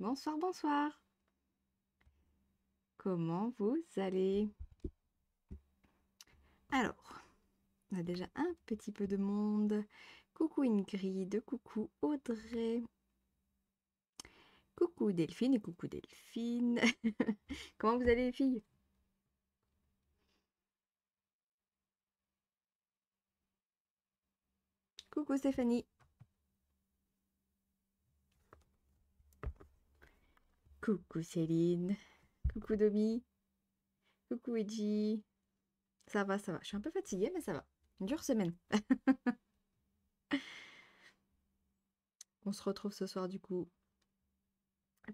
Bonsoir, bonsoir. Comment vous allez Alors, on a déjà un petit peu de monde. Coucou Ingrid, coucou Audrey. Coucou Delphine et coucou Delphine. Comment vous allez les filles Coucou Stéphanie. Coucou Céline. Coucou Domi. Coucou Edgy. Ça va, ça va. Je suis un peu fatiguée, mais ça va. Une dure semaine. On se retrouve ce soir du coup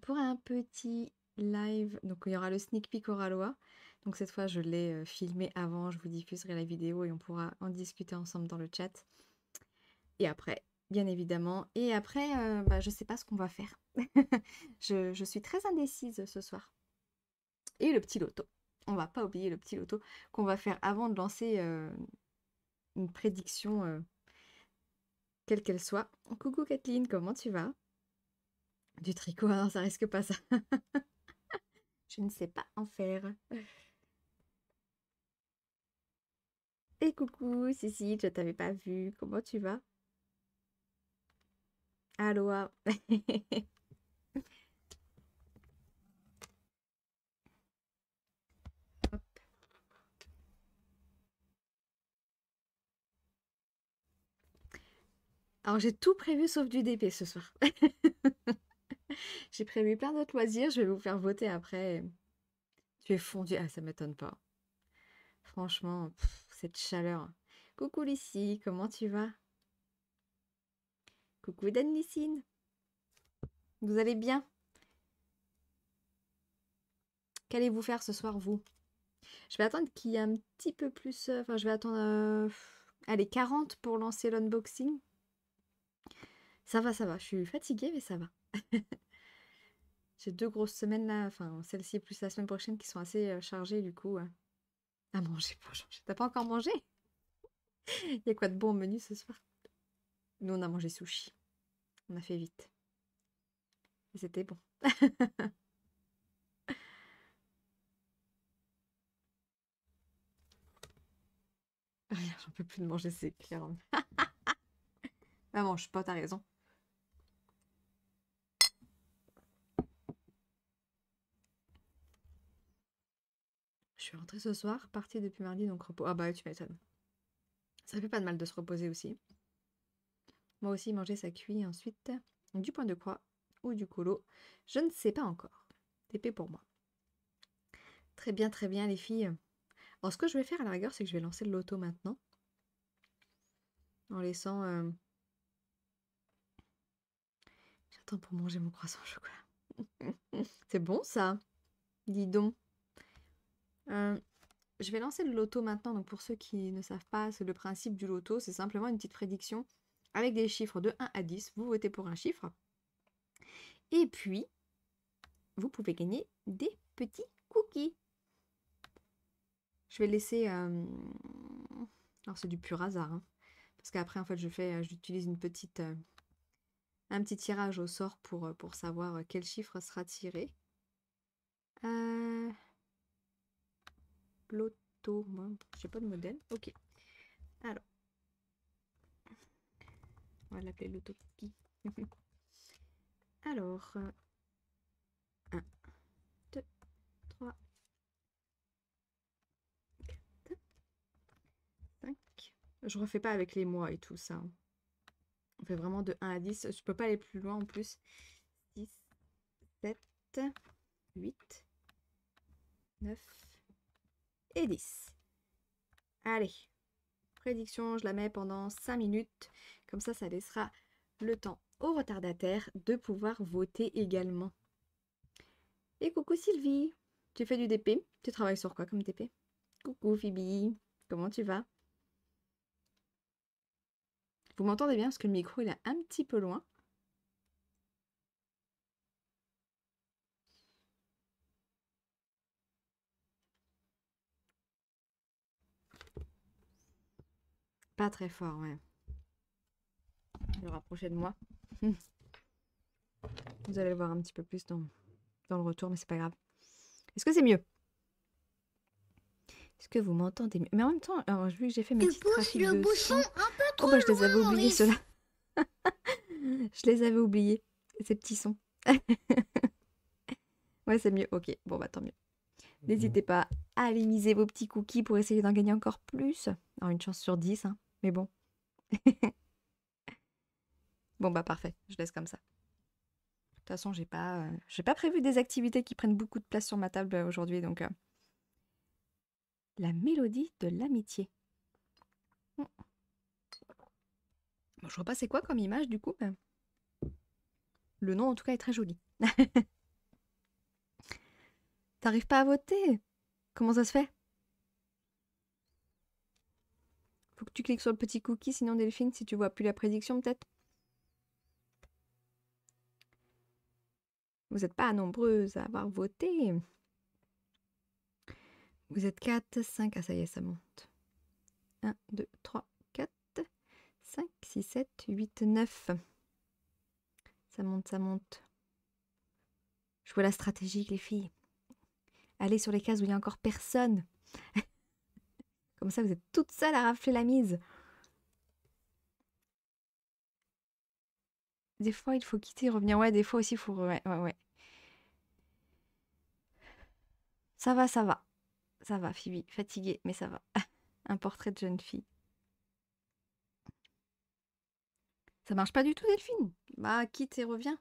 pour un petit live. Donc il y aura le sneak peek Oralois. Donc cette fois je l'ai euh, filmé avant, je vous diffuserai la vidéo et on pourra en discuter ensemble dans le chat. Et après, bien évidemment. Et après, euh, bah, je ne sais pas ce qu'on va faire. je, suis très indécise ce soir. Et le petit loto. On va pas oublier le petit loto qu'on va faire avant de lancer euh, une prédiction, euh, quelle qu'elle soit. Coucou Kathleen, comment tu vas Du tricot, alors ça risque pas ça. je ne sais pas en faire. Et coucou Cécile, je t'avais pas vu, comment tu vas Aloha. Alors j'ai tout prévu sauf du DP ce soir. j'ai prévu plein d'autres loisirs, je vais vous faire voter après. Tu es fondu, ah ça m'étonne pas. Franchement, cette chaleur. Coucou Lucie, comment tu vas Coucou Danlicine, Vous allez bien Qu'allez-vous faire ce soir, vous Je vais attendre qu'il y ait un petit peu plus... Euh, enfin, je vais attendre... Elle euh, allez, 40 pour lancer l'unboxing. Ça va, ça va. Je suis fatiguée, mais ça va. J'ai deux grosses semaines là, enfin celle-ci plus la semaine prochaine qui sont assez euh, chargées du coup. Hein. À manger pour changer. T'as pas encore mangé Il y a quoi de bon au menu ce soir Nous on a mangé sushi on a fait vite. Et c'était bon. Rien, j'en peux plus de manger, c'est clair. je suis pas, t'as raison. Je suis rentrée ce soir, partie depuis mardi, donc repos. Ah bah tu m'étonnes. Ça fait pas de mal de se reposer aussi. Moi aussi, manger ça cuit ensuite. Du point de croix ou du colo, je ne sais pas encore. TP pour moi. Très bien, très bien les filles. Alors oh, ce que je vais faire à la rigueur, c'est que je vais lancer le loto maintenant. En laissant... Euh, J'attends pour manger mon croissant au chocolat. c'est bon ça Dis donc. Euh, je vais lancer le loto maintenant. Donc pour ceux qui ne savent pas, c'est le principe du loto. C'est simplement une petite prédiction avec des chiffres de 1 à 10, vous votez pour un chiffre. Et puis, vous pouvez gagner des petits cookies. Je vais laisser... Euh, alors c'est du pur hasard. Hein, parce qu'après, en fait, je fais, euh, j'utilise une petite... Euh, un petit tirage au sort pour, pour savoir quel chiffre sera tiré. Euh... Loto, n'ai j'ai pas de modèle. Ok. Alors, on va l'appeler l'autopie. Alors, 1, 2, 3, 4, 5. Je refais pas avec les mois et tout ça. Hein. On fait vraiment de 1 à 10. Je peux pas aller plus loin en plus. 6, 7, 8, 9 et 10. Allez, prédiction, je la mets pendant 5 minutes. Comme ça, ça laissera le temps aux retardataires de pouvoir voter également. Et coucou Sylvie, tu fais du DP Tu travailles sur quoi comme DP Coucou Phoebe, comment tu vas Vous m'entendez bien parce que le micro il est un petit peu loin. Pas très fort, ouais le rapprocher de moi. Hmm. Vous allez le voir un petit peu plus dans, le retour, mais c'est pas grave. Est-ce que c'est mieux Est-ce que vous m'entendez mieux Mais en même temps, alors, vu que j'ai fait mes petits trafics de Oh bah, je les avais oubliés ceux je les avais oubliés, ces petits sons. ouais, c'est mieux. Ok, bon bah tant mieux. Mhm. N'hésitez pas à aller miser vos petits cookies pour essayer d'en gagner encore plus. Alors une chance sur 10, hein, mais bon. Bon bah parfait, je laisse comme ça. De toute façon, j'ai pas, euh, j'ai pas prévu des activités qui prennent beaucoup de place sur ma table euh, aujourd'hui, donc euh. la mélodie de l'amitié. Hmm. je vois pas c'est quoi comme image du coup. Le nom en tout cas est très joli. T'arrives pas à voter Comment ça se fait Faut que tu cliques sur le petit cookie, sinon Delphine, si tu vois plus la prédiction peut-être Vous n'êtes pas nombreuses à avoir voté. Vous êtes 4, 5. Ah, ça y est, ça monte. 1, 2, 3, 4, 5, 6, 7, 8, 9. Ça monte, ça monte. Je vois la stratégie, les filles. Allez sur les cases où il n'y a encore personne. Comme ça, vous êtes toutes seules à rafler la mise. Des fois, il faut quitter, et revenir. Ouais, des fois aussi, il faut. Ouais, ouais, ouais. Ça va, ça va. Ça va, Phoebe. Fatiguée, mais ça va. Un portrait de jeune fille. Ça marche pas du tout, Delphine. Bah, quitte et reviens.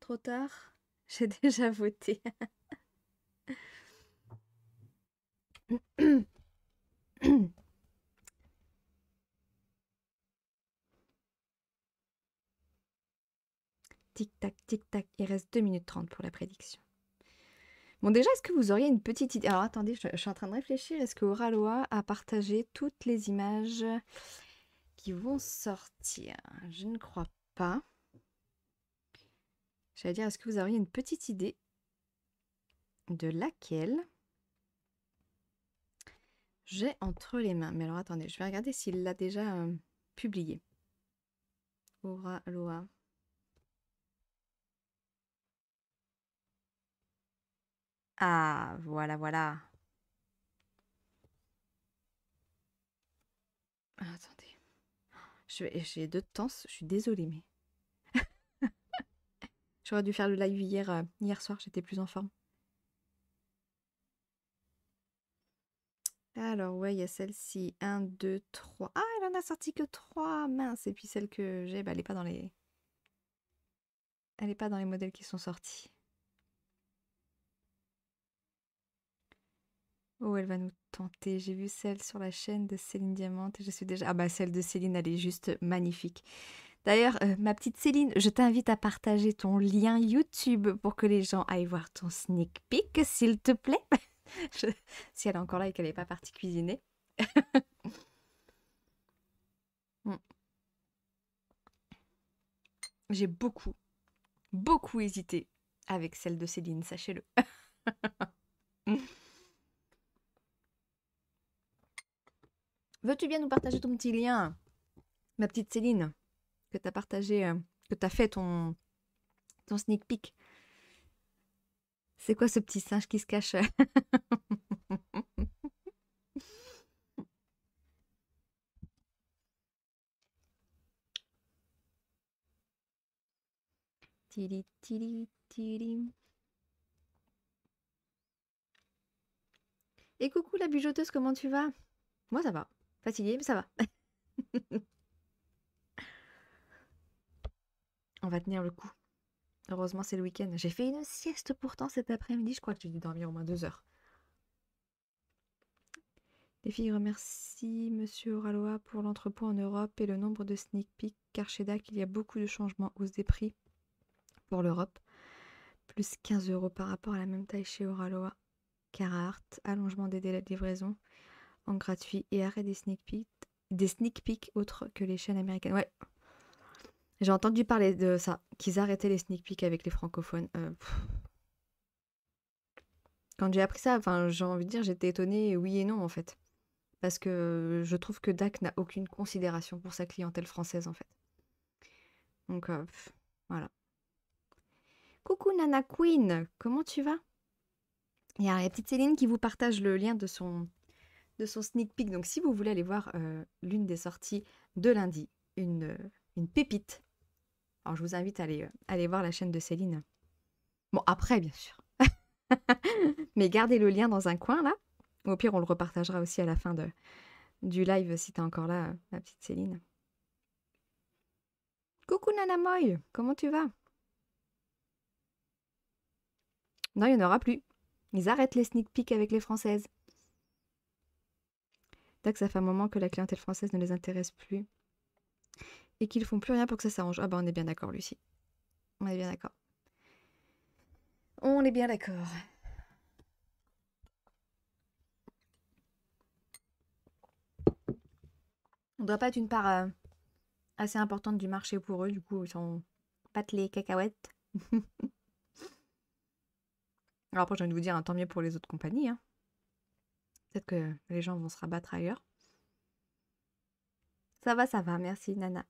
Trop tard. J'ai déjà voté. tic-tac, tic-tac. Il reste 2 minutes 30 pour la prédiction. Bon, déjà, est-ce que vous auriez une petite idée Alors, attendez, je, suis en train de réfléchir. Est-ce que Oraloa a partagé toutes les images qui vont sortir Je ne crois pas. J'allais dire, est-ce que vous auriez une petite idée de laquelle j'ai entre les mains Mais alors, attendez, je vais regarder s'il l'a déjà euh, publié. publié. Oraloa. Ah, voilà, voilà. Ah, attendez. Je J'ai deux tenses, je suis désolée, mais. J'aurais dû faire le live hier, euh, hier soir, j'étais plus en forme. Alors, ouais, il y a celle-ci. 1, 2, 3. Ah, elle en a sorti que 3. Mince. Et puis celle que j'ai, bah, elle n'est pas dans les. Elle n'est pas dans les modèles qui sont sortis. Oh, elle va nous tenter. J'ai vu celle sur la chaîne de Céline Diamant et je suis déjà. Ah, bah, celle de Céline, elle est juste magnifique. D'ailleurs, euh, ma petite Céline, je t'invite à partager ton lien YouTube pour que les gens aillent voir ton sneak peek, s'il te plaît. Si elle est encore là et qu'elle n'est pas partie cuisiner. Mm. J'ai beaucoup, beaucoup hésité avec celle de Céline, sachez-le. Veux-tu bien nous partager ton petit lien, ma petite Céline, que tu as partagé, euh, que tu as fait ton, sneak peek C'est quoi ce petit singe qui se cache Et coucou la bijouteuse, comment tu vas Moi ça va. Fatiguée, mais ça va. On va tenir le coup. Heureusement, c'est le week-end. J'ai fait une sieste pourtant cet après-midi. Je crois que j'ai dû dormir au moins deux heures. Les filles remercient Monsieur Oraloa pour l'entrepôt en Europe et le nombre de sneak peeks, car chez DAC, il y a beaucoup de changements, hausse des prix pour l'Europe, plus 15 euros par rapport à la même taille chez Oraloa. Art, allongement des délais de livraison en gratuit et arrêt des sneak peeks, des sneak autres que les chaînes américaines. Ouais. J'ai entendu parler de ça, qu'ils arrêtaient les sneak peeks avec les francophones. Euh, Quand j'ai appris ça, enfin, j'ai envie de dire, j'étais étonnée, oui et non en fait. Parce que je trouve que DAC n'a aucune considération pour sa clientèle française en fait. Donc euh, voilà. Coucou Nana Queen, comment tu vas Il y a la petite Céline qui vous partage le lien de son de son sneak peek. Donc si vous voulez aller voir euh, l'une des sorties de lundi, une, euh, une pépite. Alors je vous invite à aller, euh, aller voir la chaîne de Céline. Bon, après, bien sûr. Mais gardez le lien dans un coin, là. Au pire, on le repartagera aussi à la fin de, du live, si t'es encore là, ma petite Céline. Coucou Moy, comment tu vas Non, il n'y en aura plus. Ils arrêtent les sneak peeks avec les Françaises que ça fait un moment que la clientèle française ne les intéresse plus et qu'ils font plus rien pour que ça s'arrange. Ah bah on est bien d'accord Lucie. On est bien d'accord. On est bien d'accord. On ne doit pas être une part euh, assez importante du marché pour eux, du coup ils sont pâtes les cacahuètes. Alors après j'ai envie de vous dire, un hein, tant mieux pour les autres compagnies. Hein. Peut-être que les gens vont se rabattre ailleurs. Ça va, ça va, merci Nana.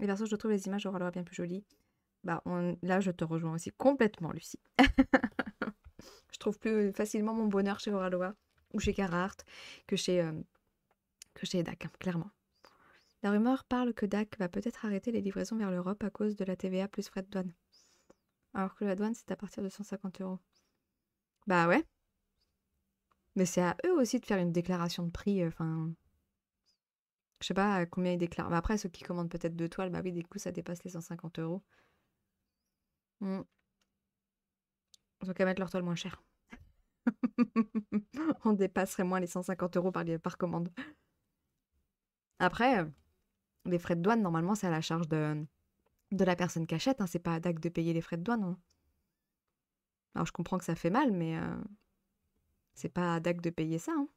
Et perso, je trouve les images au bien plus jolies. Bah, là, je te rejoins aussi complètement, Lucie. je trouve plus euh, facilement mon bonheur chez Oraloa ou chez Carhartt que chez, euh, que chez DAC, hein, clairement. La rumeur parle que DAC va peut-être arrêter les livraisons vers l'Europe à cause de la TVA plus frais de douane. Alors que la douane, c'est à partir de 150 euros. Bah ouais, mais c'est à eux aussi de faire une déclaration de prix. Enfin, je sais pas combien ils déclarent. Bah, après, ceux qui commandent peut-être deux toiles, bah oui, des coups, ça dépasse les 150 euros. Mmh. Ils ont qu'à mettre leur toile moins chère. On dépasserait moins les 150 euros par, par commande. Après, les frais de douane, normalement, c'est à la charge de, de la personne qui achète. Ce hein, C'est pas à DAC de payer les frais de douane. Hein. Alors, je comprends que ça fait mal, mais. Euh, c'est pas à DAC de payer ça. Hein.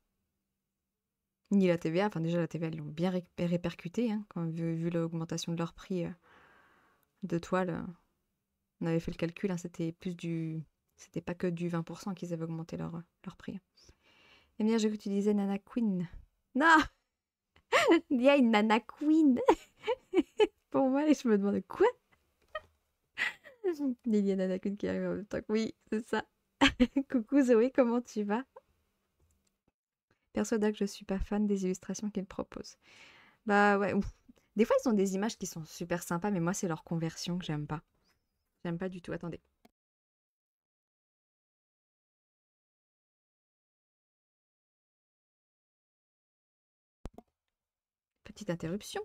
Ni la TVA. Enfin, déjà, la TVA, ils l'ont bien répercuté hein, quand, vu, l'augmentation de leur prix euh, de toile, euh. on avait fait le calcul. Hein, c'était plus du. C'était pas que du 20% qu'ils avaient augmenté leur, leur prix. Et eh bien, tu disais Nana Queen. Non Il y a une Nana Queen Pour moi, je me demande quoi Il y a Nana Queen qui arrive en même temps. Oui, c'est ça. Coucou Zoé, comment tu vas Persuada que je suis pas fan des illustrations qu'ils proposent. Bah ouais, Des fois, ils ont des images qui sont super sympas, mais moi, c'est leur conversion que j'aime pas. J'aime pas du tout. Attendez. Petite interruption.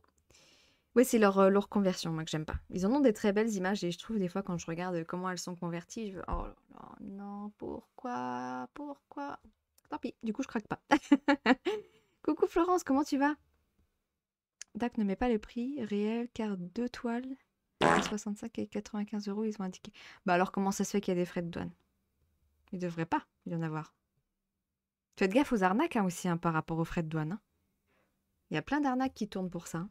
Oui, c'est leur, euh, leur conversion, moi, que j'aime pas. Ils en ont des très belles images et je trouve des fois, quand je regarde comment elles sont converties, je veux... Oh non, pourquoi Pourquoi Tant pis, du coup, je craque pas. Coucou Florence, comment tu vas DAC ne met pas le prix réel car deux toiles, 65 ah. et 95 euros, ils ont indiqué. Bah alors, comment ça se fait qu'il y a des frais de douane Il devrait pas y en avoir. Faites gaffe aux arnaques hein, aussi hein, par rapport aux frais de douane. Hein. Il y a plein d'arnaques qui tournent pour ça.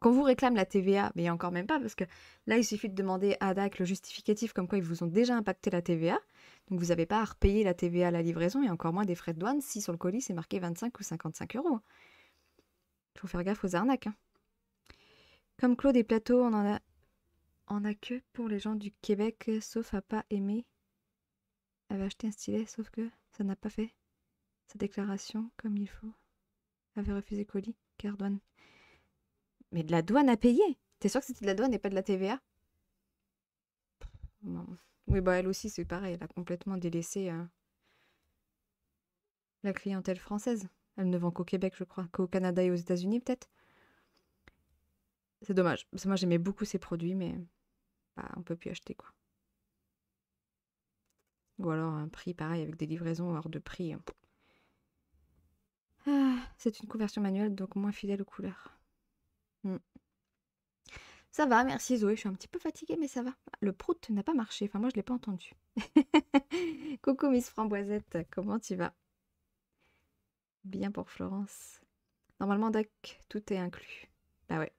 Quand vous réclame la TVA, mais encore même pas, parce que là, il suffit de demander à DAC le justificatif comme quoi ils vous ont déjà impacté la TVA. Donc vous n'avez pas à repayer la TVA à la livraison et encore moins des frais de douane si sur le colis c'est marqué 25 ou 55 euros. Il hein. faut faire gaffe aux arnaques. Hein. Comme Claude et Plateau, on en a, a que pour les gens du Québec, sauf à pas aimer. Avait acheté un stylet, sauf que ça n'a pas fait sa déclaration comme il faut. Avait refusé colis, car douane. Mais de la douane à payer T'es sûr que c'était de la douane et pas de la TVA Oui, bah elle aussi, c'est pareil. Elle a complètement délaissé euh, la clientèle française. Elle ne vend qu'au Québec, je crois, qu'au Canada et aux États-Unis, peut-être. C'est dommage. moi, j'aimais beaucoup ces produits, mais bah, on peut plus acheter, quoi. Ou alors un prix pareil avec des livraisons hors de prix. Hein. Ah, c'est une conversion manuelle, donc moins fidèle aux couleurs. Mm. Ça va, merci Zoé. Je suis un petit peu fatiguée, mais ça va. Le prout n'a pas marché. Enfin, moi, je ne l'ai pas entendu. Coucou, Miss Framboisette. Comment tu vas Bien pour Florence. Normalement, Doc, tout est inclus. Bah ouais.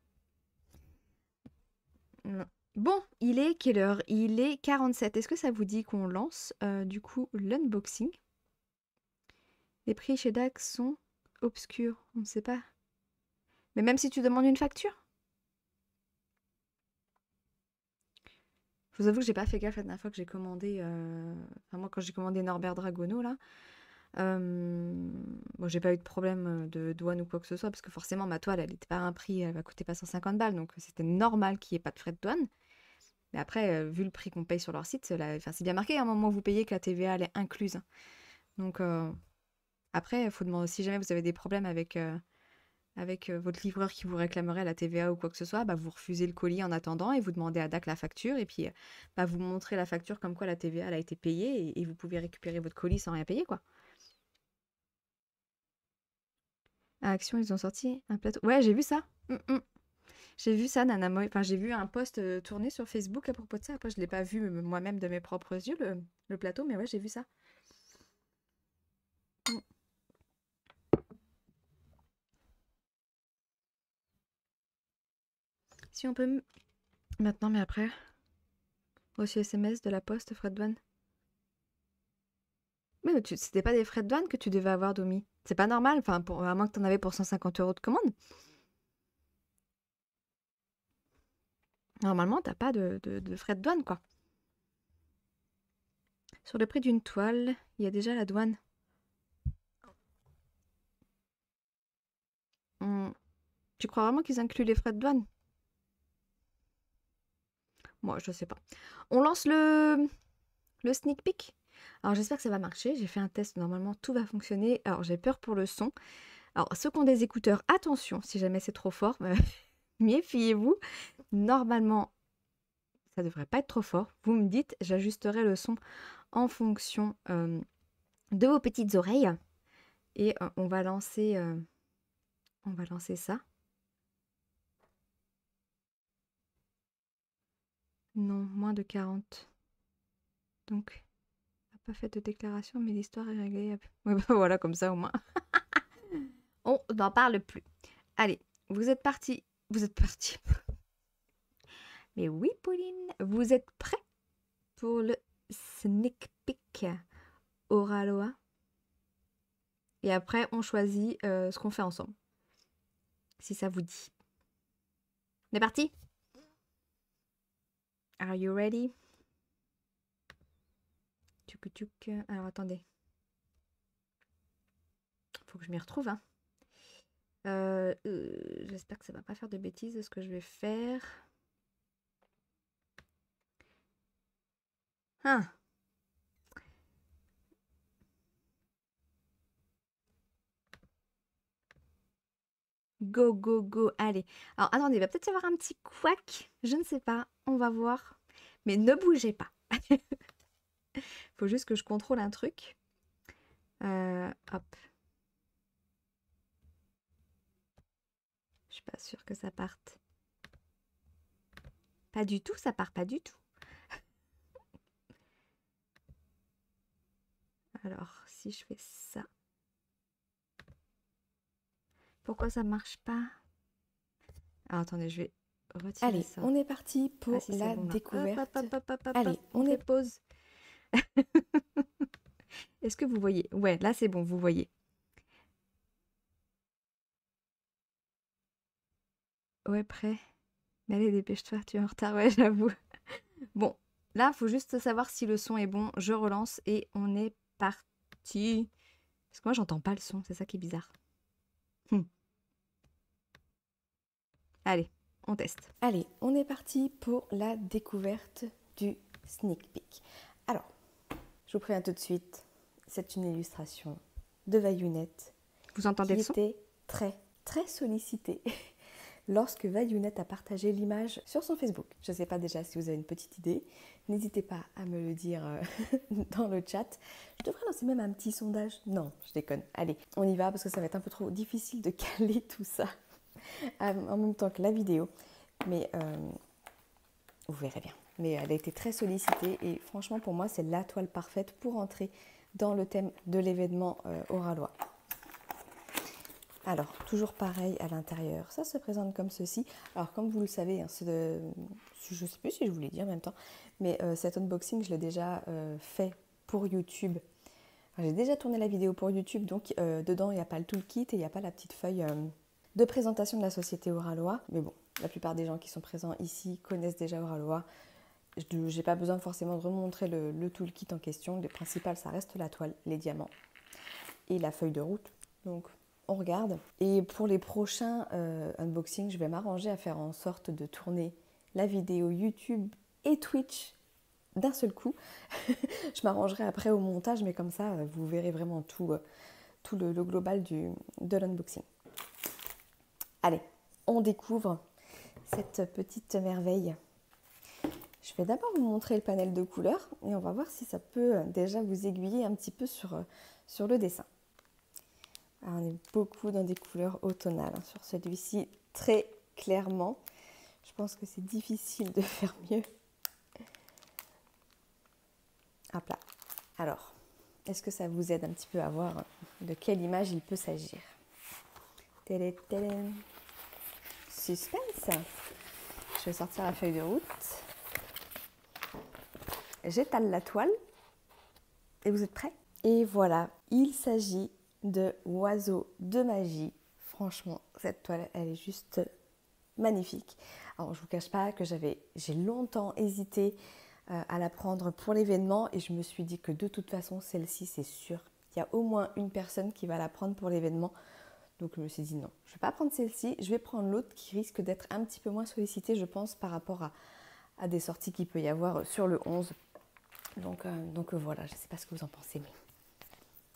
Mm. Bon, il est quelle heure Il est 47. Est-ce que ça vous dit qu'on lance euh, du coup l'unboxing Les prix chez DAC sont obscurs. On ne sait pas. Mais même si tu demandes une facture Je vous avoue que j'ai pas fait gaffe la dernière fois que j'ai commandé. Euh, enfin, moi, quand j'ai commandé Norbert Dragono, là. j'ai pas eu de problème euh, de douane ou quoi que ce soit, parce que forcément, ma toile, elle n'était pas un prix, elle va coûté pas 150 balles, donc euh, c'était normal qu'il n'y ait pas de frais de douane. Mais après, vu le prix qu'on paye sur leur site, c'est bien marqué, à un hein, moment, vous payez que la TVA, elle est incluse. Donc, après, faut demander, si jamais vous avez des problèmes avec avec euh, votre livreur qui vous réclamerait la TVA ou quoi que ce soit, bah, vous refusez le colis en attendant et vous demandez à DAC la facture et puis euh, bah, vous montrez la facture comme quoi la TVA a été payée et, vous pouvez récupérer votre colis sans rien payer quoi. Action, ils ont sorti un plateau. Ouais, j'ai vu ça. Hum, hum. J'ai vu ça, Nana Moy. Enfin, j'ai vu un post euh, tourné sur Facebook à propos de ça. Après, je ne l'ai pas vu moi-même de mes propres yeux, le plateau, mais ouais, j'ai vu ça. Si on peut... Maintenant, mais après. Reçu SMS de la poste, frais de douane. Mais, tu c'était pas des frais de douane que tu devais avoir, Domi. C'est pas normal, enfin, pour, à moins que en avais pour 150 euros de commande. Normalement, t'as pas de, frais de douane, quoi. Sur le prix d'une toile, il y a déjà la douane. Hmm. Tu crois vraiment qu'ils incluent les frais de douane moi, je sais pas. On lance le, le sneak peek. Alors, j'espère que ça va marcher. J'ai fait un test. Normalement, tout va fonctionner. Alors, j'ai peur pour le son. Alors, ceux qui ont des écouteurs, attention, si jamais c'est trop fort, euh, méfiez-vous. Normalement, ça devrait pas être trop fort. Vous me dites, j'ajusterai le son en fonction euh, de vos petites oreilles. Et euh, on va lancer... on va lancer ça. Non, moins de 40. Donc, n'a pas fait de déclaration, mais l'histoire est réglée. Bah, voilà, comme ça au moins. On n'en parle plus. Allez, vous êtes parti. Vous êtes parti. mais oui, Pauline, vous êtes prêt pour le sneak peek Oraloa et après, on choisit euh, ce qu'on fait ensemble. Si ça vous dit. On est parti Are you ready? tu Alors attendez. Faut que je m'y retrouve. Hein. Euh, euh, j'espère que ça va pas faire de bêtises de ce que je vais faire. Hein. Go, go, go. Allez. Alors, attendez, il va peut-être y avoir un petit couac. Je ne sais pas on va voir. Mais ne bougez pas. Faut juste que je contrôle un truc. Euh, hop. Je suis pas sûre que ça parte. Pas du tout, ça part pas du tout. Alors, si je fais ça. Pourquoi ça marche pas ah, attendez, je vais Allez, on est parti pour ah, la découverte. Ah, allez, on est pause. Est-ce que vous voyez Ouais, là c'est bon, vous voyez. Ouais, prêt. Mais allez, dépêche-toi, tu es en retard, ouais, j'avoue. Bon, là, il faut juste savoir si le son est bon. Je relance et on est parti. Parce que moi, j'entends pas le son, c'est ça qui est bizarre. Hmm. Allez on teste. Allez, on est parti pour la découverte du sneak peek. Alors, je vous préviens tout de suite, c'est une illustration de Vaillunette. Vous entendez le son très, très sollicité lorsque Vaillunette a partagé l'image sur son Facebook. Je ne sais pas déjà si vous avez une petite idée. N'hésitez pas à me le dire euh, dans le chat. Je devrais lancer même un petit sondage. Non, je déconne. Allez, on y va parce que ça va être un peu trop difficile de caler tout ça Euh, en même temps que la vidéo. Mais euh, vous verrez bien. Mais elle a été très sollicitée et franchement pour moi c'est la toile parfaite pour entrer dans le thème de l'événement euh, oralois. Alors, toujours pareil à l'intérieur, ça se présente comme ceci. Alors, comme vous le savez, hein, euh, je ne sais plus si je voulais dire en même temps, mais cet unboxing, je l'ai déjà fait pour YouTube. J'ai déjà tourné la vidéo pour YouTube, donc dedans, il n'y a pas le toolkit et il n'y a pas la petite feuille de présentation de la société Oraloa. Mais bon, la plupart des gens qui sont présents ici connaissent déjà Oraloa. Je n'ai pas besoin forcément de remontrer le, le toolkit en question. Le principal, ça reste la toile, les diamants et la feuille de route. Donc, on regarde. Et pour les prochains unboxing, euh, unboxings, je vais m'arranger à faire en sorte de tourner la vidéo YouTube et Twitch d'un seul coup. je m'arrangerai après au montage, mais comme ça, euh, vous verrez vraiment tout, euh, tout le, le, global du, de l'unboxing. Allez, on découvre cette petite merveille. Je vais d'abord vous montrer le panel de couleurs et on va voir si ça peut déjà vous aiguiller un petit peu sur, sur le dessin. Ah, on est beaucoup dans des couleurs automnales hein, sur celui-ci, très clairement. Je pense que c'est difficile de faire mieux. Hop là. Alors, est-ce que ça vous aide un petit peu à voir de quelle image il peut s'agir Suspense. Je vais sortir la feuille de route. J'étale la toile. Et vous êtes prêts Et voilà, il s'agit de oiseaux de magie. Franchement, cette toile, elle est juste magnifique. Alors, je vous cache pas que j'avais, j'ai longtemps hésité euh, à la prendre pour l'événement et je me suis dit que de toute façon, celle-ci, c'est sûr. Il y a au moins une personne qui va la prendre pour l'événement. Donc je me suis dit non, je ne vais pas prendre celle-ci, je vais prendre l'autre qui risque d'être un petit peu moins sollicitée, je pense, par rapport à, des sorties qu'il peut y avoir sur le 11. Donc, euh, euh, voilà, je ne sais pas ce que vous en pensez, mais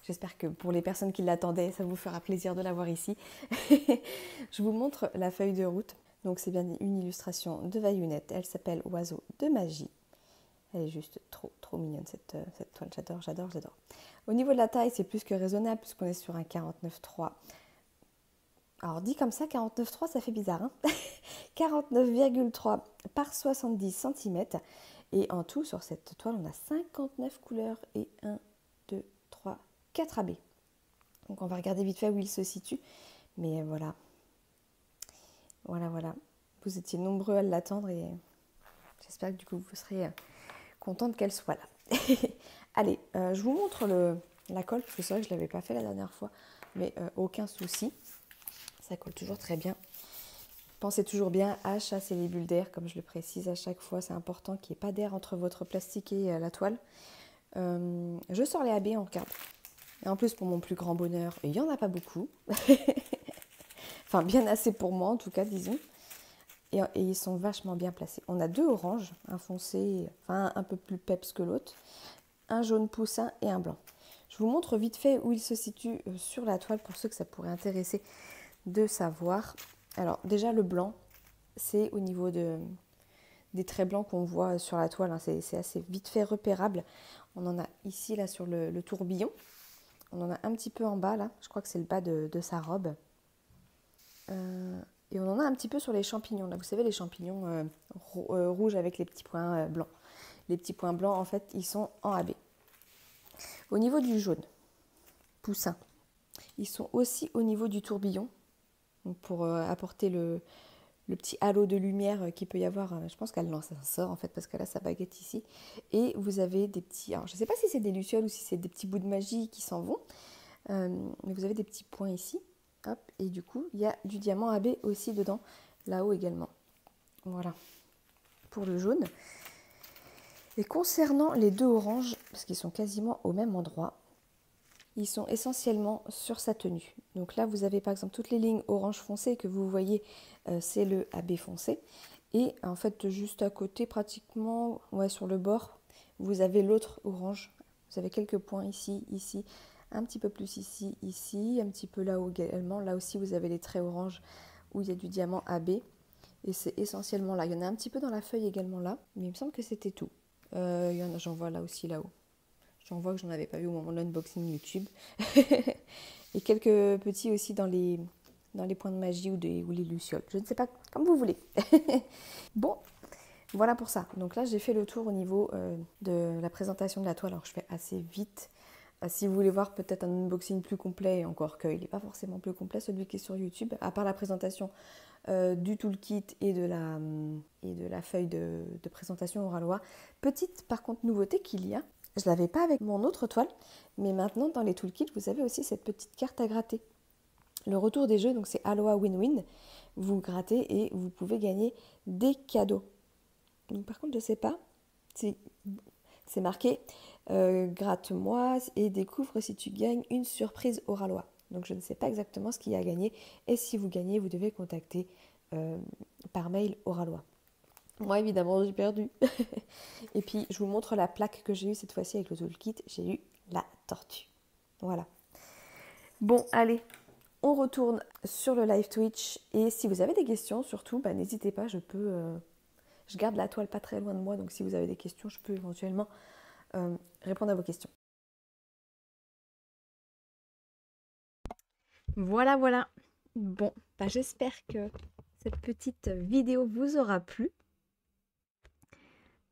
j'espère que pour les personnes qui l'attendaient, ça vous fera plaisir de l'avoir ici. je vous montre la feuille de route. Donc c'est bien une illustration de Vaillunette, elle s'appelle Oiseau de magie. Elle est juste trop, trop mignonne cette, euh, cette toile. J'adore, j'adore, j'adore. Au niveau de la taille, c'est plus que raisonnable puisqu'on est sur un 49,3 alors dit comme ça, 49,3 ça fait bizarre. Hein 49,3 par 70 cm. Et en tout, sur cette toile, on a 59 couleurs et 1, 2, 3, 4 AB. Donc on va regarder vite fait où il se situe. Mais voilà. Voilà, voilà. Vous étiez nombreux à l'attendre et j'espère que du coup vous serez euh, contente qu'elle soit là. Allez, euh, je vous montre le, la colle, Je que que je ne l'avais pas fait la dernière fois, mais euh, aucun souci. Ça colle toujours très bien. Pensez toujours bien à chasser les bulles d'air, comme je le précise à chaque fois. C'est important qu'il n'y ait pas d'air entre votre plastique et euh, la toile. Euh, je sors les AB en cadre. Et en plus, pour mon plus grand bonheur, il n'y en a pas beaucoup. enfin, bien assez pour moi, en tout cas, disons. Et, ils sont vachement bien placés. On a deux oranges, un foncé, enfin un peu plus peps que l'autre, un jaune poussin et un blanc. Je vous montre vite fait où ils se situent euh, sur la toile pour ceux que ça pourrait intéresser de savoir. Alors déjà le blanc, c'est au niveau de, des traits blancs qu'on voit sur la toile, hein. c'est assez vite fait repérable. On en a ici là sur le, tourbillon. On en a un petit peu en bas là, je crois que c'est le bas de, sa robe. Euh, et on en a un petit peu sur les champignons. Là, vous savez, les champignons euh, euh, rouges avec les petits points blancs. Les petits points blancs, en fait, ils sont en AB. Au niveau du jaune, poussin, ils sont aussi au niveau du tourbillon, pour euh, apporter le, petit halo de lumière euh, qu'il peut y avoir. Euh, je pense qu'elle lance un sort en fait parce qu'elle a sa baguette ici. Et vous avez des petits. Alors je ne sais pas si c'est des lucioles ou si c'est des petits bouts de magie qui s'en vont. mais vous avez des petits points ici. et du coup, il y a du diamant AB aussi dedans, là-haut également. Voilà. Pour le jaune. Et concernant les deux oranges, parce qu'ils sont quasiment au même endroit, ils sont essentiellement sur sa tenue. Donc là, vous avez par exemple toutes les lignes orange foncé que vous voyez, euh, c'est le AB foncé. Et en fait, juste à côté, pratiquement, ouais, sur le bord, vous avez l'autre orange. Vous avez quelques points ici, ici, un petit peu plus ici, ici, un petit peu là également. Là aussi, vous avez les traits orange où il y a du diamant AB. Et c'est essentiellement là. Il y en a un petit peu dans la feuille également là, mais il me semble que c'était tout. Euh, il y en a, j'en vois là aussi là-haut. On voit que j'en avais pas vu au moment de l'unboxing YouTube. et quelques petits aussi dans les, dans les points de magie ou, des, ou les lucioles. Je ne sais pas, comme vous voulez. bon, voilà pour ça. Donc là, j'ai fait le tour au niveau euh, de la présentation de la toile. Alors, je fais assez vite. Euh, si vous voulez voir peut-être un unboxing plus complet, encore qu'il n'est pas forcément plus complet, celui qui est sur YouTube, à part la présentation euh, du toolkit et de la, et de la feuille de, de présentation oralois. Petite, par contre, nouveauté qu'il y a, je ne l'avais pas avec mon autre toile, mais maintenant dans les toolkits, vous avez aussi cette petite carte à gratter. Le retour des jeux, donc c'est Aloha Win-Win. Vous grattez et vous pouvez gagner des cadeaux. Donc, par contre, je ne sais pas c'est marqué euh, gratte-moi et découvre si tu gagnes une surprise au Donc je ne sais pas exactement ce qu'il y a à gagner et si vous gagnez, vous devez contacter euh, par mail au moi, évidemment, j'ai perdu. et puis, je vous montre la plaque que j'ai eue cette fois-ci avec le toolkit. J'ai eu la tortue. Voilà. Bon, allez, on retourne sur le live Twitch. Et si vous avez des questions, surtout, bah, n'hésitez pas, je peux. Euh, je garde la toile pas très loin de moi, donc si vous avez des questions, je peux éventuellement euh, répondre à vos questions. Voilà, voilà. Bon, bah, j'espère que cette petite vidéo vous aura plu.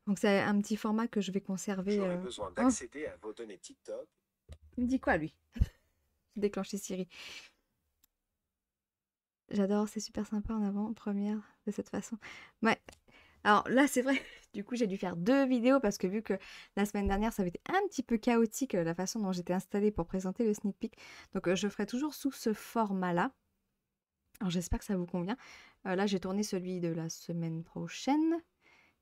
Donc c'est un petit format que je vais conserver. J'aurais euh, besoin d'accéder à vos données TikTok. Il me dit quoi lui Déclencher Siri. J'adore, c'est super sympa en avant, première de cette façon. Ouais. Alors là, c'est vrai, du coup, j'ai dû faire deux vidéos parce que vu que la semaine dernière, ça avait été un petit peu chaotique euh, la façon dont j'étais installée pour présenter le sneak peek. Donc euh, je ferai toujours sous ce format-là. Alors j'espère que ça vous convient. là, j'ai tourné celui de la semaine prochaine.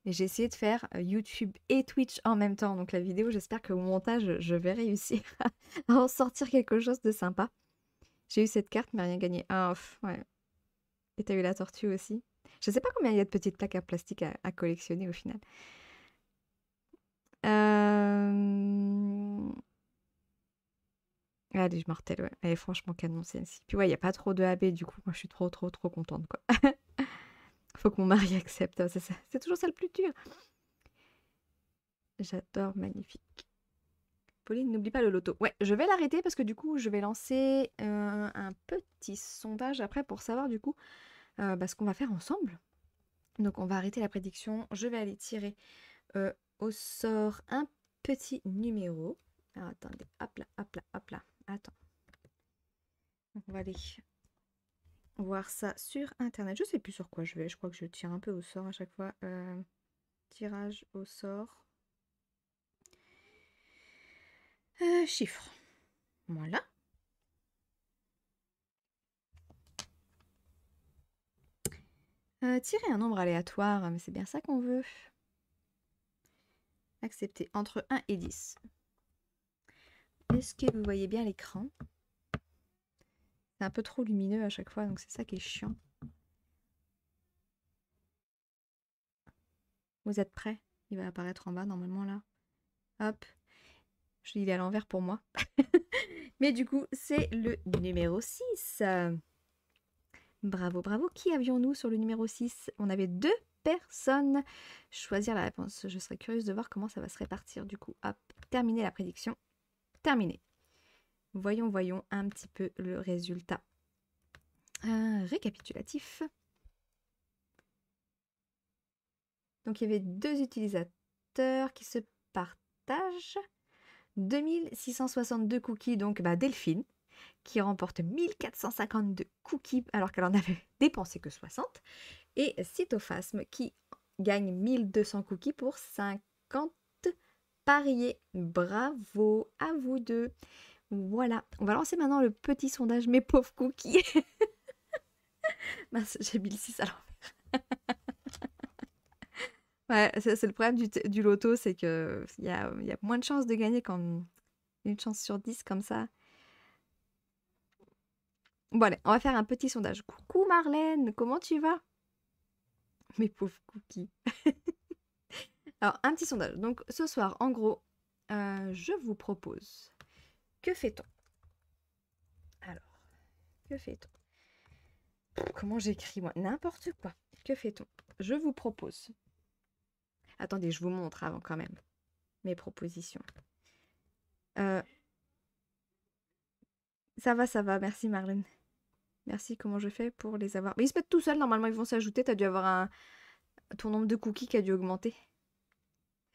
Et j'ai essayé de faire euh, YouTube et Twitch en même temps. Donc la vidéo, j'espère que au montage, je vais réussir à en sortir quelque chose de sympa. J'ai eu cette carte, mais rien gagné. Ah, off, ouais. Et t'as eu la tortue aussi. Je ne sais pas combien il y a de petites plaques à plastique à, collectionner au final. Euh... Elle est mortelle, ouais. Elle est franchement canon, celle-ci. Puis ouais, il n'y a pas trop de AB, du coup, moi je suis trop, trop, trop contente, quoi. Faut que mon mari accepte. Hein, c'est toujours ça le plus dur. J'adore, magnifique. Pauline, n'oublie pas le loto. Ouais, je vais l'arrêter parce que du coup, je vais lancer euh, un petit sondage après pour savoir du coup euh, bah, ce qu'on va faire ensemble. Donc, on va arrêter la prédiction. Je vais aller tirer euh, au sort un petit numéro. Alors, attendez, hop là, hop là, hop là. Attends. on va aller voir ça sur internet. Je sais plus sur quoi je vais. Je crois que je tire un peu au sort à chaque fois. Euh, tirage au sort. Euh, chiffre. Voilà. Euh, tirer un nombre aléatoire, mais c'est bien ça qu'on veut. Accepter entre 1 et 10. Est-ce que vous voyez bien l'écran c'est un peu trop lumineux à chaque fois, donc c'est ça qui est chiant. Vous êtes prêts Il va apparaître en bas normalement là. Hop. Je dis, il à l'envers pour moi. Mais du coup, c'est le numéro 6. Bravo, bravo. Qui avions-nous sur le numéro 6 On avait deux personnes. Choisir la réponse. Je serais curieuse de voir comment ça va se répartir. Du coup, hop, terminer la prédiction. Terminé. Voyons, voyons un petit peu le résultat. récapitulatif. Donc il y avait deux utilisateurs qui se partagent. 2662 cookies, donc bah, Delphine, qui remporte 1452 cookies alors qu'elle en avait dépensé que 60. Et Cytophasme qui gagne 1200 cookies pour 50 pariés. Bravo à vous deux. Voilà, on va lancer maintenant le petit sondage mes pauvres cookies. Mince, j'ai mis le 6 à l'envers. ouais, c'est le problème du, loto, c'est que il y a, moins de chances de gagner quand une chance sur 10 comme ça. Bon allez, on va faire un petit sondage. Coucou Marlène, comment tu vas Mes pauvres cookies. Alors, un petit sondage. Donc ce soir, en gros, euh, je vous propose que fait-on Alors, que fait-on Comment j'écris moi N'importe quoi. Que fait-on Je vous propose. Attendez, je vous montre avant quand même mes propositions. Euh, ça va, ça va. Merci Marlène. Merci, comment je fais pour les avoir Mais ils se mettent tout seuls, normalement ils vont s'ajouter. T'as dû avoir un... Ton nombre de cookies qui a dû augmenter.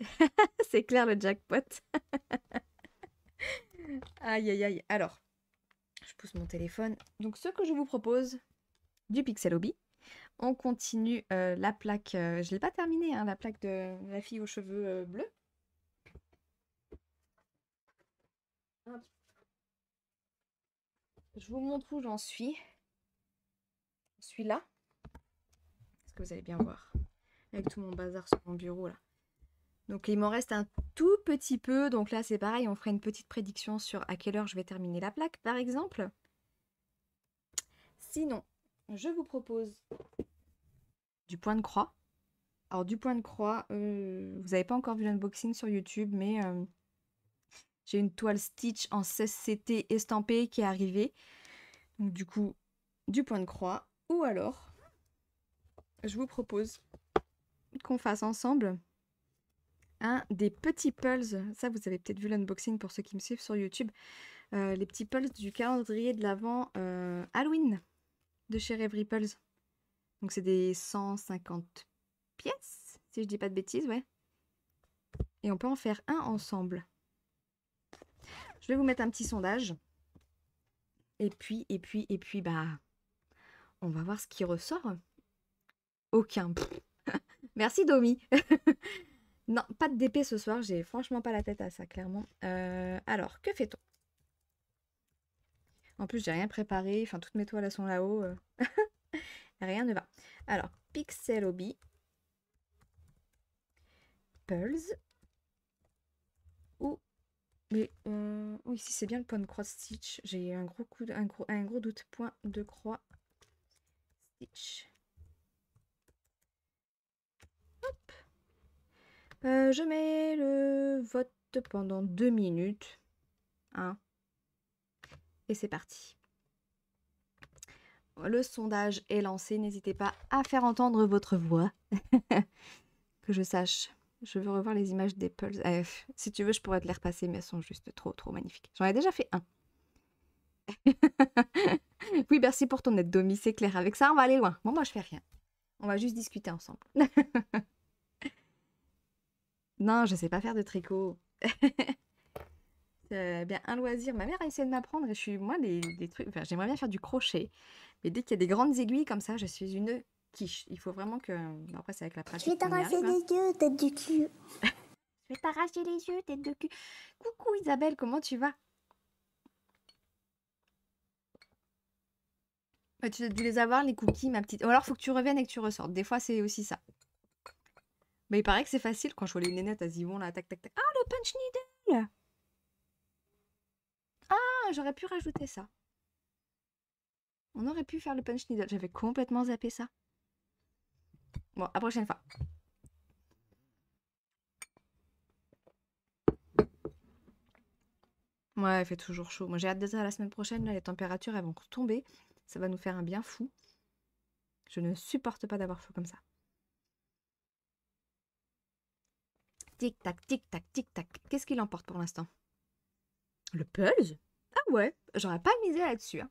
C'est clair le jackpot. Aïe, aïe, aïe. Alors, je pousse mon téléphone. Donc, ce que je vous propose du Pixel Hobby, on continue euh, la plaque. Euh, je ne l'ai pas terminée, hein, la plaque de la fille aux cheveux euh, bleus. Je vous montre où j'en suis. je suis là. Est-ce que vous allez bien voir Avec tout mon bazar sur mon bureau là. Donc il m'en reste un tout petit peu, donc là c'est pareil, on ferait une petite prédiction sur à quelle heure je vais terminer la plaque par exemple. Sinon, je vous propose du point de croix. Alors du point de croix, euh, vous n'avez pas encore vu l'unboxing sur YouTube, mais euh, j'ai une toile Stitch en 16CT estampée qui est arrivée. Donc du coup, du point de croix. Ou alors, je vous propose qu'on fasse ensemble un des petits pulls. Ça, vous avez peut-être vu l'unboxing pour ceux qui me suivent sur YouTube. Euh, les petits pulls du calendrier de l'avant euh, Halloween de chez Every Pulse. Donc c'est des 150 pièces, si je dis pas de bêtises, ouais. Et on peut en faire un ensemble. Je vais vous mettre un petit sondage. Et puis, et puis, et puis, bah, on va voir ce qui ressort. Aucun. Merci Domi. Non, pas de DP ce soir, j'ai franchement pas la tête à ça, clairement. Euh, alors, que fait-on En plus, j'ai rien préparé, enfin, toutes mes toiles sont là-haut. Euh. rien ne va. Alors, Pixel Hobby. Pearls. Ou... Mais, euh, oui, c'est bien le point de croix Stitch. J'ai un gros coup un gros doute. Point de croix Stitch. Euh, je mets le vote pendant deux minutes. Et c'est parti. Le sondage est lancé. N'hésitez pas à faire entendre votre voix. que je sache. Je veux revoir les images des Pulse Si tu veux, je pourrais te les repasser, mais elles sont juste trop, trop magnifiques. J'en ai déjà fait un. oui, merci pour ton aide, Domi. C'est clair. Avec ça, on va aller loin. Bon, moi, je fais rien. On va juste discuter ensemble. Non, je sais pas faire de tricot. c'est euh, bien un loisir. Ma mère a essayé de m'apprendre et je suis, moi, des, trucs. Enfin, j'aimerais bien faire du crochet. Mais dès qu'il y a des grandes aiguilles comme ça, je suis une quiche. Il faut vraiment que. après, c'est avec la pratique. Je vais t'arracher hein. les yeux, tête de cul. je vais t'arracher les yeux, tête de cul. Coucou Isabelle, comment tu vas bah, Tu as dû les avoir, les cookies, ma petite. Ou alors, faut que tu reviennes et que tu ressortes. Des fois, c'est aussi ça. Mais il paraît que c'est facile quand je vois les nénettes, à y vont là, tac tac tac. Ah, le punch needle Ah, j'aurais pu rajouter ça. On aurait pu faire le punch needle. J'avais complètement zappé ça. Bon, à prochaine fois. Ouais, il fait toujours chaud. Moi, j'ai hâte de ça la semaine prochaine. Là, les températures, elles vont tomber. Ça va nous faire un bien fou. Je ne supporte pas d'avoir chaud comme ça. tic-tac, tic-tac, tic-tac. Qu'est-ce qu'il emporte pour l'instant Le puzzle Ah ouais, j'aurais pas misé là-dessus. Hein.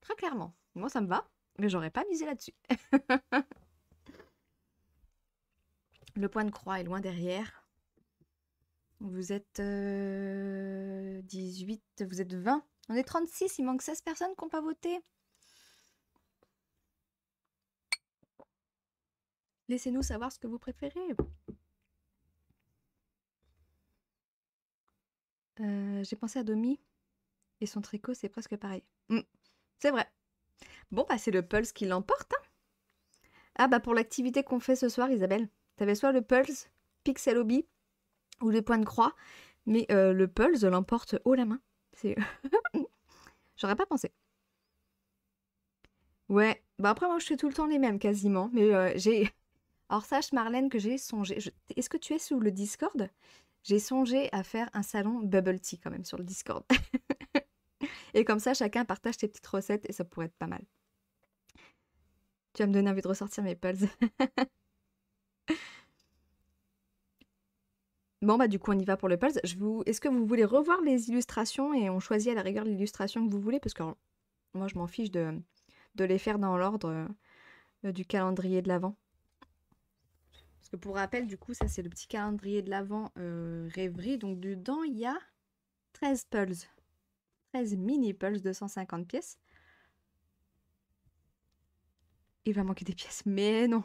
Très clairement. Moi, ça me va, mais j'aurais pas misé là-dessus. le point de croix est loin derrière. Vous êtes 18, euh, vous êtes 20. On est 36, il manque 16 personnes qui n'ont pas voté. Laissez-nous savoir ce que vous préférez. Euh, j'ai pensé à Domi et son tricot, c'est presque pareil. Mm. c'est vrai. Bon, bah, c'est le Pulse qui l'emporte. Hein. ah, bah, pour l'activité qu'on fait ce soir, Isabelle, t'avais soit le Pulse, Pixel Hobby ou les points de croix, mais euh, le Pulse l'emporte haut la main. Mm. J'aurais pas pensé. Ouais, bah après moi je fais tout le temps les mêmes quasiment, mais euh, j'ai... Alors sache Marlène que j'ai songé, est-ce que tu es sous le Discord j'ai songé à faire un salon bubble tea quand même sur le Discord. et comme ça, chacun partage ses petites recettes et ça pourrait être pas mal. Tu vas me donner envie de ressortir mes puzzles. bon, bah du coup, on y va pour le puzzle. Est-ce que vous voulez revoir les illustrations et on choisit à la rigueur l'illustration que vous voulez Parce que moi, je m'en fiche de... de les faire dans l'ordre euh, du calendrier de l'avant. Parce que pour rappel, du coup, ça c'est le petit calendrier de l'avant euh, rêverie. Donc dedans, il y a 13 pulls. 13 mini pulls de 150 pièces. Il va manquer des pièces, mais non.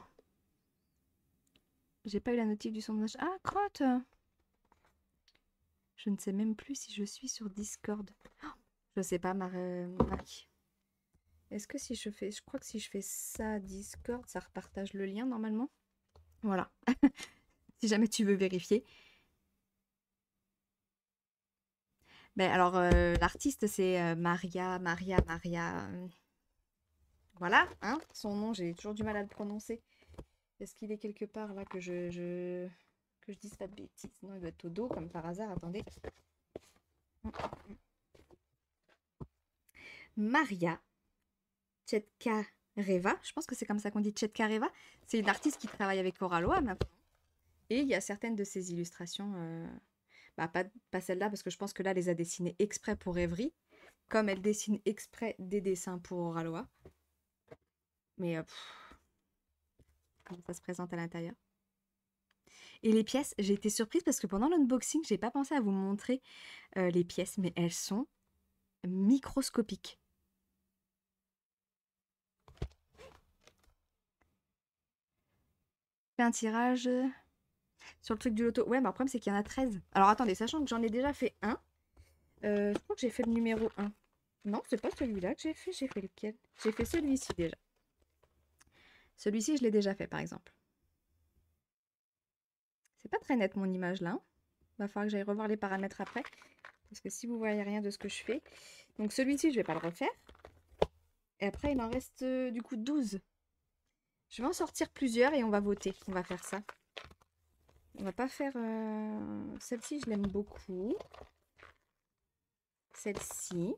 J'ai pas eu la notif du sondage. Ah, crotte Je ne sais même plus si je suis sur Discord. Oh, je sais pas, ma euh, Est-ce que si je fais... Je crois que si je fais ça, Discord, ça repartage le lien normalement voilà. si jamais tu veux vérifier. Ben alors, euh, l'artiste, c'est euh, Maria, Maria, Maria. Euh, voilà, hein, son nom, j'ai toujours du mal à le prononcer. Est-ce qu'il est quelque part là que je, que je dise pas bêtise Non, il doit être au dos, comme par hasard. Attendez. Maria Tchetka Reva, je pense que c'est comme ça qu'on dit Tchetka Reva, c'est une artiste qui travaille avec Oraloa. maintenant. Et il y a certaines de ses illustrations, euh, bah, pas, pas celle-là, parce que je pense que là, elle les a dessinées exprès pour Rêverie, comme elle dessine exprès des dessins pour Oraloa. Mais euh, comment ça se présente à l'intérieur et les pièces, j'ai été surprise parce que pendant l'unboxing, j'ai pas pensé à vous montrer euh, les pièces, mais elles sont microscopiques. Fais un tirage euh, sur le truc du loto. Ouais, mais bah, le problème, c'est qu'il y en a 13. Alors, attendez, sachant que j'en ai déjà fait un, euh, je crois que j'ai fait le numéro 1. Non, c'est pas celui-là que j'ai fait. J'ai fait lequel J'ai fait celui-ci déjà. Celui-ci, je l'ai déjà fait, par exemple. C'est pas très net, mon image, là. Il hein. Va falloir que j'aille revoir les paramètres après. Parce que si vous voyez rien de ce que je fais... Donc, celui-ci, je vais pas le refaire. Et après, il en reste, euh, du coup, 12. Je vais en sortir plusieurs et on va voter. On va faire ça. On va pas faire... Euh, celle-ci, je l'aime beaucoup. Celle-ci.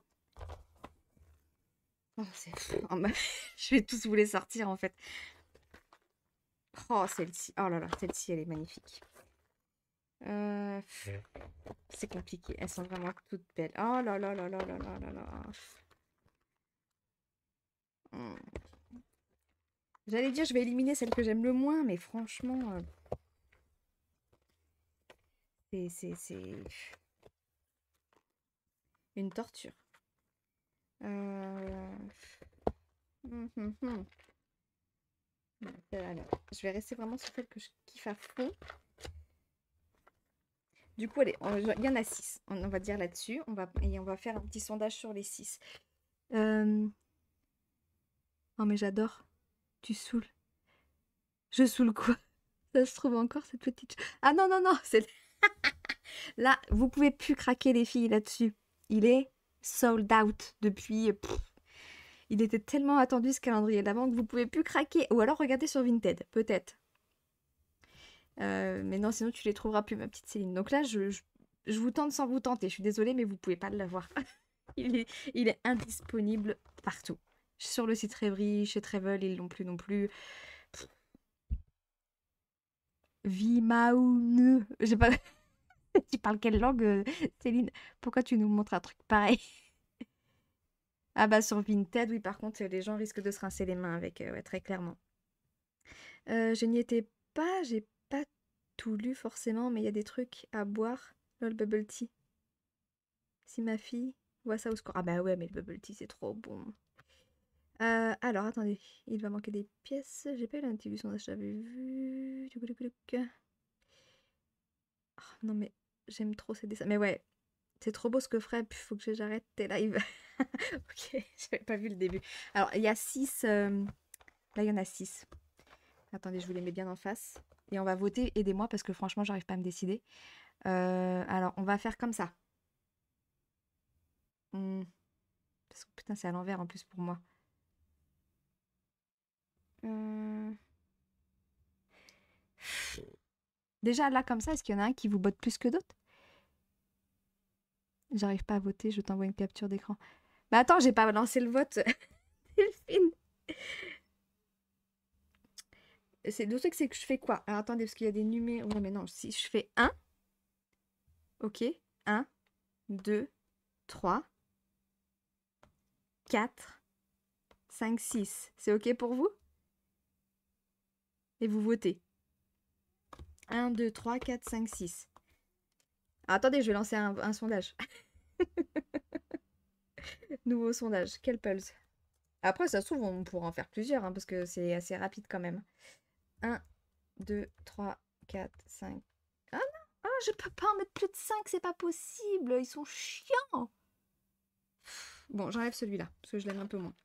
Oh, oh, je vais tous vous les sortir, en fait. Oh, celle-ci. Oh là là, celle-ci, elle est magnifique. Euh, c'est compliqué. Elles sont vraiment toutes belles. Oh là là là là là là là là. Hmm. J'allais dire, je vais éliminer celle que j'aime le moins, mais franchement... Euh, c'est... Une torture. Euh, hum, hum, hum. Euh, je vais rester vraiment sur celle que je kiffe à fond. Du coup, allez, il y en a 6. On, va dire là-dessus. On va, et on va faire un petit sondage sur les 6. Euh... Oh, mais j'adore. Tu saoules. Je saoule quoi Ça se trouve encore cette petite. Ah non, non, non, c'est. là, vous pouvez plus craquer les filles là-dessus. Il est sold out depuis. Euh, il était tellement attendu ce calendrier d'avant que vous pouvez plus craquer. Ou alors regardez sur Vinted, peut-être. Euh, mais non, sinon tu les trouveras plus, ma petite Céline. Donc là, je, vous tente sans vous tenter. Je suis désolée, mais vous pouvez pas l'avoir. il, est, il est indisponible partout. Sur le site Rêverie, chez Travel, ils l'ont plus non plus. Vimaune, J'ai pas. tu parles quelle langue, euh, Céline Pourquoi tu nous montres un truc pareil Ah bah sur Vinted, oui, par contre, les gens risquent de se rincer les mains avec, euh, très clairement. Euh, je n'y étais pas, j'ai pas tout lu forcément, mais il y a des trucs à boire. Lol, bubble tea. Si ma fille voit ça au score. Ah bah ouais, mais le bubble tea, c'est trop bon. Euh, alors, attendez, il va manquer des pièces. J'ai pas eu l'intuition, j'avais vu. non, mais j'aime trop ces dessins. Mais ouais, c'est trop beau ce que ferait. il faut que j'arrête tes lives. ok, j'avais pas vu le début. Alors, il y a 6. Euh, là, il y en a 6. Attendez, je vous les mets bien en face. Et on va voter. Aidez-moi parce que franchement, j'arrive pas à me décider. Euh, alors, on va faire comme ça. Hmm. Parce que, putain, c'est à l'envers en plus pour moi. Hmm. Déjà là comme ça, est-ce qu'il y en a un qui vous botte plus que d'autres J'arrive pas à voter, je t'envoie une capture d'écran. Bah attends, j'ai pas lancé le vote. Delphine. C'est le truc c'est que je fais quoi Alors attendez parce qu'il y a des numéros. Ouais, mais non, si je fais 1 OK, 1 2 3 4 5 6. C'est OK pour vous et vous votez. 1, 2, 3, 4, 5, 6. attendez, je vais lancer un, sondage. Nouveau sondage, quel pulse Après, ça se trouve, on pourra en faire plusieurs, hein, parce que c'est assez rapide quand même. 1, 2, 3, 4, 5. Ah non, ah, je peux pas en mettre plus de 5, c'est pas possible, ils sont chiants. Bon, j'enlève celui-là, parce que je l'aime un peu moins.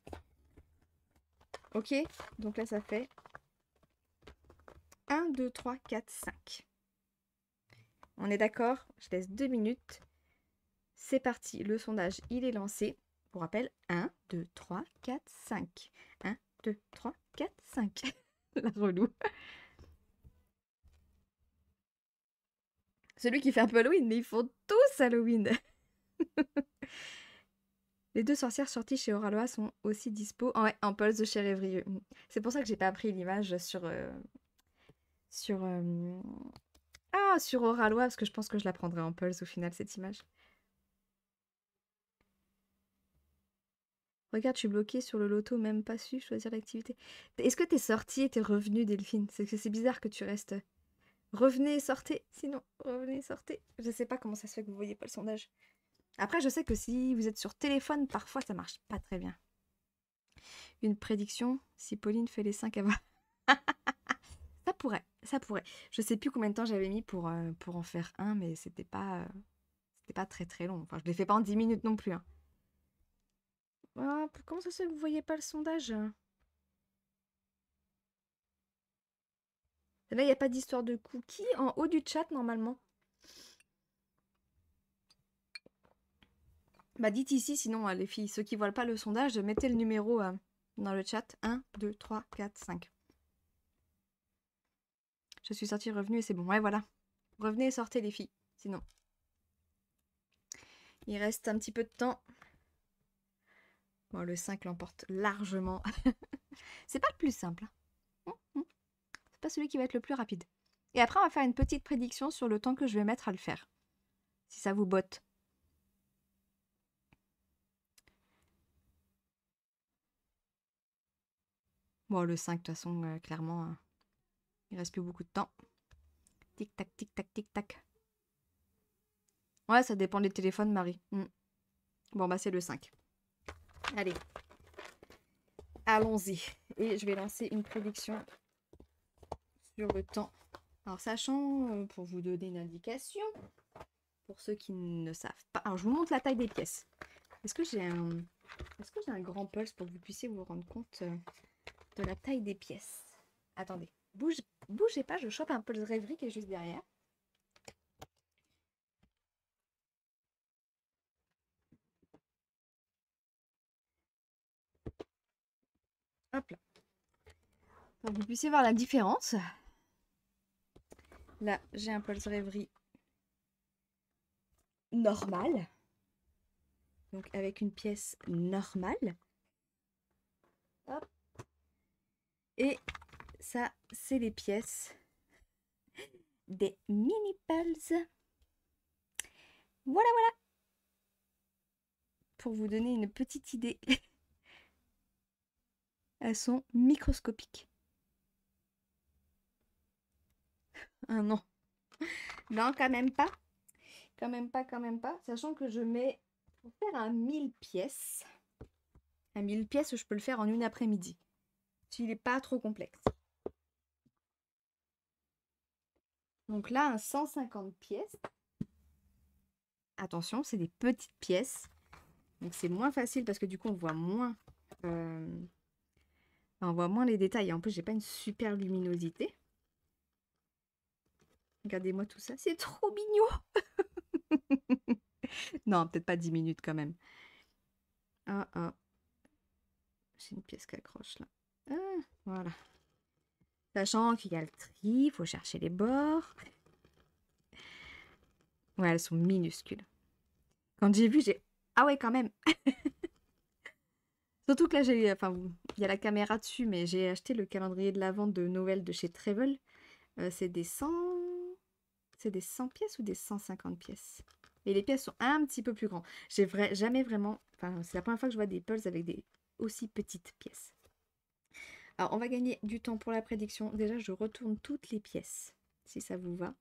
Ok, donc là ça fait 1, 2, 3, 4, 5. On est d'accord Je laisse 2 minutes. C'est parti, le sondage, il est lancé. Pour rappel, 1, 2, 3, 4, 5. 1, 2, 3, 4, 5. La relou. Celui qui fait un peu Halloween, mais ils font tous Halloween. Les deux sorcières sorties chez Oraloa sont aussi dispo en, en pulse de chez Evrieux. C'est pour ça que j'ai pas pris l'image sur, euh, sur. Euh, ah, sur Oralois, parce que je pense que je la prendrai en pulse au final, cette image. Regarde, je suis bloquée sur le loto, même pas su choisir l'activité. Est-ce que t'es sortie et t'es revenue, Delphine C'est que c'est bizarre que tu restes. Revenez, sortez, sinon, revenez, sortez. Je sais pas comment ça se fait que vous voyez pas le sondage. Après, je sais que si vous êtes sur téléphone, parfois ça marche pas très bien. Une prédiction, si Pauline fait les 5 avant. pourrait, ça pourrait. Je sais plus combien de temps j'avais mis pour, euh, pour en faire un, mais c'était pas, euh, c'était pas très très long. Enfin, je l'ai fait pas en 10 minutes non plus. Hein. Ah, comment ça se fait que vous voyez pas le sondage Là, il n'y a pas d'histoire de cookies en haut du chat normalement. Bah dites ici, sinon euh, les filles, ceux qui ne voient pas le sondage, mettez le numéro dans le chat. 1, 2, 3, 4, 5. Je suis sortie, revenue et c'est bon. Ouais, voilà. Revenez et sortez, les filles. Sinon. Il reste un petit peu de temps. Bon, le 5 l'emporte largement. c'est pas le plus simple. Hein. Hum, hum. C'est pas celui qui va être le plus rapide. Et après, on va faire une petite prédiction sur le temps que je vais mettre à le faire. Si ça vous botte. Bon, le 5, de toute façon, euh, clairement. Hein. Il reste plus beaucoup de temps. Tic tac, tic tac, tic tac. Ouais, ça dépend des téléphones, Marie. Hmm. Bon, bah c'est le 5. Allez. Allons-y. Et je vais lancer une prédiction sur le temps. Alors, sachant, euh, pour vous donner une indication, pour ceux qui ne savent pas. Alors, je vous montre la taille des pièces. Est-ce que j'ai un... Est-ce que j'ai un grand pulse pour que vous puissiez vous rendre compte euh, de la taille des pièces Attendez bougez pas, je chope un peu rêverie qui est juste derrière. Hop là. Pour que vous puissiez voir la différence. Là, j'ai un Pulse Rêverie normal. Donc avec une pièce normale. Hop. Et ça, c'est les pièces des mini pals. Voilà, voilà. Pour vous donner une petite idée. Elles sont microscopiques. Ah non. Non, quand même pas. Quand même pas, quand même pas. Sachant que je mets... Pour faire un 1000 pièces, un 1000 pièces, je peux le faire en une après-midi. S'il n'est pas trop complexe. Donc là, un 150 pièces. Attention, c'est des petites pièces. Donc c'est moins facile parce que du coup, on voit moins, euh, on voit moins les détails. en plus, j'ai pas une super luminosité. Regardez-moi tout ça, c'est trop mignon. non, peut-être pas 10 minutes quand même. Ah ah. J'ai une pièce qui accroche là. Ah, voilà. Sachant qu'il y a le tri, il faut chercher les bords. Ouais, elles sont minuscules. Quand j'ai vu, j'ai... Ah ouais, quand même Surtout que là, j'ai... Enfin, il y a la caméra dessus, mais j'ai acheté le calendrier de la vente de Noël de chez Trevel. Euh, c'est des 100... C'est des 100 pièces ou des 150 pièces Et les pièces sont un petit peu plus grandes. J'ai jamais vraiment... Enfin, c'est la première fois que je vois des pulls avec des aussi petites pièces on va gagner du temps pour la prédiction. Déjà, je retourne toutes les pièces, si ça vous va.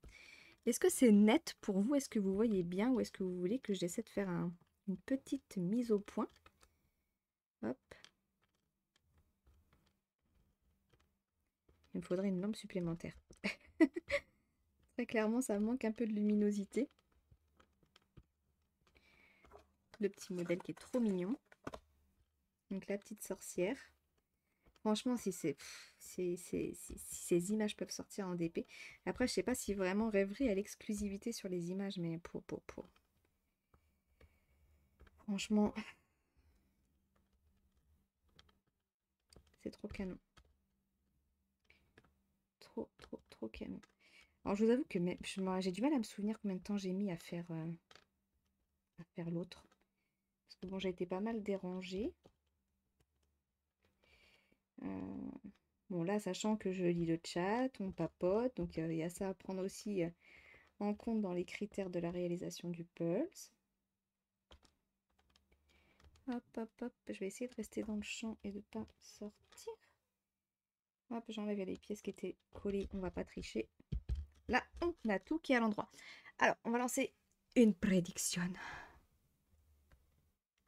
Est-ce que c'est net pour vous Est-ce que vous voyez bien ou est-ce que vous voulez que j'essaie de faire une petite mise au point Hop. Il me faudrait une lampe supplémentaire. clairement, ça manque un peu de luminosité. Le petit modèle qui est trop mignon. Donc la petite sorcière. Franchement, si, ces images peuvent sortir en DP. Après, je sais pas si vraiment Rêverie a l'exclusivité sur les images, mais pour, pour, pour. Franchement, c'est trop canon. Trop, trop, trop canon. Alors, je vous avoue que j'ai du mal à me souvenir combien de temps j'ai mis à faire, euh, à faire l'autre. Parce que bon, j'ai été pas mal dérangée. Euh, bon, là, sachant que je lis le chat, on papote, donc euh, il y a ça à prendre aussi euh, en compte dans les critères de la réalisation du pulse. Hop, hop, hop, je vais essayer de rester dans le champ et de ne pas sortir. Hop, j'enlève les pièces qui étaient collées, on ne va pas tricher. Là, on a tout qui est à l'endroit. Alors, on va lancer une prédiction.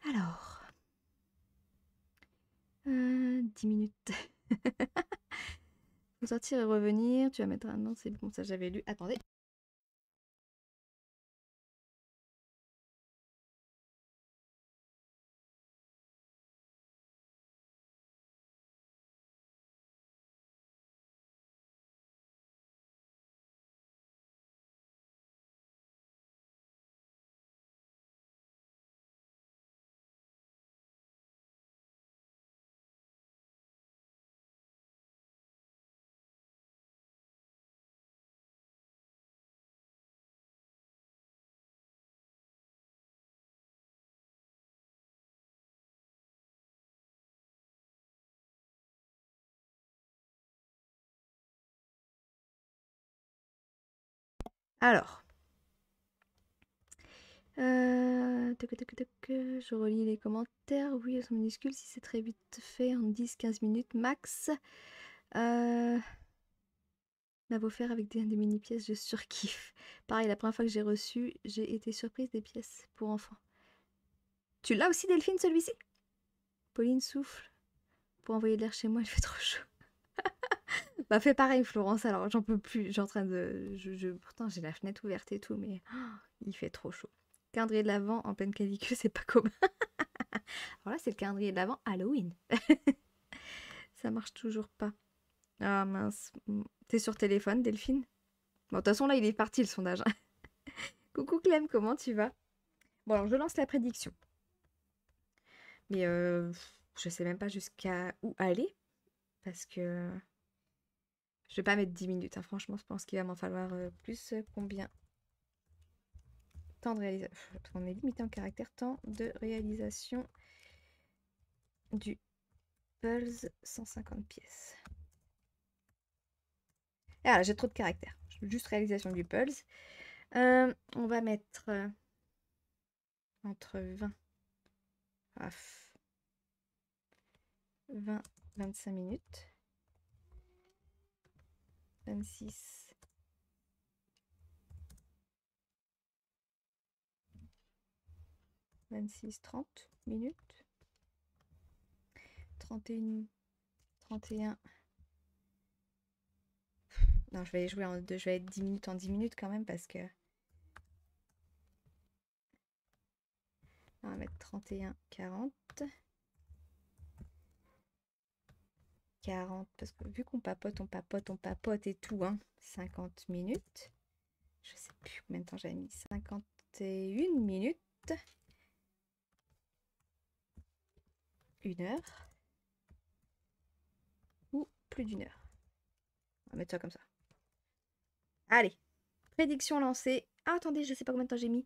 Alors, 10 euh, minutes. Faut sortir et revenir. Tu vas mettre un Non, c'est bon, ça j'avais lu. Attendez. Alors. Euh, euh, je relis les commentaires. Oui, elles sont minuscules. Si c'est très vite fait, en 10-15 minutes max. Euh, m'a beau faire avec des, des mini-pièces, je surkiffe. Pareil, la première fois que j'ai reçu, j'ai été surprise des pièces pour enfants. Tu l'as aussi, Delphine, celui-ci Pauline souffle. Pour envoyer de l'air chez moi, il fait trop chaud. Bah fais pareil Florence, alors j'en peux plus, j'ai en train de... Je, Pourtant j'ai la fenêtre ouverte et tout, mais oh, il fait trop chaud. Calendrier de l'avant en pleine calicule, c'est pas commun. alors là c'est le calendrier de l'avant Halloween. Ça marche toujours pas. Ah mince, t'es sur téléphone Delphine Bon de toute façon là il est parti le sondage. Hein. Coucou Clem, comment tu vas Bon alors je lance la prédiction. Mais euh, je sais même pas jusqu'à où aller parce que je vais pas mettre 10 minutes, hein. franchement, je pense qu'il va m'en falloir euh, plus. Euh, combien Temps de réalisation. On est limité en caractère. Temps de réalisation du Pulse 150 pièces. Ah j'ai trop de caractères. Juste réalisation du Pulse. Euh, on va mettre entre 20. 20, 25 minutes. 26. 26 30 minutes. 31, 31, Non, je vais jouer en deux, je vais être 10 minutes en 10 minutes quand même parce que. On va mettre 31, 40. 40, parce que vu qu'on papote, on papote, on papote et tout, hein, 50 minutes. Je sais plus combien de temps j'ai mis. 51 minutes. Une heure. Ou plus d'une heure. On va mettre ça comme ça. Allez. Prédiction lancée. Ah, attendez, je sais pas combien de temps j'ai mis.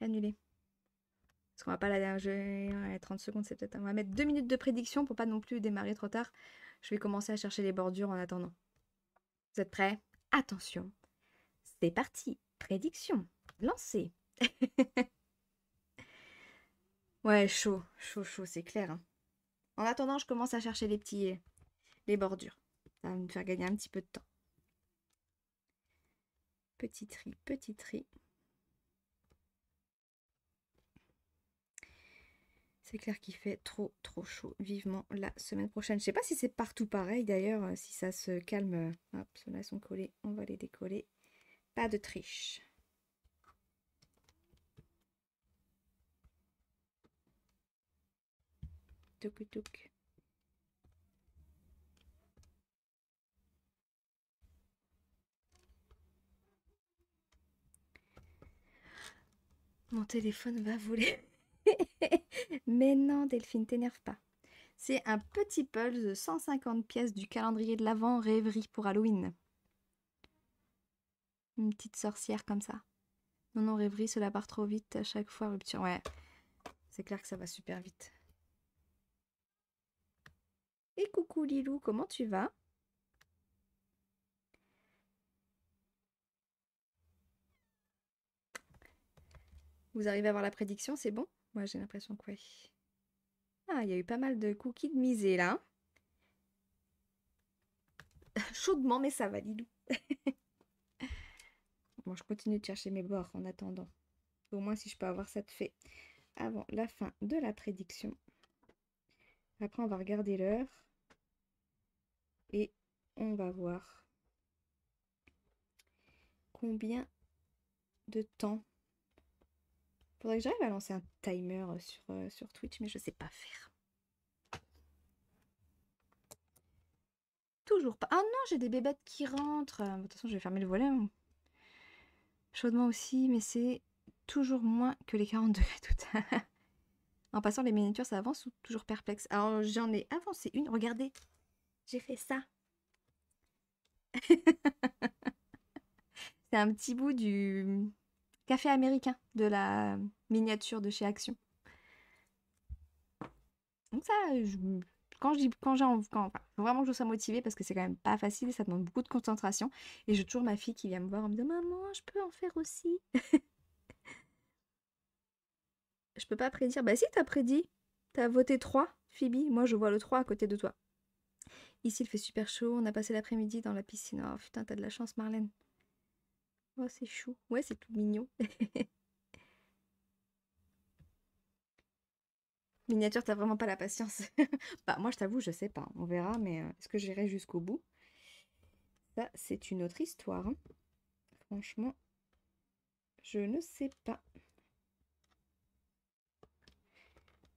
Annuler. Parce qu'on va pas la dernière. 30 secondes, c'est peut-être. On va mettre 2 minutes de prédiction pour pas non plus démarrer trop tard. Je vais commencer à chercher les bordures en attendant. Vous êtes prêts Attention. C'est parti. Prédiction. Lancez. ouais, chaud, chaud, chaud, c'est clair. Hein. En attendant, je commence à chercher les petits... les bordures. Ça va me faire gagner un petit peu de temps. Petit tri, petit tri. C'est clair qu'il fait trop trop chaud. Vivement la semaine prochaine. Je sais pas si c'est partout pareil d'ailleurs, euh, si ça se calme. Euh, hop, ceux-là sont collés, on va les décoller. Pas de triche. Touk touk. Mon téléphone va voler. Mais non, Delphine, t'énerve pas. C'est un petit puzzle de 150 pièces du calendrier de l'Avent Rêverie pour Halloween. Une petite sorcière comme ça. Non, non, Rêverie, cela part trop vite à chaque fois, rupture. Ouais, c'est clair que ça va super vite. Et coucou Lilou, comment tu vas Vous arrivez à avoir la prédiction, c'est bon j'ai l'impression que oui. Ah, il y a eu pas mal de cookies de misée, là. Chaudement, mais ça va, Lilou. bon, je continue de chercher mes bords en attendant. Au moins, si je peux avoir ça de fait avant la fin de la prédiction. Après, on va regarder l'heure. Et on va voir combien de temps Faudrait que j'arrive à lancer un timer euh, sur, euh, sur Twitch, mais je sais pas faire. Toujours pas. Ah non, j'ai des bébêtes qui rentrent. De toute façon, je vais fermer le volet. Hein. Chaudement aussi, mais c'est toujours moins que les 40 degrés tout En passant, les miniatures, ça avance ou toujours perplexe Alors, j'en ai avancé une. Regardez, j'ai fait ça. c'est un petit bout du, café américain de la miniature de chez Action. Donc ça, je, quand j'ai quand vraiment je sois motivée parce que c'est quand même pas facile et ça demande beaucoup de concentration et j'ai toujours ma fille qui vient me voir en me disant maman, je peux en faire aussi. je peux pas prédire. Bah si, t'as prédit. T'as voté 3, Phoebe. Moi, je vois le 3 à côté de toi. Ici, il fait super chaud. On a passé l'après-midi dans la piscine. Oh putain, t'as de la chance, Marlène. Oh, c'est chou. Ouais, c'est tout mignon. Miniature, t'as vraiment pas la patience. bah, moi, je t'avoue, je sais pas. Hein. On verra, mais euh, est-ce que j'irai jusqu'au bout Ça, c'est une autre histoire. Hein. Franchement, je ne sais pas.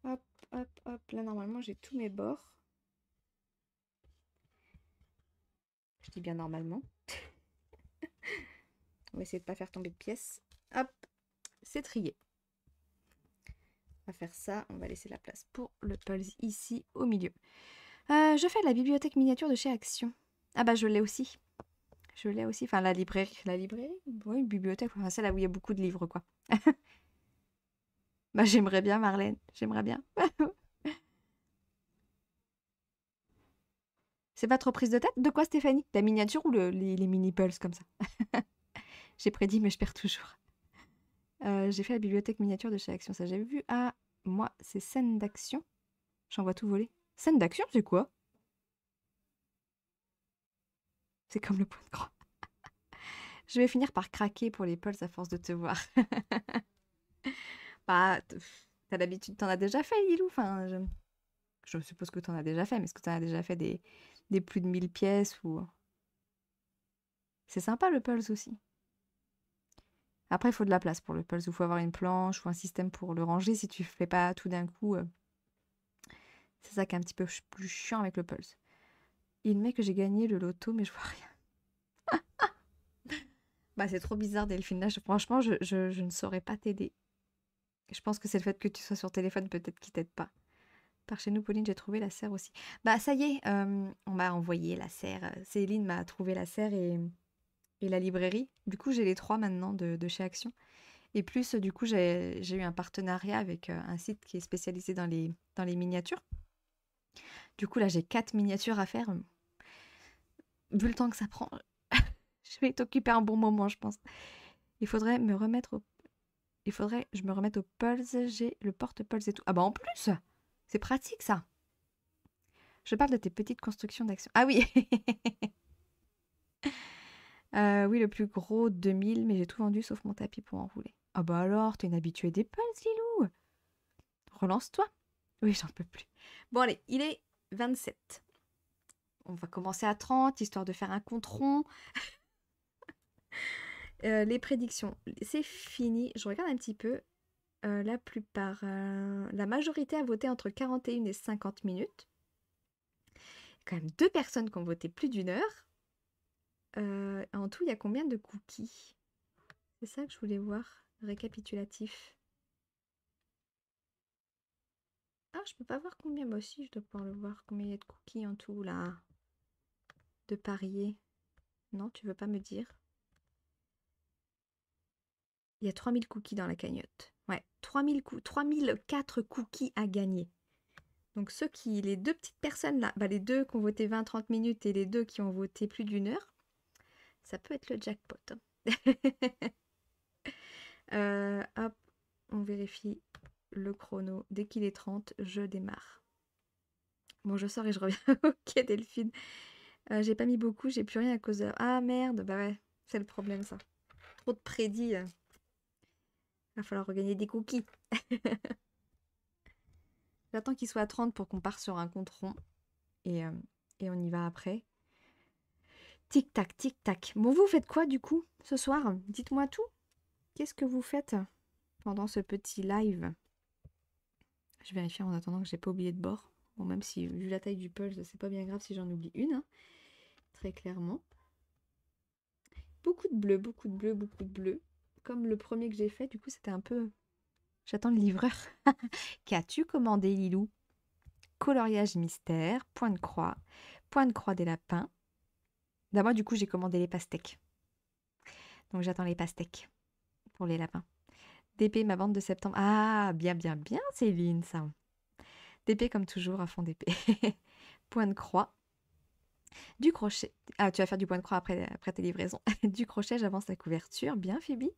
Hop, hop, hop. Là, normalement, j'ai tous mes bords. Je dis bien normalement. On va essayer de ne pas faire tomber de pièces. Hop, c'est trié. On va faire ça. On va laisser la place pour le Pulse ici au milieu. Euh, je fais la bibliothèque miniature de chez Action. Ah bah je l'ai aussi. Je l'ai aussi. Enfin la librairie. La librairie Oui, une bibliothèque. Enfin celle là où il y a beaucoup de livres quoi. bah j'aimerais bien Marlène. J'aimerais bien. C'est pas trop prise de tête De quoi Stéphanie La miniature ou les, les mini-pulses comme ça J'ai prédit, mais je perds toujours. Euh, j'ai fait la bibliothèque miniature de chez Action, ça j'avais vu. Ah, moi, c'est scène d'action. J'en vois tout voler. Scène d'action, c'est quoi C'est comme le point de croix. je vais finir par craquer pour les Pulse à force de te voir. bah, t'as l'habitude, t'en as déjà fait, Lilou. Enfin, je, suppose que t'en as déjà fait, mais est-ce que t'en as déjà fait des, plus de 1000 pièces ou... C'est sympa le Pulse aussi. Après, il faut de la place pour le pulse. Il faut avoir une planche ou un système pour le ranger si tu ne fais pas tout d'un coup. Euh, c'est ça qui est un petit peu plus chiant avec le pulse. Il met que j'ai gagné le loto, mais je vois rien. bah, c'est trop bizarre, Delphine. Là, franchement, je, ne saurais pas t'aider. Je pense que c'est le fait que tu sois sur téléphone, peut-être qui t'aide pas. Par chez nous, Pauline, j'ai trouvé la serre aussi. Bah, ça y est, euh, on m'a envoyé la serre. Céline m'a trouvé la serre et et la librairie. Du coup, j'ai les trois maintenant de, chez Action. Et plus, euh, du coup, j'ai eu un partenariat avec euh, un site qui est spécialisé dans les, dans les miniatures. Du coup, là, j'ai quatre miniatures à faire. Vu le temps que ça prend, je vais t'occuper un bon moment, je pense. Il faudrait me remettre au... Il faudrait je me remette au pulse. J'ai le porte-pulse et tout. Ah bah en plus C'est pratique, ça Je parle de tes petites constructions d'action. Ah oui Euh, oui, le plus gros, 2000, mais j'ai tout vendu sauf mon tapis pour enrouler. Ah bah alors, t'es une habituée des puzzles, Lilou. Relance-toi. Oui, j'en peux plus. Bon allez, il est 27. On va commencer à 30, histoire de faire un compte rond. Euh, les prédictions, c'est fini. Je regarde un petit peu. Euh, la plupart, la majorité a voté entre 41 et 50 minutes. Quand même deux personnes qui ont voté plus d'une heure. Euh, en tout, il y a combien de cookies C'est ça que je voulais voir. Récapitulatif. Ah, je peux pas voir combien. Moi aussi, je dois pouvoir le voir. Combien il y a de cookies en tout, là De parier. Non, tu veux pas me dire Il y a 3000 cookies dans la cagnotte. Ouais, 3000 3004 cookies à gagner. Donc ceux qui, les deux petites personnes là, bah les deux qui ont voté 20-30 minutes et les deux qui ont voté plus d'une heure, ça peut être le jackpot. Hein. Euh, hop, on vérifie le chrono. Dès qu'il est 30, je démarre. Bon, je sors et je reviens. ok, Delphine. Euh, j'ai pas mis beaucoup, j'ai plus rien à cause de... Ah merde, bah ouais, c'est le problème ça. Trop de prédits. Hein. Va falloir regagner des cookies. J'attends qu'il soit à 30 pour qu'on parte sur un compte rond. et euh, on y va après. Tic-tac, tic-tac. Bon, vous faites quoi du coup ce soir Dites-moi tout. Qu'est-ce que vous faites pendant ce petit live Je vérifie en attendant que j'ai pas oublié de bord. Bon, même si, vu la taille du pulse, c'est pas bien grave si j'en oublie une. Hein. Très clairement. Beaucoup de bleu, beaucoup de bleu, beaucoup de bleu. Comme le premier que j'ai fait, du coup, c'était un peu. J'attends le livreur. Qu'as-tu commandé, Lilou Coloriage mystère, point de croix, point de croix des lapins, D'abord bah, du coup j'ai commandé les pastèques. Donc j'attends les pastèques pour les lapins. DP, ma vente de septembre. Ah, bien, bien, bien, Céline, ça. DP comme toujours, à fond d'épée. point de croix. Du crochet. Ah, tu vas faire du point de croix après, après tes livraisons. du crochet, j'avance la couverture. Bien, Phoebe.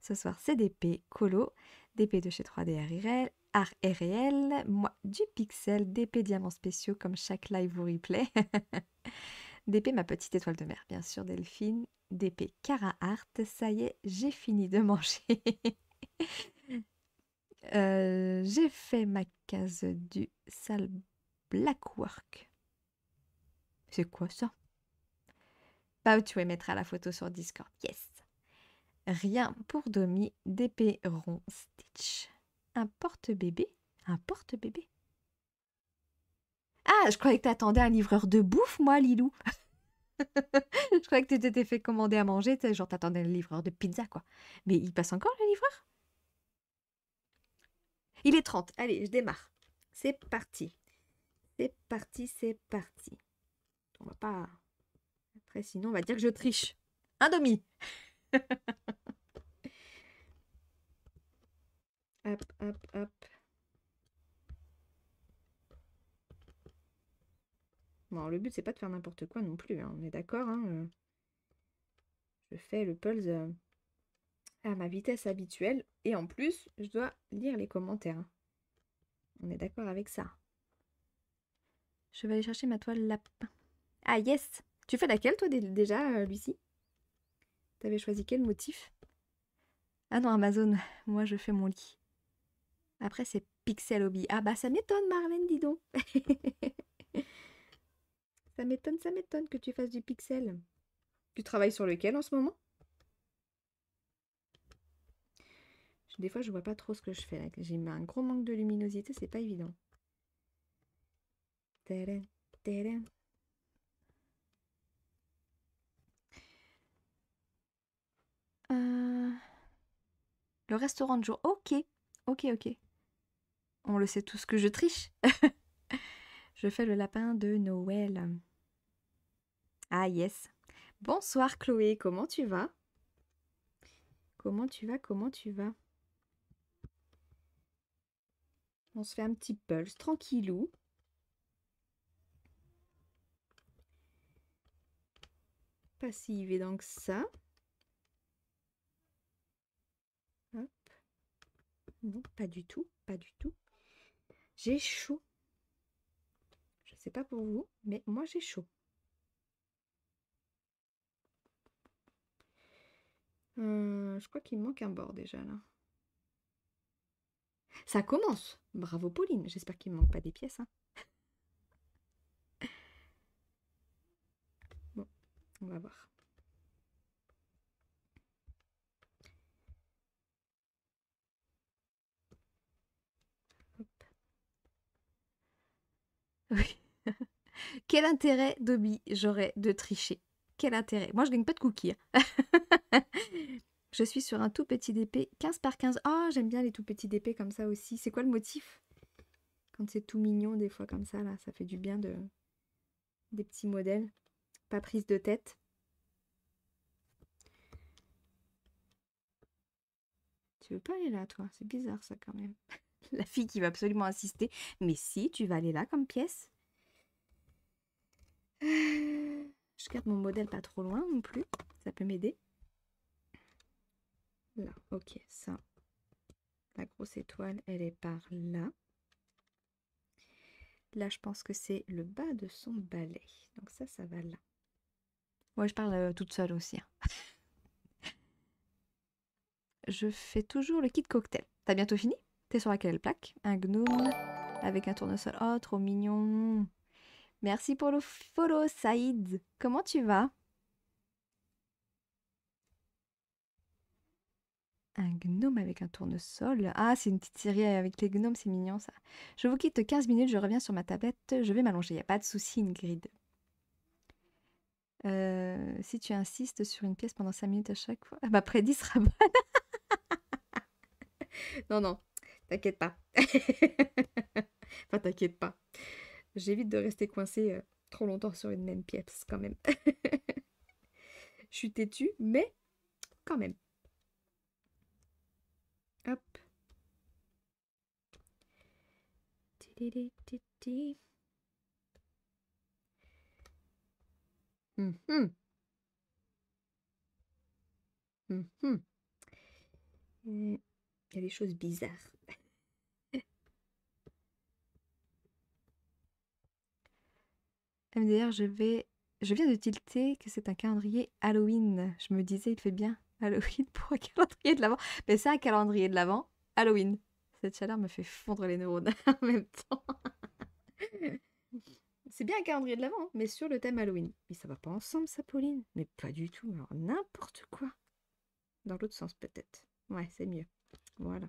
Ce soir, c'est DP, colo, DP de chez 3D art et Moi, du pixel, DP diamants spéciaux comme chaque live vous replay. DP, ma petite étoile de mer, bien sûr, Delphine. DP, Cara Art. Ça y est, j'ai fini de manger. Euh, j'ai fait ma case du sale Blackwork. C'est quoi ça Bah, tu mettras la photo sur Discord. Yes. Rien pour Domi, DP rond Stitch. Un porte-bébé Un porte-bébé je croyais que t'attendais un livreur de bouffe, moi, Lilou. je croyais que tu t'étais fait commander à manger, genre t'attendais un livreur de pizza, quoi. Mais il passe encore, le livreur Il est 30. Allez, je démarre. C'est parti. C'est parti, c'est parti. On va pas... Après, sinon, on va dire que je triche. Un demi Hop, hop, hop. le but, c'est pas de faire n'importe quoi non plus, hein, on est d'accord. Hein, euh. je fais le pulse euh, à ma vitesse habituelle. Et en plus, je dois lire les commentaires. On est d'accord avec ça. Je vais aller chercher ma toile lapin. Ah yes Tu fais laquelle toi déjà, euh, Lucie T'avais choisi quel motif Ah non, Amazon, moi je fais mon lit. Après c'est Pixel Hobby. Ah bah ça m'étonne Marlène, dis donc Ça m'étonne, ça m'étonne que tu fasses du pixel. Tu travailles sur lequel en ce moment Des fois, je vois pas trop ce que je fais là. J'ai un gros manque de luminosité, c'est pas évident. Euh. Le restaurant de jour. Ok, ok, ok. On le sait tous que je triche. je fais le lapin de Noël. Ah yes. Bonsoir Chloé, comment tu vas Comment tu vas Comment tu vas On se fait un petit pulse, tranquillou. si évident donc ça. Non, pas du tout, pas du tout. J'ai chaud. Je ne sais pas pour vous, mais moi j'ai chaud. Euh, je crois qu'il manque un bord déjà là. Ça commence. Bravo Pauline. J'espère qu'il ne manque pas des pièces. Hein. bon, on va voir. Oui. Quel intérêt, Dobby, j'aurais de tricher quel intérêt Moi, je gagne pas de cookies. Hein. je suis sur un tout petit DP, 15 par 15. Oh, j'aime bien les tout petits DP comme ça aussi. C'est quoi le motif Quand c'est tout mignon, des fois comme ça, là, ça fait du bien de des petits modèles. Pas prise de tête. Tu veux pas aller là, toi C'est bizarre, ça, quand même. La fille qui va absolument assister. Mais si, tu vas aller là comme pièce. Je garde mon modèle pas trop loin non plus. Ça peut m'aider. Là, ok, ça. La grosse étoile, elle est par là. Là, je pense que c'est le bas de son balai. Donc ça, ça va là. Moi, je parle euh, toute seule aussi. Hein. je fais toujours le kit cocktail. T'as bientôt fini T'es sur laquelle plaque Un gnome avec un tournesol. Oh, trop mignon Merci pour le follow, Saïd. Comment tu vas Un gnome avec un tournesol. Ah, c'est une petite série avec les gnomes, c'est mignon ça. Je vous quitte 15 minutes, je reviens sur ma tablette, je vais m'allonger, il n'y a pas de souci, Ingrid. Euh, si tu insistes sur une pièce pendant 5 minutes à chaque fois, après ah bah, 10 sera non, non, t'inquiète pas. enfin, t'inquiète pas. J'évite de rester coincée euh, trop longtemps sur une même pièce quand même. Je suis têtue, mais quand même. Hop. Euh, il y a des choses bizarres. Ah, MDR, je vais. Je viens de tilter que c'est un calendrier Halloween. Je me disais, il fait bien Halloween pour un calendrier de l'avant. Mais c'est un calendrier de l'avant, Halloween. Cette chaleur me fait fondre les neurones en même temps. c'est bien un calendrier de l'avant, mais sur le thème Halloween. Mais ça va pas ensemble, ça, Pauline. Mais pas du tout. Alors n'importe quoi. Dans l'autre sens, peut-être. Ouais, c'est mieux. Voilà.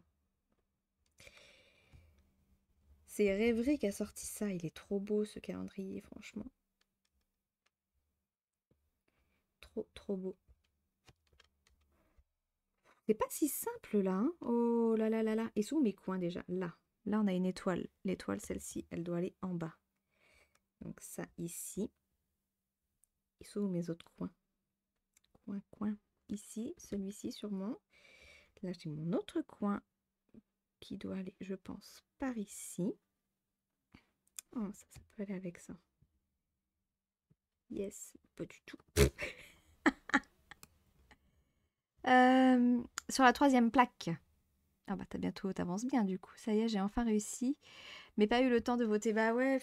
C'est Rêverie qui a sorti ça. Il est trop beau ce calendrier, franchement. Trop, trop beau. C'est pas si simple là. Hein. oh là là là là. Et sous mes coins déjà Là. Là, on a une étoile. L'étoile, celle-ci, elle doit aller en bas. Donc ça ici. Et sous mes autres coins Coin, coin. Ici, celui-ci sûrement. Là, j'ai mon autre coin qui doit aller, je pense, par ici. Oh, ça, ça peut aller avec ça. Yes, pas du tout. Euh, sur la troisième plaque. Ah bah t'as bientôt, t'avances bien du coup. Ça y est, j'ai enfin réussi. Mais pas eu le temps de voter. Bah ouais.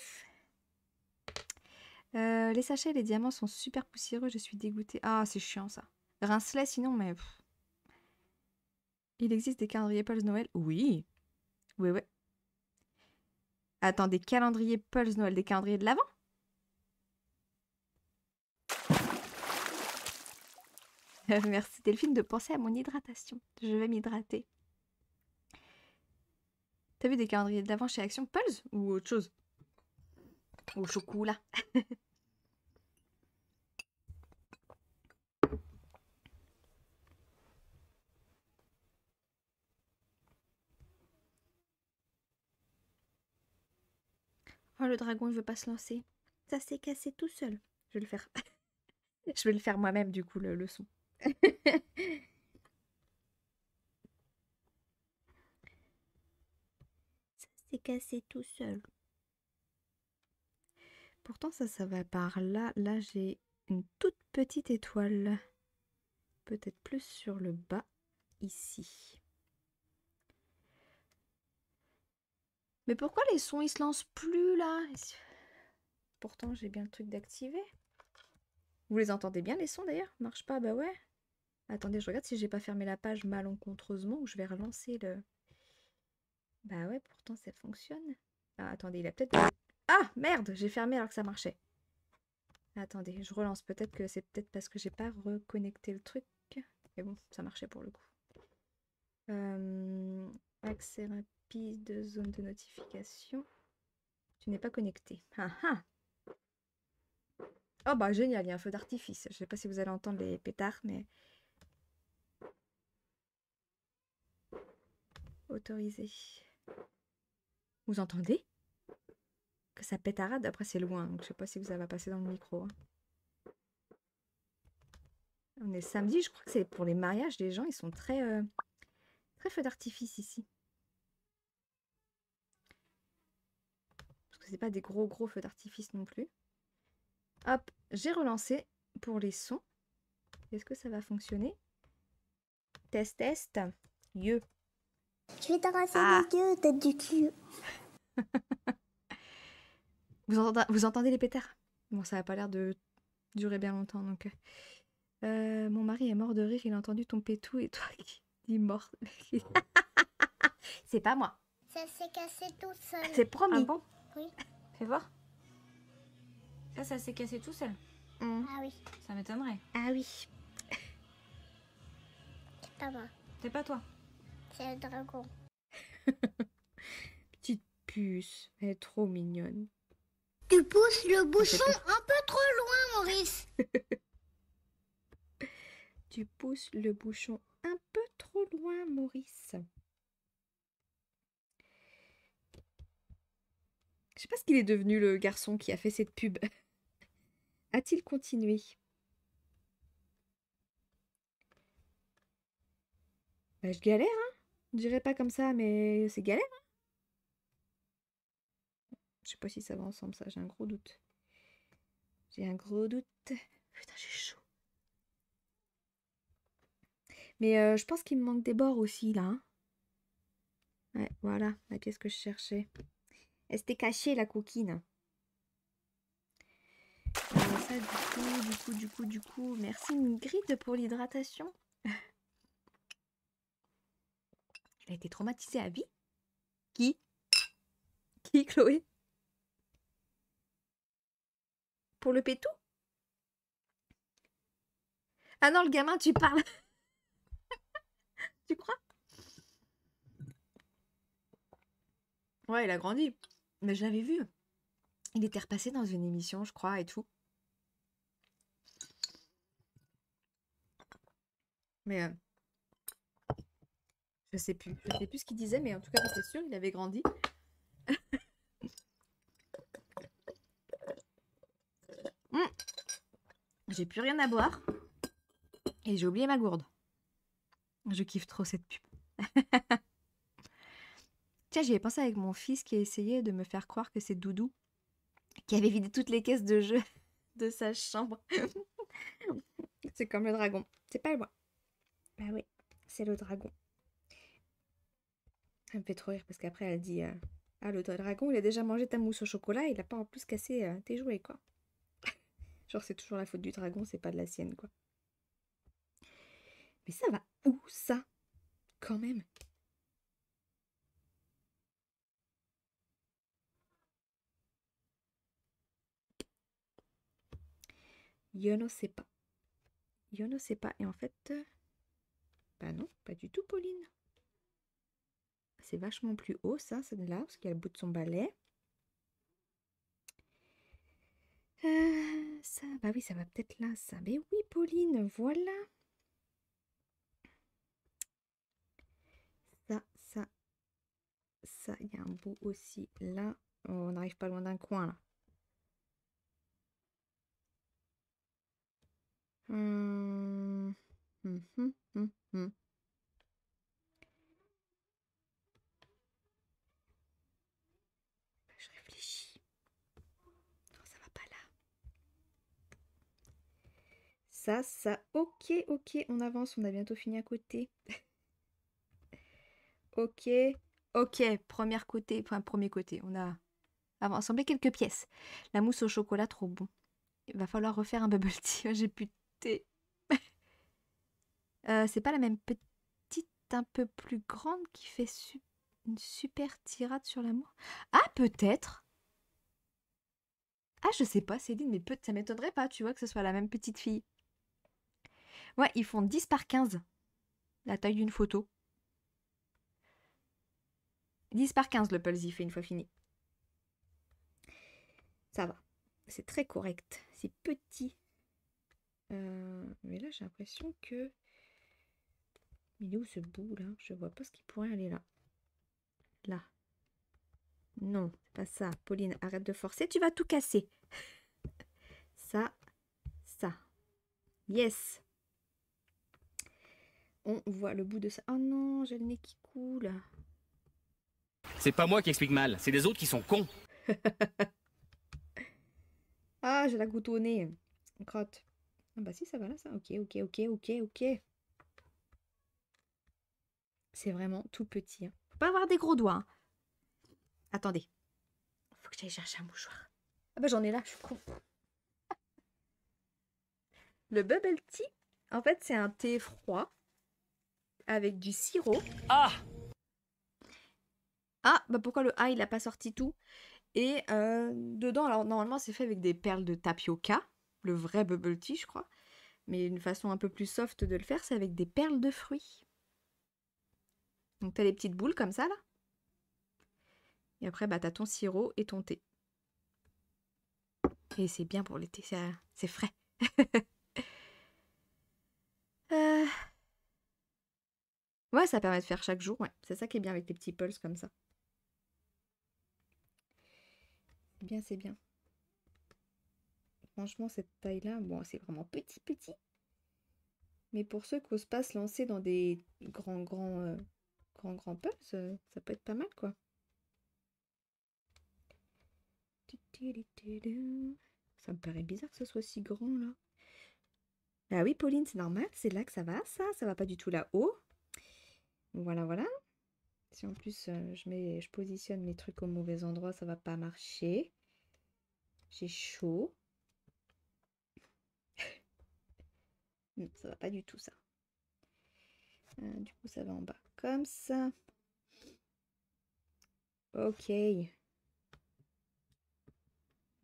Euh, les sachets et les diamants sont super poussiéreux, je suis dégoûtée. Ah, c'est chiant ça. Rincelet sinon, mais... Il existe des calendriers Pulse Noël Oui. Oui, oui. Attends, des calendriers Pulse Noël, des calendriers de l'avant Merci Delphine de penser à mon hydratation. Je vais m'hydrater. T'as vu des calendriers de l'avant chez Action Pulse ou autre chose Au chocolat Oh, le dragon, il veut pas se lancer. Ça s'est cassé tout seul. Je vais le faire. je vais le faire moi-même, du coup, le, le son. ça s'est cassé tout seul. Pourtant, ça, ça va par là. Là, j'ai une toute petite étoile. Peut-être plus sur le bas, ici. Mais pourquoi les sons ils se lancent plus là Pourtant j'ai bien le truc d'activer. Vous les entendez bien les sons d'ailleurs Marche pas, bah ouais. Attendez, je regarde si j'ai pas fermé la page malencontreusement ou je vais relancer le. Bah ouais, pourtant ça fonctionne. Ah, attendez, il a peut-être. Ah merde, j'ai fermé alors que ça marchait. Attendez, je relance. Peut-être que c'est peut-être parce que j'ai pas reconnecté le truc. Mais bon, ça marchait pour le coup. Euh de zone de notification. Tu n'es pas connecté. Ah, ah Oh bah génial, il y a un feu d'artifice. Je ne sais pas si vous allez entendre les pétards, mais... Autorisé. Vous entendez Que ça pétarade Après c'est loin, donc je sais pas si ça va passer dans le micro. Hein. On est samedi, je crois que c'est pour les mariages, les gens, ils sont très... Euh, très feu d'artifice ici. pas des gros gros feux d'artifice non plus. Hop, j'ai relancé pour les sons. Est-ce que ça va fonctionner Test, test. Yeux. Je vais te ah. les yeux, tête du cul. vous, entendez, vous, entendez, les pétards Bon, ça n'a pas l'air de durer bien longtemps, donc... Euh, euh, mon mari est mort de rire, il a entendu ton pétou et toi qui dis mort. c'est pas moi. Ça s'est cassé tout seul. C'est promis. Ah oui. Fais voir. Ça, ça s'est cassé tout seul. Mmh. Ah oui. Ça m'étonnerait. Ah oui. C'est pas moi. C'est pas toi. C'est le dragon. Petite puce, elle est trop mignonne. Tu pousses le bouchon un peu trop loin, Maurice. tu pousses le bouchon un peu trop loin, Maurice. Je sais pas ce qu'il est devenu le garçon qui a fait cette pub. A-t-il continué bah, je galère, hein Je dirais pas comme ça, mais c'est galère, hein Je sais pas si ça va ensemble, ça, j'ai un gros doute. J'ai un gros doute. Putain, j'ai chaud. Mais euh, je pense qu'il me manque des bords aussi, là. Hein. ouais, voilà, la pièce que je cherchais. Elle s'était cachée, la coquine. ça, du coup, du coup, du coup, du coup, merci Migrid pour l'hydratation. Elle a été traumatisée à vie Qui Qui, Chloé Pour le pétou Ah non, le gamin, tu parles Tu crois Ouais, il a grandi. Mais je l'avais vu. Il était repassé dans une émission, je crois, et tout. Mais euh, je sais plus. Je sais plus ce qu'il disait, mais en tout cas, c'est sûr, il avait grandi. Hmm. J'ai plus rien à boire. Et j'ai oublié ma gourde. Je kiffe trop cette pub. Tiens, j'y ai pensé avec mon fils qui a essayé de me faire croire que c'est Doudou qui avait vidé toutes les caisses de jeu de sa chambre. c'est comme le dragon. C'est pas moi. Bah oui, c'est le dragon. Elle me fait trop rire parce qu'après elle dit euh, Ah, le dragon, il a déjà mangé ta mousse au chocolat, et il a pas en plus cassé euh, tes jouets, quoi. Genre, c'est toujours la faute du dragon, c'est pas de la sienne, quoi. Mais ça va où ça Quand même. Je ne sais pas. je ne sais pas. Et en fait, euh, bah non, pas du tout, Pauline. C'est vachement plus haut, ça, celle-là, parce qu'il y a le bout de son balai. Euh, ça, bah oui, ça va peut-être là, ça. Mais oui, Pauline, voilà. Ça, ça, ça, il y a un bout aussi là. on n'arrive pas loin d'un coin, là. Hum, hum, hum, Je réfléchis. Non, ça va pas là. Ça, ça. Ok, ok, on avance. On a bientôt fini à côté. ok. Ok, Premier côté, enfin, premier côté. On a assemblé quelques pièces. La mousse au chocolat, trop bon. Il va falloir refaire un bubble tea. J'ai plus Euh, c'est pas la même petite, un peu plus grande, qui fait une super tirade sur l'amour Ah, peut-être Ah, je sais pas, Céline, mais peut ça m'étonnerait pas, tu vois, que ce soit la même petite fille. Ouais, ils font 10 par 15, la taille d'une photo. 10 par 15, le Pulse, fait une fois fini. Ça va. C'est très correct. C'est petit. Euh, mais là, j'ai l'impression que... Il est où ce bout là Je vois pas ce qui pourrait aller là. Là. Non, c'est pas ça. Pauline, arrête de forcer, tu vas tout casser. ça, ça. Yes. On voit le bout de ça. Oh non, j'ai le nez qui coule. C'est pas moi qui explique mal, c'est des autres qui sont cons. ah, j'ai la goutte au nez. Ah, bah si, ça va là, ça. Ok, ok, ok, ok, ok. C'est vraiment tout petit. Hein. Faut pas avoir des gros doigts. Hein. Attendez. Faut que j'aille chercher un mouchoir. Ah bah j'en ai là, je suis Le bubble tea, en fait, c'est un thé froid avec du sirop. Ah Ah, bah pourquoi le A, il n'a pas sorti tout Et euh, dedans, alors normalement, c'est fait avec des perles de tapioca le vrai bubble tea, je crois. Mais une façon un peu plus soft de le faire, c'est avec des perles de fruits. Donc t'as des petites boules comme ça là. Et après, bah, t'as ton sirop et ton thé. Et c'est bien pour l'été, c'est frais. Euh. Ouais, ça permet de faire chaque jour, C'est ça qui est bien avec les petits pulses comme ça. bien, c'est bien franchement, cette taille-là, bon, c'est vraiment petit, petit. Mais pour ceux qui n'osent pas se lancer dans des grands, grands, euh, grands, grands puzzles, euh, ça peut être pas mal, quoi. Ça me paraît bizarre que ce soit si grand, là. Ah oui, Pauline, c'est normal, c'est là que ça va, ça. Ça va pas du tout là-haut. Voilà, voilà. Si en plus euh, je, mets, je positionne mes trucs au mauvais endroit, ça va pas marcher. J'ai chaud. ça va pas du tout ça. Euh, du coup, ça va en bas comme ça. Ok.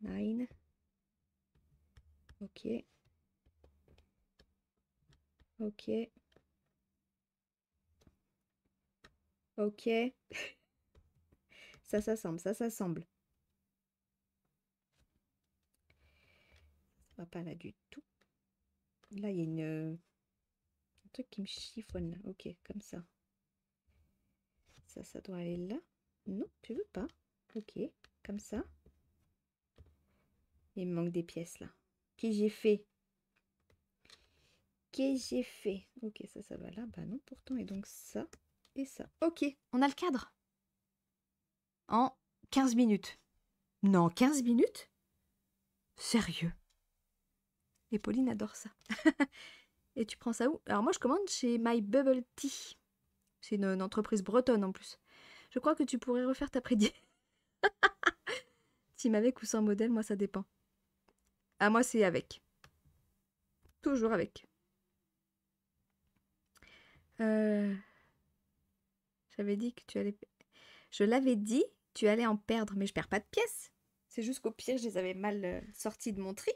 Nine. Ok. Ok. Ok. ça s'assemble, ça s'assemble. Ça, ça, ça va pas là du tout. Là, il y a une, euh, un truc qui me chiffonne. Ok, comme ça. Ça, ça doit aller là. Non, tu veux pas. Ok, comme ça. Il me manque des pièces là. Que j'ai fait Que j'ai fait Ok, ça, ça va là. Bah non, pourtant. Et donc ça et ça. Ok, on a le cadre. En 15 minutes. Non, 15 minutes Sérieux et Pauline adore ça. Et tu prends ça où Alors moi je commande chez My Bubble Tea. C'est une, entreprise bretonne en plus. Je crois que tu pourrais refaire ta prédie. Team avec ou sans modèle, moi ça dépend. Ah moi c'est avec. Toujours avec. Euh, j'avais dit que tu allais... Je l'avais dit, tu allais en perdre, mais je perds pas de pièces. C'est juste qu'au pire, je les avais mal euh, sorties de mon tri.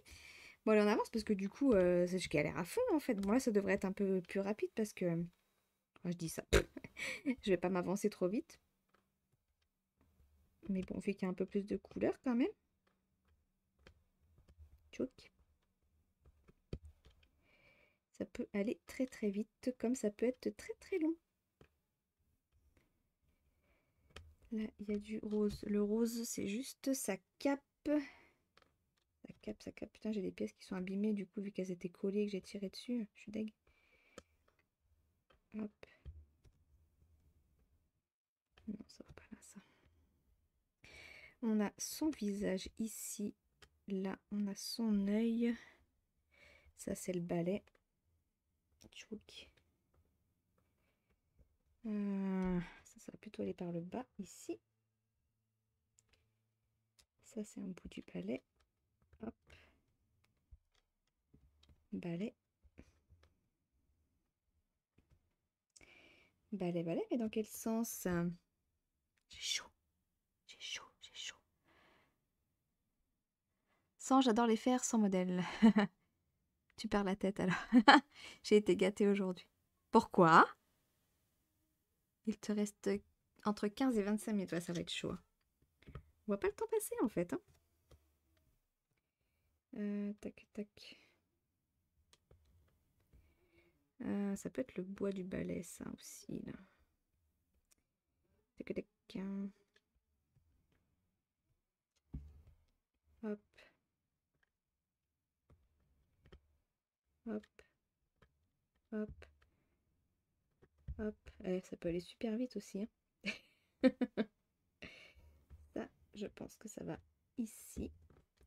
Bon, allez, on avance parce que du coup, euh, je galère à fond en fait. Bon, là, ça devrait être un peu plus rapide parce que. Oh, je dis ça. je vais pas m'avancer trop vite. Mais bon, vu qu'il y a un peu plus de couleurs quand même. Tchouk. Ça peut aller très très vite, comme ça peut être très très long. Là, il y a du rose. Le rose, c'est juste sa cape cap, ça cap. Putain, j'ai des pièces qui sont abîmées du coup, vu qu'elles étaient collées et que j'ai tiré dessus. Je suis deg. Hop. Non, ça va pas là, ça. On a son visage ici. Là, on a son œil. Ça, c'est le balai. Euh, ça, ça va plutôt aller par le bas, ici. Ça, c'est un bout du palais. balai, balai, balai, mais dans quel sens euh? J'ai chaud, j'ai chaud, j'ai chaud. Sans, j'adore les faire sans modèle. tu perds la tête alors. j'ai été gâtée aujourd'hui. Pourquoi Il te reste entre 15 et 25 minutes, ça va être chaud. Hein. On voit pas le temps passer en fait. Hein. Euh, tac, tac. Ah, ça peut être le bois du balai, ça aussi. Là. Hop. Hop. Hop. Hop. Eh, ça peut aller super vite aussi. Hein. ça, je pense que ça va ici.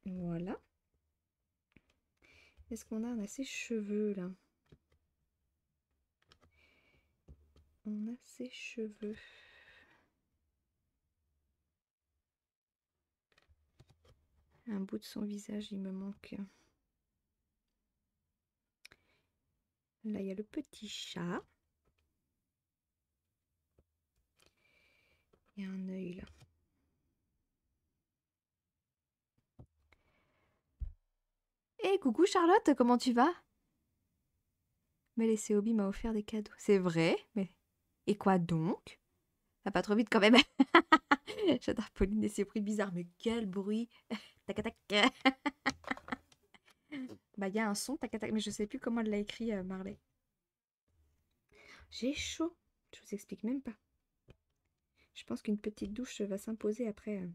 Voilà. Est-ce qu'on a, un a cheveux là on a ses cheveux. Un bout de son visage, il me manque. Là, il y a le petit chat. Il y a un œil là. Eh, coucou Charlotte, comment tu vas Mais les hobby m'a offert des cadeaux. C'est vrai, mais et quoi donc pas trop vite quand même. J'adore Pauline et ses bruits bizarres, mais quel bruit Tac tac. bah il y a un son tac tac, mais je ne sais plus comment elle l'a écrit euh, Marley. J'ai chaud. Je vous explique même pas. Je pense qu'une petite douche va s'imposer après euh,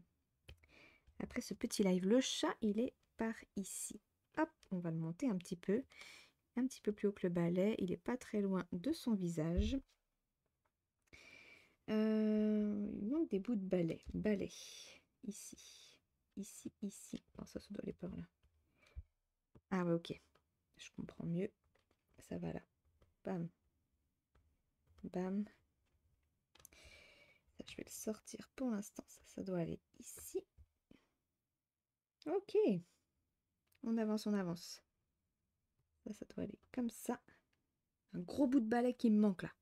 après ce petit live. Le chat, il est par ici. Hop, on va le monter un petit peu, un petit peu plus haut que le balai. Il est pas très loin de son visage. Euh, il manque des bouts de balai. Balai. Ici. Ici, ici. Non, ça, ça doit aller par là. Ah ouais, ok. Je comprends mieux. Ça va là. Bam. Bam. je vais le sortir pour l'instant. Ça, ça doit aller ici. Ok. On avance, on avance. Ça, ça doit aller comme ça. Un gros bout de balai qui me manque là.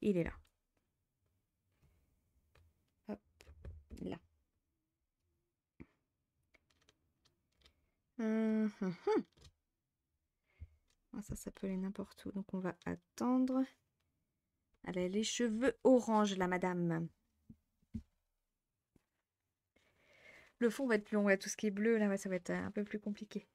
Il est là. Mhm. Ah, ça, ça n'importe où. Donc, on va attendre. allez les cheveux orange, la madame. Le fond va être plus long. tout ce qui est bleu, là, ça va être euh, un peu plus compliqué.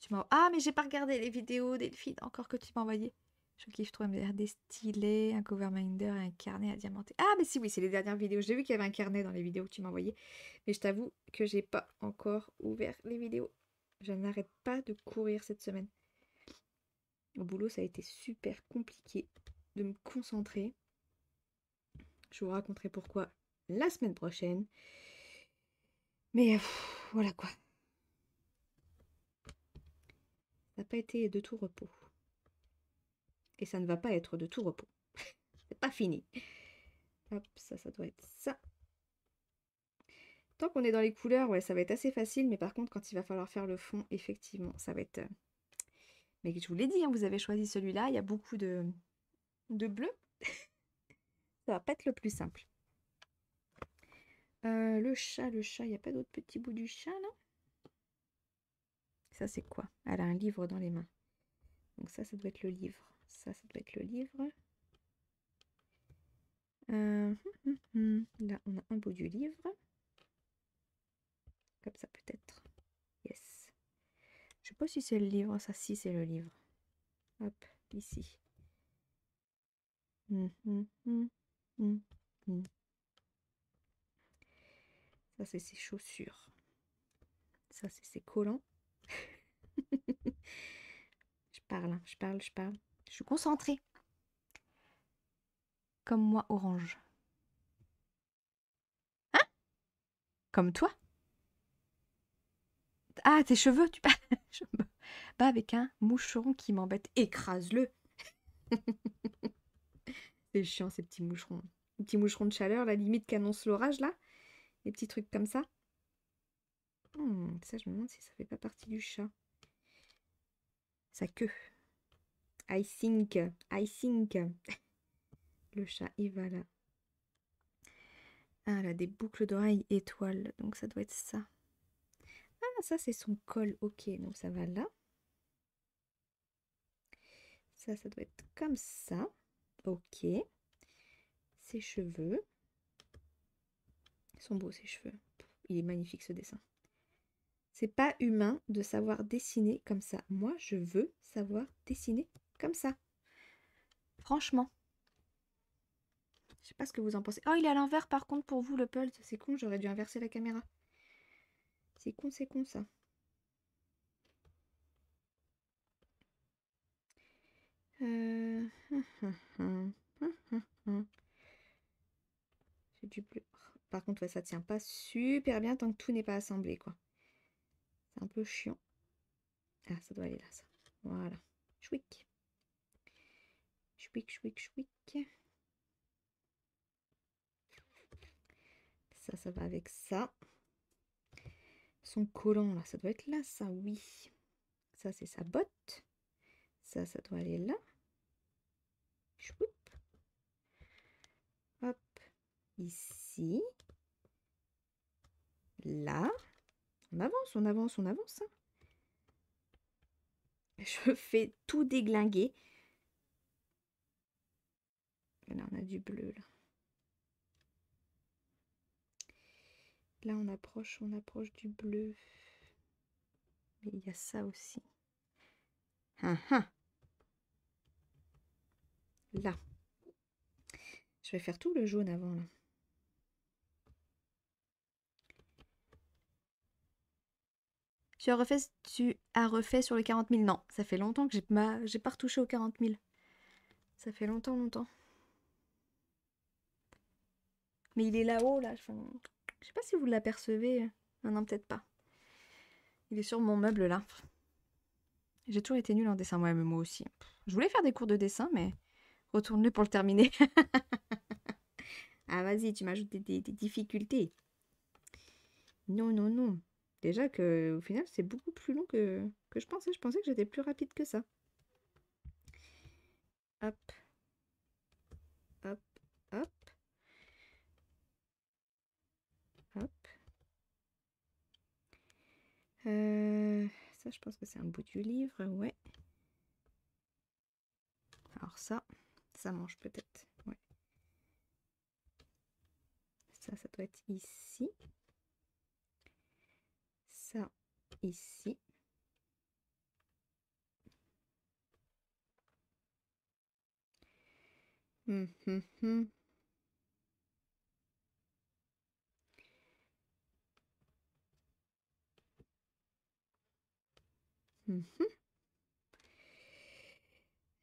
Tu Ah, mais j'ai pas regardé les vidéos, Delphine, encore que tu m'as envoyé. Je kiffe trop faire des stylés, un coverminder, minder, un carnet à diamanter. Ah, mais si, oui, c'est les dernières vidéos. J'ai vu qu'il y avait un carnet dans les vidéos que tu m'envoyais. Mais je t'avoue que j'ai pas encore ouvert les vidéos. Je n'arrête pas de courir cette semaine. Au boulot, ça a été super compliqué de me concentrer. Je vous raconterai pourquoi la semaine prochaine. Mais euh, voilà quoi. Ça n'a pas été de tout repos et ça ne va pas être de tout repos. c'est pas fini. Hop, ça, ça doit être ça. Tant qu'on est dans les couleurs, ouais, ça va être assez facile, mais par contre, quand il va falloir faire le fond, effectivement, ça va être... Euh, mais je vous l'ai dit, hein, vous avez choisi celui-là, il y a beaucoup de, de bleu. ça va pas être le plus simple. Euh, le chat, le chat, il n'y a pas d'autre petit bout du chat, non Ça, c'est quoi Elle a un livre dans les mains. Donc ça, ça doit être le livre. Ça, ça doit être le livre. Euh, hum, hum, hum. Là, on a un bout du livre. Comme ça, peut-être. Yes. Je sais pas si c'est le livre. Ça, si, c'est le livre. Hop, ici. Ça, c'est ses chaussures. Ça, c'est ses collants. Hein. je parle, je parle, je parle. Je suis concentrée. Comme moi, orange. Hein Comme toi Ah, tes cheveux, tu pas Pas avec un moucheron qui m'embête. Écrase-le C'est chiant ces petits moucherons. Les petits moucherons de chaleur, la limite qu'annonce l'orage là. Les petits trucs comme ça. Hmm, ça, je me demande si ça fait pas partie du chat. Sa queue. I think, I think. Le chat, il va là. Ah là, des boucles d'oreilles étoiles, donc ça doit être ça. Ah, ça c'est son col, ok, donc ça va là. Ça, ça doit être comme ça, ok. Ses cheveux. Ils sont beaux ses cheveux. Il est magnifique ce dessin. C'est pas humain de savoir dessiner comme ça. Moi, je veux savoir dessiner comme ça. Franchement. Je sais pas ce que vous en pensez. Oh, il est à l'envers par contre pour vous le pulse. C'est con, j'aurais dû inverser la caméra. C'est con, c'est con ça. Euh, du Par contre, ça tient pas super bien tant que tout n'est pas assemblé, quoi. C'est un peu chiant. Ah, ça doit aller là, ça. Voilà. Chouic chouic, Ça, ça va avec ça. Son collant, là, ça doit être là, ça, oui. Ça, c'est sa botte. Ça, ça doit aller là. Chouip. Hop. Ici. Là. On avance, on avance, on avance. Hein. Je fais tout déglinguer. Là, on a du bleu, là. on approche, on approche du bleu. Mais il y a ça aussi. Ah, Là. Je vais faire tout le jaune avant, là. Tu as refait, tu as refait sur le 40 000 Non, ça fait longtemps que j'ai pas, pas retouché au 40 000. Ça fait longtemps, longtemps. Mais il est là-haut, là. Je ne sais pas si vous l'apercevez. Non, non, peut-être pas. Il est sur mon meuble, là. J'ai toujours été nulle en dessin, moi, même moi aussi. Je voulais faire des cours de dessin, mais retourne-le pour le terminer. ah, vas-y, tu m'ajoutes des, difficultés. Non, non, non. Déjà que au final, c'est beaucoup plus long que, que je pensais. Je pensais que j'étais plus rapide que ça. Hop. Euh, ça, je pense que c'est un bout du livre, ouais. Alors ça, ça mange peut-être, ouais. Ça, ça doit être ici. Ça, ici. Hum, hum, hum.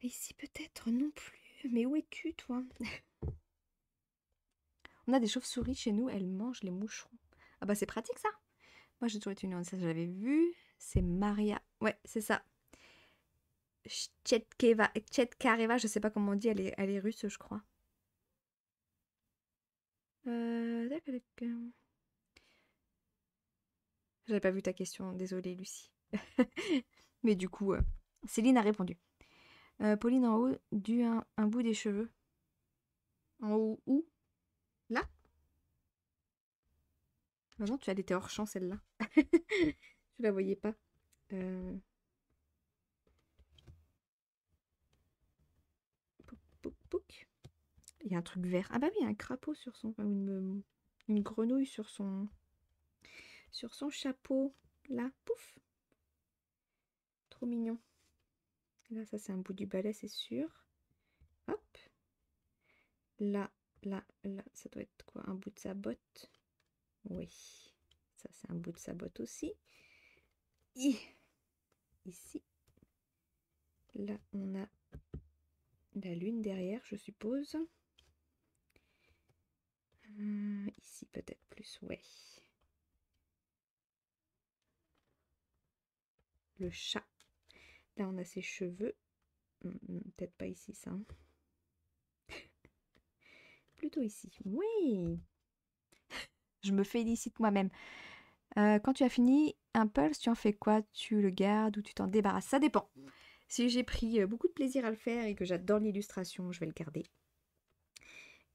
Ici mhm. peut-être non plus, mais où es-tu toi On a des chauves-souris chez nous, elles mangent les moucherons. Ah bah c'est pratique ça Moi j'ai toujours été une ça j'avais vu, c'est Maria. Ouais, c'est ça. Chetkareva, Tchetkareva, je sais pas comment on dit, elle est, russe je crois. Euh, j'avais pas vu ta question, désolée Lucie. Mais du coup, euh, Céline a répondu. Euh, Pauline en haut, du un, bout des cheveux. En haut où Là non tu as été hors champ celle-là. tu la voyais pas. Euh, il y a un truc vert. Ah bah oui, il y a un crapaud sur son... une, une grenouille sur son... Sur son chapeau. Là, pouf mignon. Là, ça c'est un bout du balai, c'est sûr. Hop. Là, là, là, ça doit être quoi Un bout de sa botte Oui. Ça c'est un bout de sa botte aussi. Et ici. Là, on a la lune derrière, je suppose. Euh, ici peut-être plus, ouais. Le chat. Là, on a ses cheveux. Hum, hum, peut-être pas ici, ça. Hein. Plutôt ici. Oui Je me félicite moi-même. Euh, quand tu as fini un pulse, tu en fais quoi Tu le gardes ou tu t'en débarrasses Ça dépend. Si j'ai pris euh, beaucoup de plaisir à le faire et que j'adore l'illustration, je vais le garder.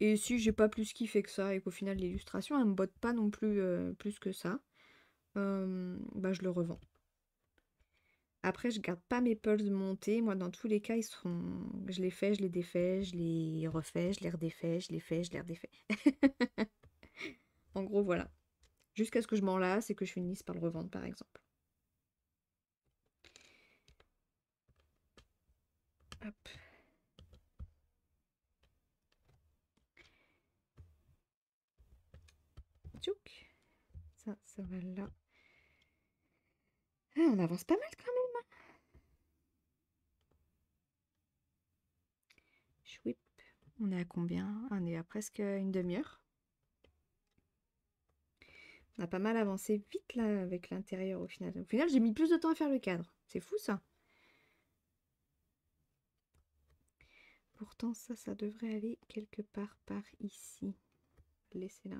Et si j'ai pas plus kiffé que ça et qu'au final l'illustration elle me botte pas non plus euh, plus que ça, bah, je le revends. Après, je garde pas mes pulls montés. Moi, dans tous les cas, ils sont... Je les fais, je les défais, je les refais, je les redéfais, je les fais, je les redéfais. en gros, voilà. Jusqu'à ce que je m'en lasse et que je finisse par le revendre, par exemple. Hop. Ça, ça va là. Ah, on avance pas mal quand même. Hein. Chouip. On est à combien On est à presque une demi-heure. On a pas mal avancé vite là avec l'intérieur au final. Au final, j'ai mis plus de temps à faire le cadre. C'est fou ça. Pourtant, ça, ça devrait aller quelque part par ici. Laissez là.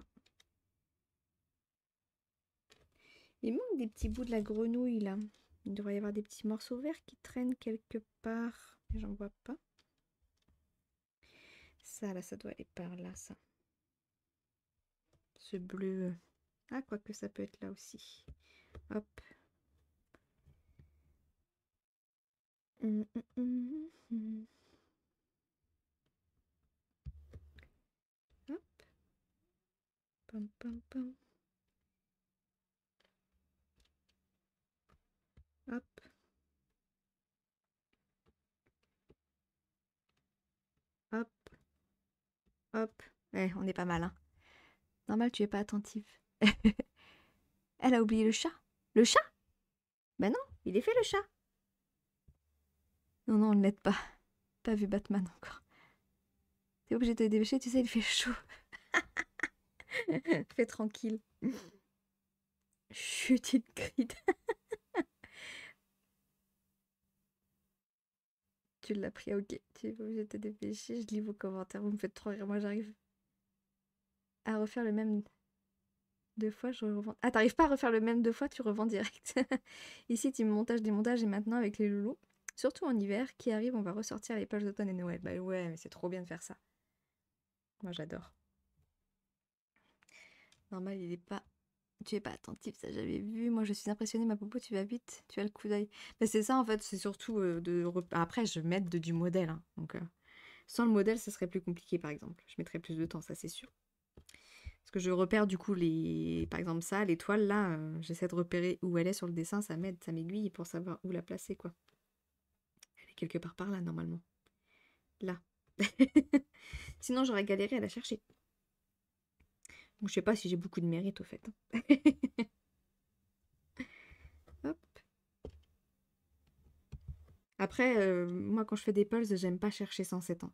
Il manque des petits bouts de la grenouille là. Il devrait y avoir des petits morceaux verts qui traînent quelque part. J'en vois pas. Ça là, ça doit aller par là, ça. Ce bleu. Ah, que ça peut être là aussi. Hop. Hum, hum, hum, Hop. Pam, pam, pam. Hop, on est pas malin. Hein. Normal, tu es pas attentive. Elle a oublié le chat. Le chat Ben non, il est fait le chat. Non, non, on ne l'aide pas. Pas vu Batman encore. T'es obligé de te dépêcher, tu sais, il fait chaud. Fais tranquille. Chut, il Tu l'as pris, ok. Tu es obligé de te dépêcher. Je lis vos commentaires. Vous me faites trop rire. Moi, j'arrive à refaire le même deux fois. Je revends. Ah, t'arrives pas à refaire le même deux fois. Tu revends direct. Ici, tu tu montages, montages Et maintenant, avec les loulous, surtout en hiver qui arrive, on va ressortir les pages d'automne et Noël. Bah ouais, mais c'est trop bien de faire ça. Moi, j'adore. Normal, il n'est pas tu es pas attentif, ça j'avais vu. Moi, je suis impressionnée, ma popo, tu vas vite, tu as le coup d'œil. Mais c'est ça en fait, c'est surtout euh, de de. Après, je mets de, du modèle. Hein. donc, euh, sans le modèle, ça serait plus compliqué par exemple. Je mettrais plus de temps, ça c'est sûr. Parce que je repère du coup les. Par exemple, ça, l'étoile là, euh, j'essaie de repérer où elle est sur le dessin, ça m'aide, ça m'aiguille pour savoir où la placer quoi. Elle est quelque part par là normalement. Là. Sinon, j'aurais galéré à la chercher. Je sais pas si j'ai beaucoup de mérite au fait. Après, euh, moi quand je fais des pulls, j'aime pas chercher 107 ans.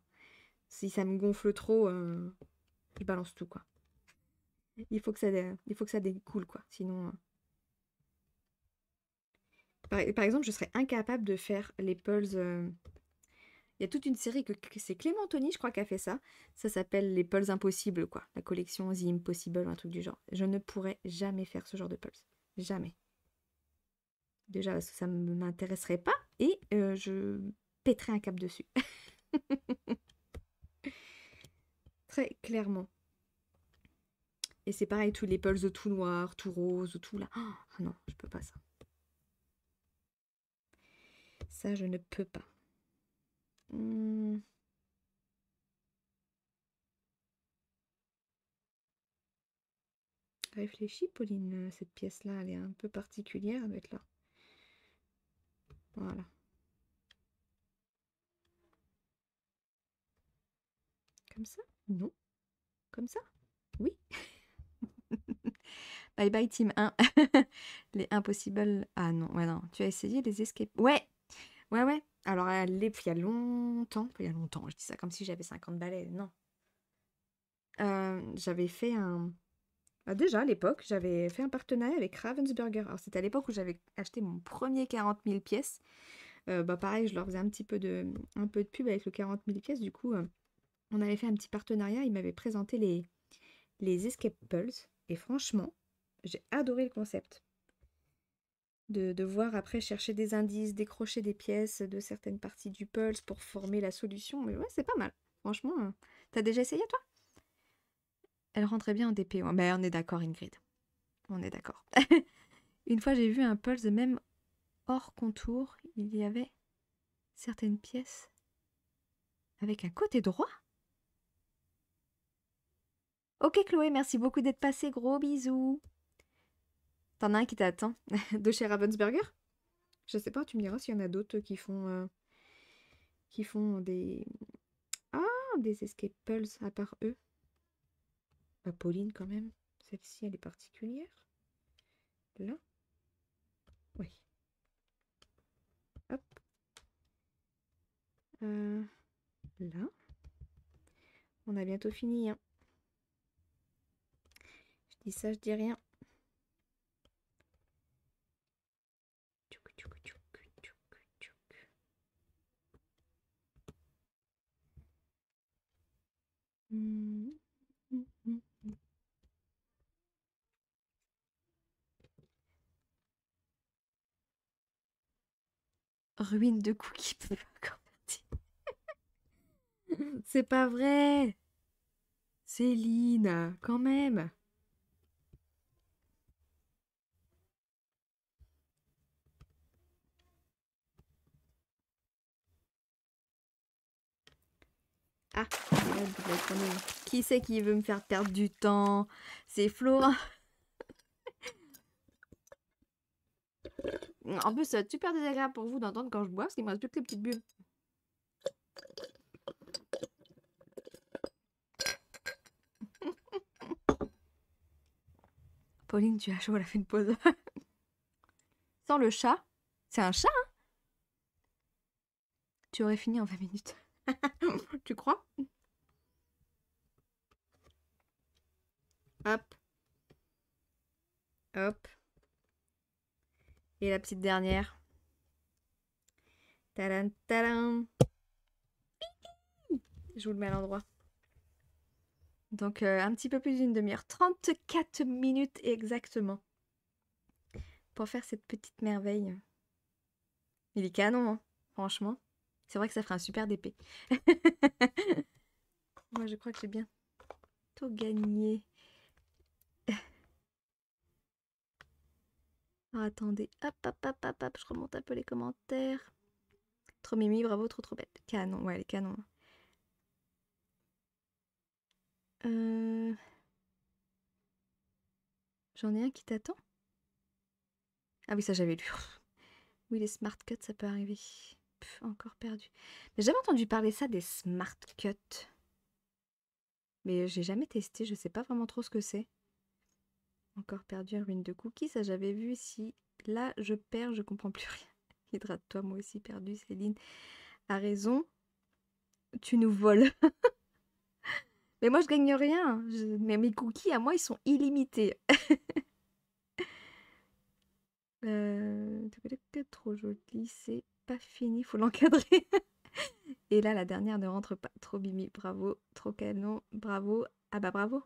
Si ça me gonfle trop, euh, je balance tout quoi. Il faut que ça, il faut que ça découle quoi. Sinon. Euh. Par, par, exemple, je serais incapable de faire les pulls il y a toute une série que, c'est Clément Tony, je crois, qui a fait ça. Ça s'appelle les Pulls Impossibles, quoi. La collection The Impossible, un truc du genre. Je ne pourrais jamais faire ce genre de pulse. Jamais. Déjà ça ne m'intéresserait pas et euh, je péterais un cap dessus. Très clairement. Et c'est pareil, tous les pulls de tout noir, tout rose, tout là. Oh, non, je peux pas ça. Ça, je ne peux pas. Hmm. Réfléchis, Pauline, cette pièce-là, elle est un peu particulière avec là. Voilà. Comme ça Non. Comme ça Oui. bye bye team 1. les impossibles. Ah non, voilà. non. Tu as essayé les escapes. Ouais, Ouais, ouais. Alors, elle est il y a longtemps. Il y a longtemps, je dis ça comme si j'avais 50 balais. Non. Euh, j'avais fait un. Bah, déjà, à l'époque, j'avais fait un partenariat avec Ravensburger. Alors, c'était à l'époque où j'avais acheté mon premier 40 000 pièces. Euh, bah, pareil, je leur faisais un petit peu de, un peu de pub avec le 40 000 pièces. Du coup, euh, on avait fait un petit partenariat. Ils m'avaient présenté les, les Escape Et franchement, j'ai adoré le concept de voir après chercher des indices, décrocher des pièces de certaines parties du pulse pour former la solution. Mais ouais, c'est pas mal. Franchement, euh, t'as déjà essayé toi Elle rentrait bien en DP. Hein. on est d'accord, Ingrid. On est d'accord. Une fois, j'ai vu un pulse même hors contour. Il y avait certaines pièces avec un côté droit. Ok Chloé, merci beaucoup d'être passé. Gros bisous. T'en as un qui t'attend de chez Ravensburger Je sais pas, tu me diras s'il y en a d'autres qui font euh, qui font des ah des pulse à part eux. Bah, Pauline quand même, celle-ci elle est particulière. Là, oui. Hop. Euh, là, on a bientôt fini. Hein. Je dis ça, je dis rien. Ruine de cookies C'est pas vrai Céline, quand même Ah, Qui c'est qui veut me faire perdre du temps C'est Flora. En plus, c'est euh, super désagréable pour vous d'entendre quand je bois parce qu'il me reste plus que les petites bulles. Pauline, tu as chaud, elle a fait une pause. Sans le chat, c'est un chat, hein Tu aurais fini en 20 minutes. tu crois Hop. Hop. Et la petite dernière. Talan, talan. Je vous le mets à l'endroit. Donc euh, un petit peu plus d'une demi-heure. 34 minutes exactement. Pour faire cette petite merveille. Il est canon, hein, franchement. C'est vrai que ça ferait un super d'épée. Moi, je crois que j'ai bien tout gagné. attendez, hop, hop, hop, hop, hop, je remonte un peu les commentaires. Trop mimi, bravo, trop trop bête. Canon, ouais, les canons. Hein. Euh, j'en ai un qui t'attend Ah oui, ça j'avais lu. Oui, les smart cuts, ça peut arriver encore perdu. j'ai jamais entendu parler ça des smart cuts. Mais j'ai jamais testé, je sais pas vraiment trop ce que c'est. Encore perdu ruine de cookies, ça j'avais vu si là je perds, je comprends plus rien. Hydrate-toi, moi aussi perdu, Céline. A raison, tu nous voles. mais moi je gagne rien. Mais mes cookies à moi ils sont illimités. Euh, trop joli, c'est pas fini, faut l'encadrer. Et là, la dernière ne rentre pas. Trop bimi, bravo, trop canon, bravo. Ah bah bravo.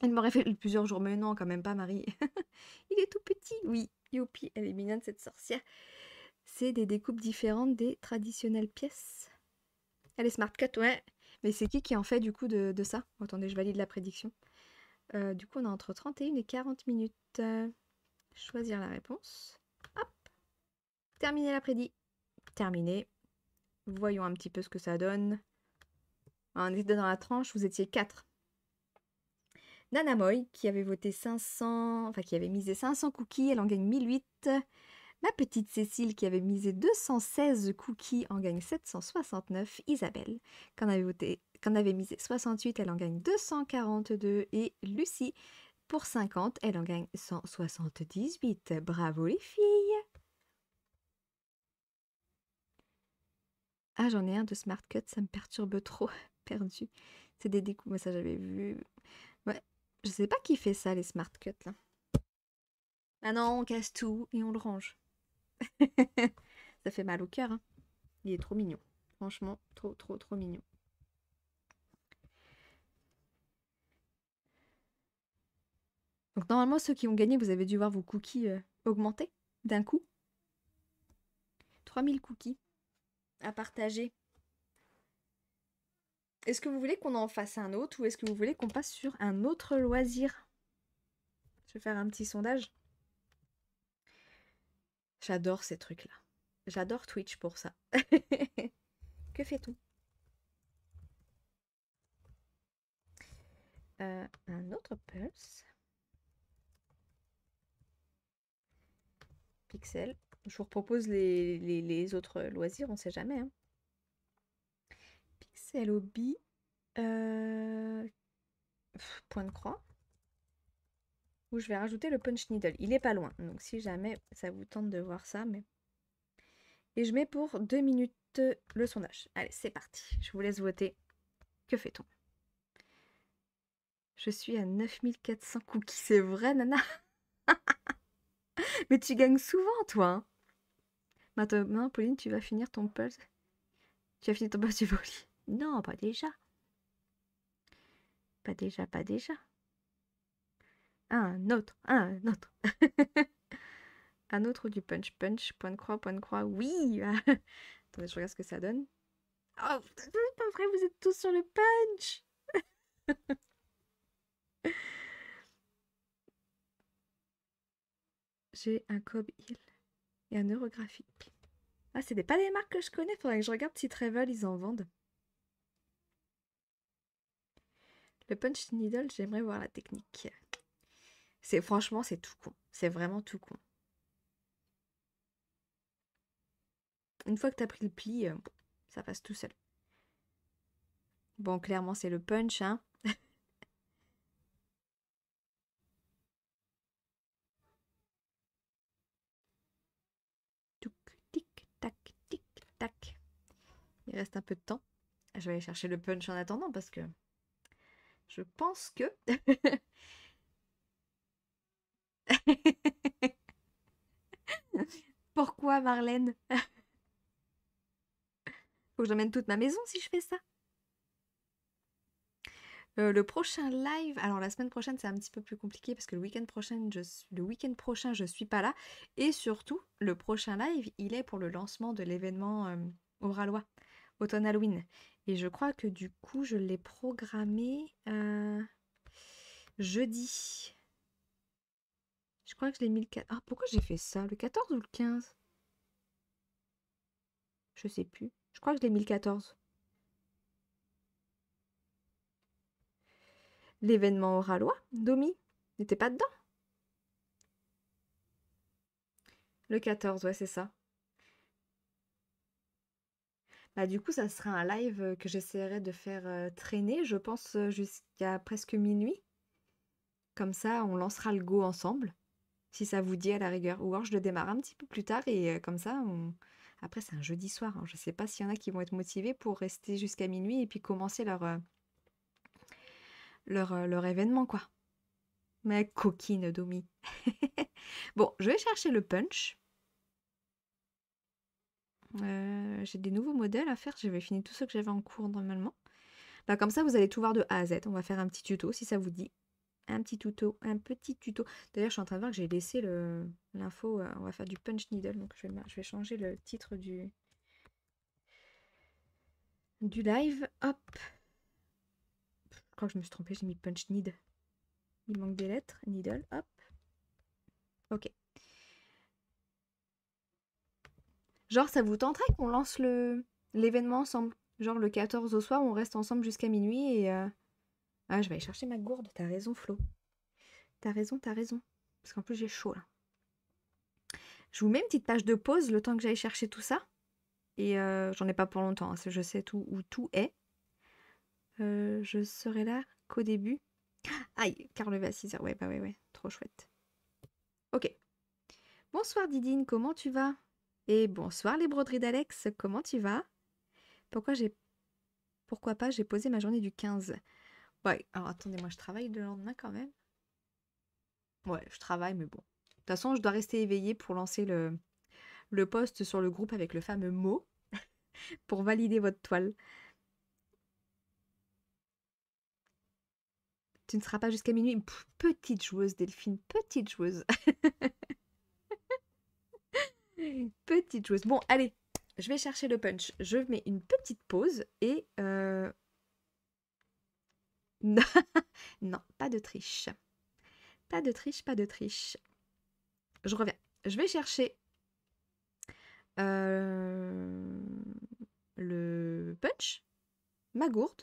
Elle m'aurait fait plusieurs jours, mais non, quand même pas, Marie. Il est tout petit, oui. Youpi, elle est mignonne, cette sorcière. C'est des découpes différentes des traditionnelles pièces. Elle est smart cut, ouais. Mais c'est qui qui en fait du coup de, ça Attendez, je valide la prédiction. Euh, du coup, on a entre 31 et 40 minutes. Euh, choisir la réponse. Hop. Terminer la prédit terminé. Voyons un petit peu ce que ça donne. En était dans la tranche, vous étiez 4. Nana Moy, qui avait voté 500, enfin qui avait misé 500 cookies, elle en gagne 1008. Ma petite Cécile, qui avait misé 216 cookies, en gagne 769. Isabelle, qui en avait, voté, qui en avait misé 68, elle en gagne 242. Et Lucie, pour 50, elle en gagne 178. Bravo les filles Ah, j'en ai un de Smart Cut, ça me perturbe trop. Perdu. C'est des découpes. mais ça, j'avais vu. Ouais. Je sais pas qui fait ça, les Smart cuts là. Maintenant, ah on casse tout et on le range. ça fait mal au cœur. Hein. Il est trop mignon. Franchement, trop, trop, trop mignon. Donc normalement, ceux qui ont gagné, vous avez dû voir vos cookies euh, augmenter d'un coup. 3000 cookies à partager. Est-ce que vous voulez qu'on en fasse un autre ou est-ce que vous voulez qu'on passe sur un autre loisir Je vais faire un petit sondage. J'adore ces trucs-là. J'adore Twitch pour ça. que fait-on euh, Un autre pulse. Pixel. Je vous propose les, autres loisirs, on ne sait jamais. Hein. Pixel hobby. Euh, point de croix. Où je vais rajouter le punch needle. Il est pas loin. Donc si jamais ça vous tente de voir ça, mais. Et je mets pour deux minutes le sondage. Allez, c'est parti. Je vous laisse voter. Que fait-on Je suis à 9400 cookies. C'est vrai, nana Mais tu gagnes souvent, toi. Hein Maintenant, Pauline, tu vas finir ton puzzle. Tu vas finir ton puzzle du Non, pas déjà. Pas déjà, pas déjà. Un autre, un autre. un autre du punch punch, point de croix, point de croix. Oui Attendez, je regarde ce que ça donne. Oh, pas vrai, vous êtes tous sur le punch J'ai un cob heal et un neurographique. Ah, c'est pas des marques que je connais, faudrait que je regarde si Travel ils en vendent. Le punch needle, j'aimerais voir la technique. C'est franchement, c'est tout con. C'est vraiment tout con. Une fois que tu as pris le pli, euh, ça passe tout seul. Bon, clairement, c'est le punch, hein. Tac. Il reste un peu de temps. Je vais aller chercher le punch en attendant parce que je pense que... Pourquoi Marlène Faut que j'emmène toute ma maison si je fais ça. Euh, le prochain live, alors la semaine prochaine c'est un petit peu plus compliqué parce que le week-end prochain je suis, week prochain je suis pas là et surtout le prochain live il est pour le lancement de l'événement euh, Oralois automne Halloween et je crois que du coup je l'ai programmé euh, jeudi. Je crois que je l'ai mis le 14. Ah pourquoi j'ai fait ça le 14 ou le 15 Je sais plus. Je crois que je l'ai mis le 14. l'événement aura loi, Domi, n'était pas dedans. Le 14, ouais, c'est ça. Bah, du coup, ça sera un live euh, que j'essaierai de faire euh, traîner, je pense, euh, jusqu'à presque minuit. Comme ça, on lancera le go ensemble, si ça vous dit à la rigueur. Ou alors, je le démarre un petit peu plus tard et comme ça, après, c'est un jeudi soir. Hein. Je ne sais pas s'il y en a qui vont être motivés pour rester jusqu'à minuit et puis commencer leur, euh, leur, événement, quoi. Mais coquine Domi. bon, je vais chercher le punch. Euh, j'ai des nouveaux modèles à faire. Je vais finir tout ce que j'avais en cours normalement. Bah, comme ça, vous allez tout voir de A à Z. On va faire un petit tuto si ça vous dit. Un petit tuto, un petit tuto. D'ailleurs, je suis en train de voir que j'ai laissé l'info. Euh, on va faire du punch needle. Donc, je vais, je vais changer le titre du, du live. Hop crois que je me suis trompée, j'ai mis punch need. Il manque des lettres. Needle, hop. Ok. Genre, ça vous tenterait qu'on lance le l'événement ensemble Genre, le 14 au soir, on reste ensemble jusqu'à minuit et... Euh, ah, je vais aller chercher ma gourde. T'as raison, Flo. T'as raison, t'as raison. Parce qu'en plus, j'ai chaud, là. Je vous mets une petite page de pause le temps que j'aille chercher tout ça. Et euh, j'en ai pas pour longtemps. Hein, je sais où tout est. Euh, je serai là qu'au début. Aïe, car va à 6h. Ouais, bah ouais, ouais, trop chouette. Ok. Bonsoir Didine, comment tu vas Et bonsoir les broderies d'Alex, comment tu vas Pourquoi j'ai... Pourquoi pas, j'ai posé ma journée du 15. Ouais, alors attendez, moi je travaille le lendemain quand même. Ouais, je travaille, mais bon. De toute façon, je dois rester éveillée pour lancer le, le post sur le groupe avec le fameux mot pour valider votre toile. Tu ne seras pas jusqu'à minuit. petite joueuse, Delphine, petite joueuse. petite joueuse. Bon, allez, je vais chercher le punch. Je mets une petite pause et... Euh, non, pas de triche. Pas de triche, pas de triche. Je reviens. Je vais chercher euh, le punch, ma gourde,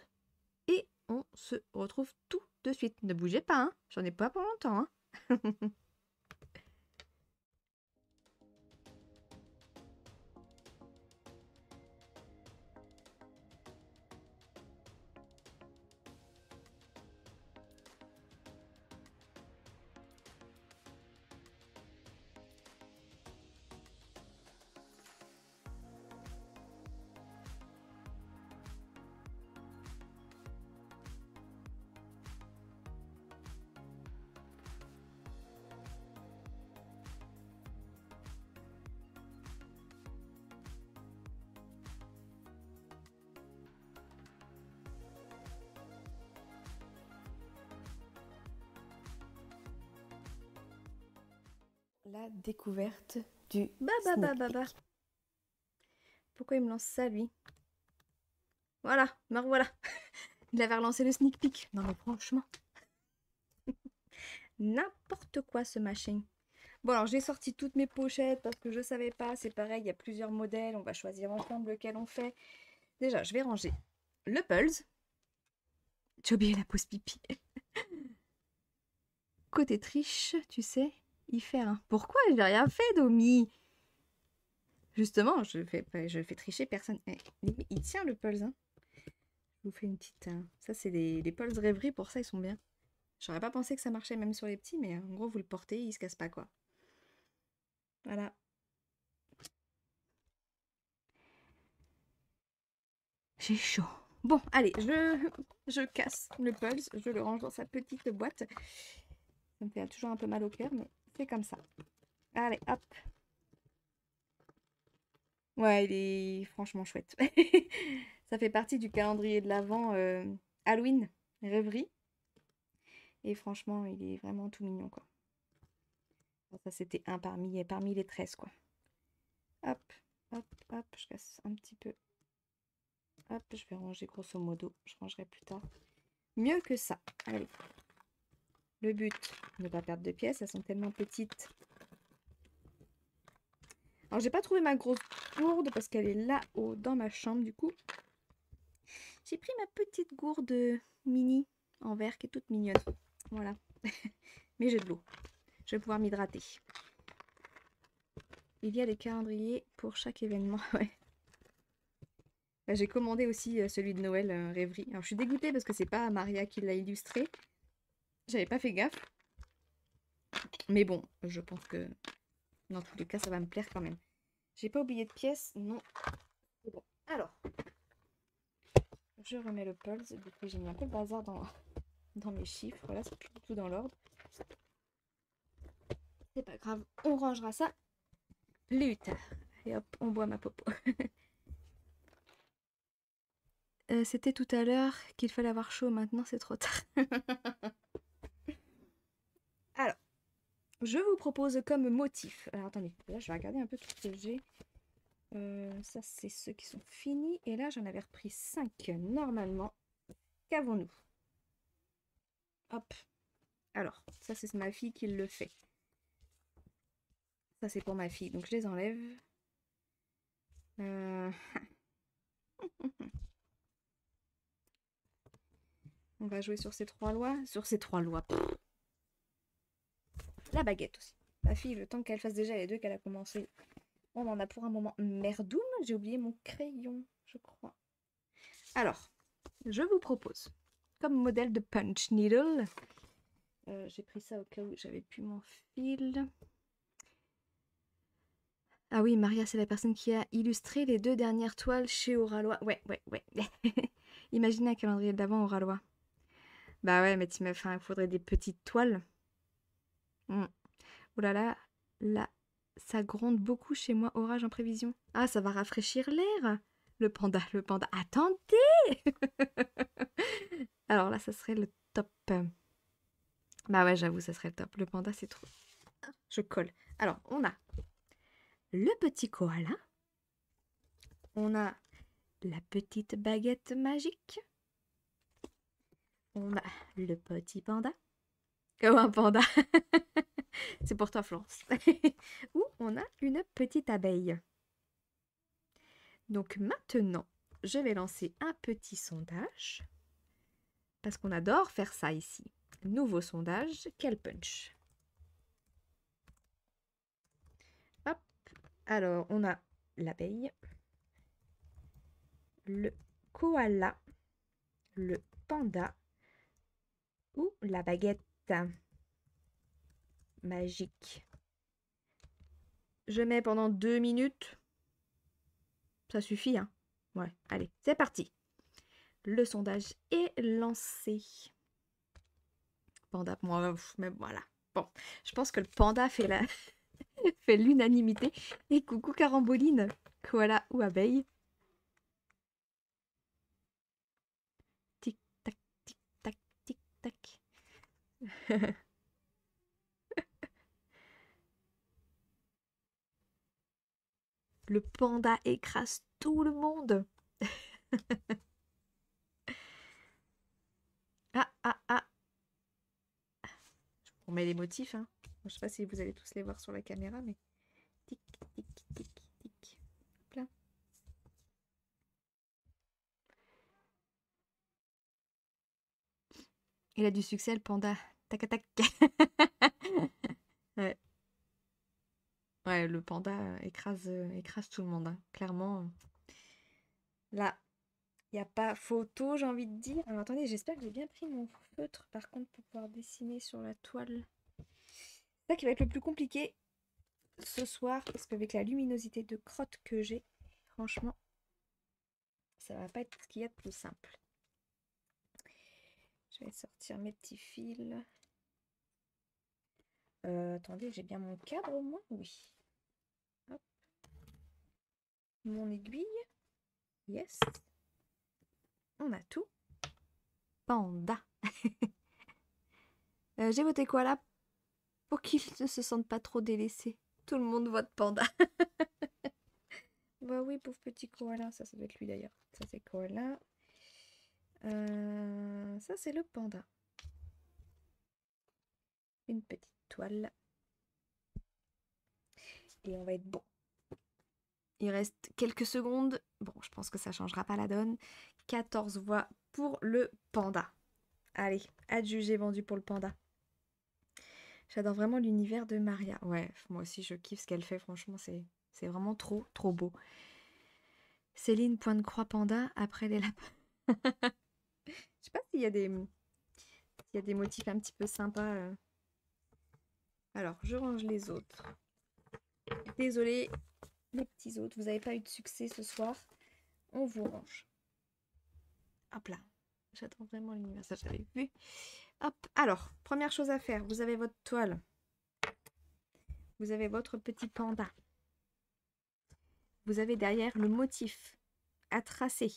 et on se retrouve tout de suite. Ne bougez pas, hein. J'en ai pas pour longtemps, hein. découverte du baba bah, baba Pourquoi il me lance ça, lui Voilà, me ben revoilà. il avait relancé le sneak peek. Non, mais franchement. N'importe quoi, ce machin. Bon, alors, j'ai sorti toutes mes pochettes parce que je savais pas. C'est pareil, il y a plusieurs modèles. On va choisir ensemble lequel on fait. Déjà, je vais ranger le Pulse. J'ai oublié la pause pipi. Côté triche, tu sais, y faire. Hein. Pourquoi Je n'ai rien fait, Domi Justement, je fais, je fais tricher personne. Eh, il tient le pulse. Hein. Je vous fais une petite... Euh, ça, c'est des, des rêveries. Pour ça, ils sont bien. J'aurais pas pensé que ça marchait même sur les petits, mais en gros, vous le portez, il se casse pas, quoi. Voilà. J'ai chaud. Bon, allez, je, je casse le pulse, je le range dans sa petite boîte. Ça me fait toujours un peu mal au cœur, mais comme ça. Allez, hop. Ouais, il est franchement chouette. ça fait partie du calendrier de l'Avent euh, Halloween, rêverie. Et franchement, il est vraiment tout mignon, quoi. ça, c'était un parmi, parmi les 13, quoi. Hop, hop, hop, je casse un petit peu. Hop, je vais ranger grosso modo. Je rangerai plus tard. Mieux que ça. Allez. Le but, ne pas perdre de pièces, elles sont tellement petites. Alors, j'ai pas trouvé ma grosse gourde parce qu'elle est là-haut dans ma chambre, du coup. J'ai pris ma petite gourde mini en verre qui est toute mignonne. Voilà. Mais j'ai de l'eau. Je vais pouvoir m'hydrater. Il y a des calendriers pour chaque événement, bah, J'ai commandé aussi euh, celui de Noël, euh, Rêverie. Alors, je suis dégoûtée parce que c'est pas Maria qui l'a illustré. J'avais pas fait gaffe. Mais bon, je pense que dans tous les cas, ça va me plaire quand même. J'ai pas oublié de pièces, non. Bon, alors. Je remets le pulse. Du coup, j'ai mis un peu le bazar dans, dans mes chiffres. Voilà, c'est plus du tout dans l'ordre. C'est pas grave, on rangera ça plus tard. Et hop, on boit ma popo. Euh, c'était tout à l'heure qu'il fallait avoir chaud, maintenant c'est trop tard. Je vous propose comme motif. Alors attendez, là je vais regarder un peu tout ce que j'ai. Euh, ça c'est ceux qui sont finis. Et là j'en avais repris 5 normalement. Qu'avons-nous Hop. Alors, ça c'est ma fille qui le fait. Ça c'est pour ma fille, donc je les enlève. Euh, on va jouer sur ces trois lois. Sur ces trois lois. La baguette aussi. Ma fille, le temps qu'elle fasse déjà les deux, qu'elle a commencé. On en a pour un moment. Merdoum, j'ai oublié mon crayon, je crois. Alors, je vous propose, comme modèle de punch needle, euh, j'ai pris ça au cas où j'avais pu mon fil. Ah oui, Maria, c'est la personne qui a illustré les deux dernières toiles chez Auralois. Ouais, ouais, ouais. Imaginez un calendrier d'avant Auralois. Bah ouais, mais tu il faudrait des petites toiles. Oh là là, là, ça gronde beaucoup chez moi, orage en prévision. Ah, ça va rafraîchir l'air Le panda, le panda, attendez Alors là, ça serait le top. Bah ouais, j'avoue, ça serait le top. Le panda, c'est trop... Je colle. Alors, on a le petit koala. On a la petite baguette magique. On a le petit panda. Comme un panda. C'est pour toi, Florence. Ou on a une petite abeille. Donc maintenant, je vais lancer un petit sondage. Parce qu'on adore faire ça ici. Nouveau sondage, quel punch Hop, alors on a l'abeille, le koala, le panda ou la baguette magique. Je mets pendant deux minutes. Ça suffit, hein Ouais, allez, c'est parti. Le sondage est lancé. Panda, moi, mais voilà. Bon, je pense que le panda fait la... fait l'unanimité. Et coucou caramboline, koala ou abeille. le panda écrase tout le monde. ah, ah, ah. Je vous les motifs. Hein. Je ne sais pas si vous allez tous les voir sur la caméra, mais... Il a du succès, le panda. Tac, tac. ouais. le panda euh, écrase, euh, écrase tout le monde, hein. clairement. Euh. Là, il n'y a pas photo, j'ai envie de dire. Alors attendez, j'espère que j'ai bien pris mon feutre, par contre, pour pouvoir dessiner sur la toile. C'est ça qui va être le plus compliqué ce soir, parce qu'avec la luminosité de crotte que j'ai, franchement, ça va pas être ce qu'il y a de plus simple. Je vais sortir mes petits fils. Euh, attendez, j'ai bien mon cadre au moins Oui. Mon aiguille. Yes. On a tout. Panda. Euh, j'ai voté quoi là Pour qu'ils ne se sente pas trop délaissé. Tout le monde vote panda. bah oui, pauvre petit koala. Ça, ça doit être lui d'ailleurs. Ça, c'est koala. Euh, ça, c'est le panda. Une petite toile. Et on va être bon. Il reste quelques secondes. Bon, je pense que ça changera pas la donne. 14 voix pour le panda. Allez, adjugé vendu pour le panda. J'adore vraiment l'univers de Maria. Ouais, moi aussi je kiffe ce qu'elle fait, franchement, c'est vraiment trop, trop beau. Céline point de croix Panda après les lapins. Je sais pas s'il y a des... des motifs un petit peu sympas. Euh. Alors, je range les autres. Désolée, les petits autres, vous n'avez pas eu de succès ce soir. On vous range. Hop là. J'attends vraiment l'univers, ça j'avais vu. Hop, alors, première chose à faire, vous avez votre toile. Vous avez votre petit panda. Vous avez derrière le motif à tracer.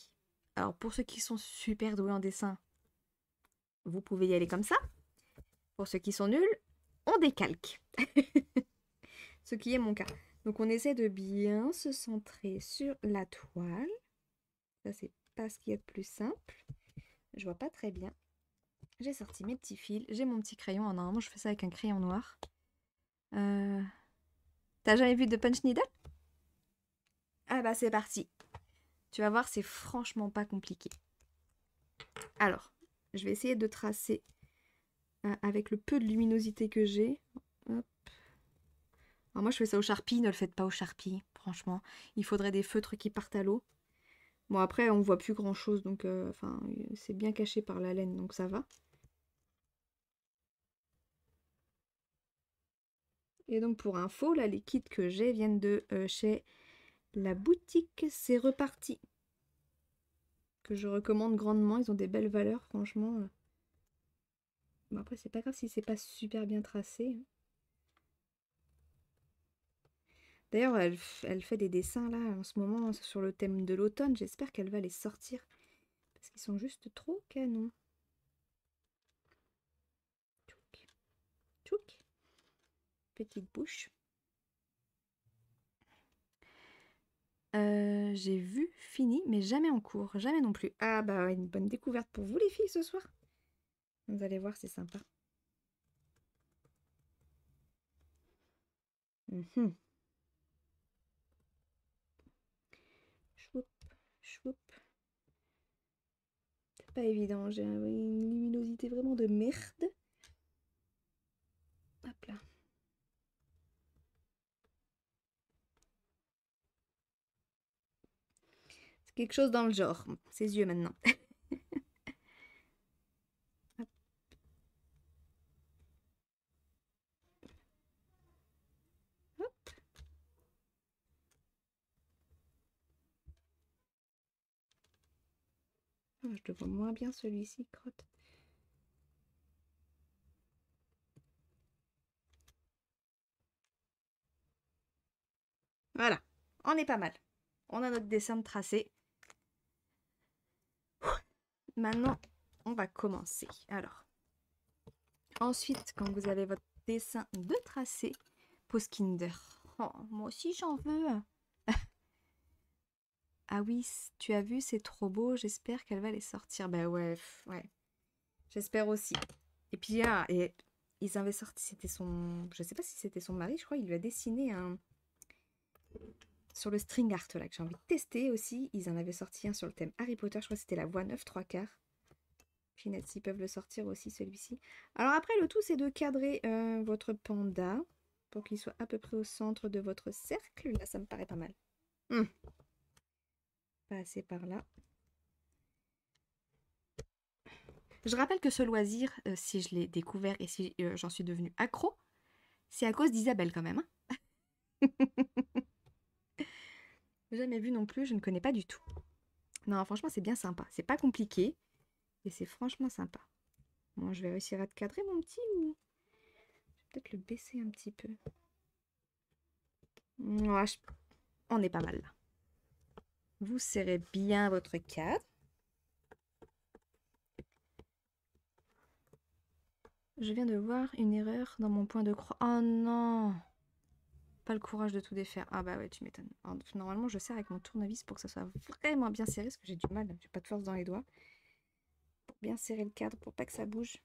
Alors pour ceux qui sont super doués en dessin, vous pouvez y aller comme ça. Pour ceux qui sont nuls, on décalque. Ce qui est mon cas. Donc on essaie de bien se centrer sur la toile. Ça c'est pas ce qui est le plus simple. Je vois pas très bien. J'ai sorti mes petits fils, j'ai mon petit crayon. en oh, normalement je fais ça avec un crayon noir. Euh, t'as jamais vu de Punch Needle Ah bah c'est parti tu vas voir, c'est franchement pas compliqué. Alors, je vais essayer de tracer euh, avec le peu de luminosité que j'ai. moi, je fais ça au charpie. Ne le faites pas au charpie, franchement. Il faudrait des feutres qui partent à l'eau. Bon, après, on ne voit plus grand-chose, donc euh, c'est bien caché par la laine, donc ça va. Et donc, pour info, là, les kits que j'ai viennent de euh, chez la boutique, c'est reparti. Que je recommande grandement. Ils ont des belles valeurs, franchement. Euh. Bon, après, c'est pas grave si c'est pas super bien tracé. Hein. D'ailleurs, elle, fait des dessins là en ce moment hein, sur le thème de l'automne. J'espère qu'elle va les sortir. Parce qu'ils sont juste trop canons. Petite bouche. Euh, j'ai vu, fini, mais jamais en cours, jamais non plus. Ah bah une bonne découverte pour vous les filles ce soir. Vous allez voir, c'est sympa. Mmh. Choup, choup. C'est pas évident, j'ai une luminosité vraiment de merde. Hop là. Quelque chose dans le genre. Ses yeux maintenant. Ah, je te vois moins bien celui-ci, crotte. Voilà, on est pas mal. On a notre dessin de tracé. Maintenant, on va commencer. Alors, ensuite, quand vous avez votre dessin de tracé, pose Kinder. Oh, moi aussi j'en veux. ah oui, tu as vu, c'est trop beau. J'espère qu'elle va les sortir. ben ouais, ouais. J'espère aussi. Et puis ah, et ils avaient sorti, c'était son, je sais pas si c'était son mari, je crois, il lui a dessiné un, sur le string art là que j'ai envie de tester aussi. Ils en avaient sorti un sur le thème Harry Potter, je crois que c'était la voix 9 3 quarts. si ils peuvent le sortir aussi celui-ci. Alors après, le tout c'est de cadrer euh, votre panda pour qu'il soit à peu près au centre de votre cercle. Là, ça me paraît pas mal. Hum. Passer par là. Je rappelle que ce loisir, euh, si je l'ai découvert et si euh, j'en suis devenue accro, c'est à cause d'Isabelle quand même. Hein. jamais vu non plus, je ne connais pas du tout. Non, franchement, c'est bien sympa. C'est pas compliqué. Et c'est franchement sympa. Bon, je vais réussir à te cadrer, mon petit, ou... Je vais peut-être le baisser un petit peu. On est pas mal, là. Vous serrez bien votre cadre. Je viens de voir une erreur dans mon point de croix. Oh non pas le courage de tout défaire. Ah bah ouais, tu m'étonnes. Normalement, je serre avec mon tournevis pour que ça soit vraiment bien serré, parce que j'ai du mal, j'ai pas de force dans les doigts. Pour bien serrer le cadre, pour pas que ça bouge.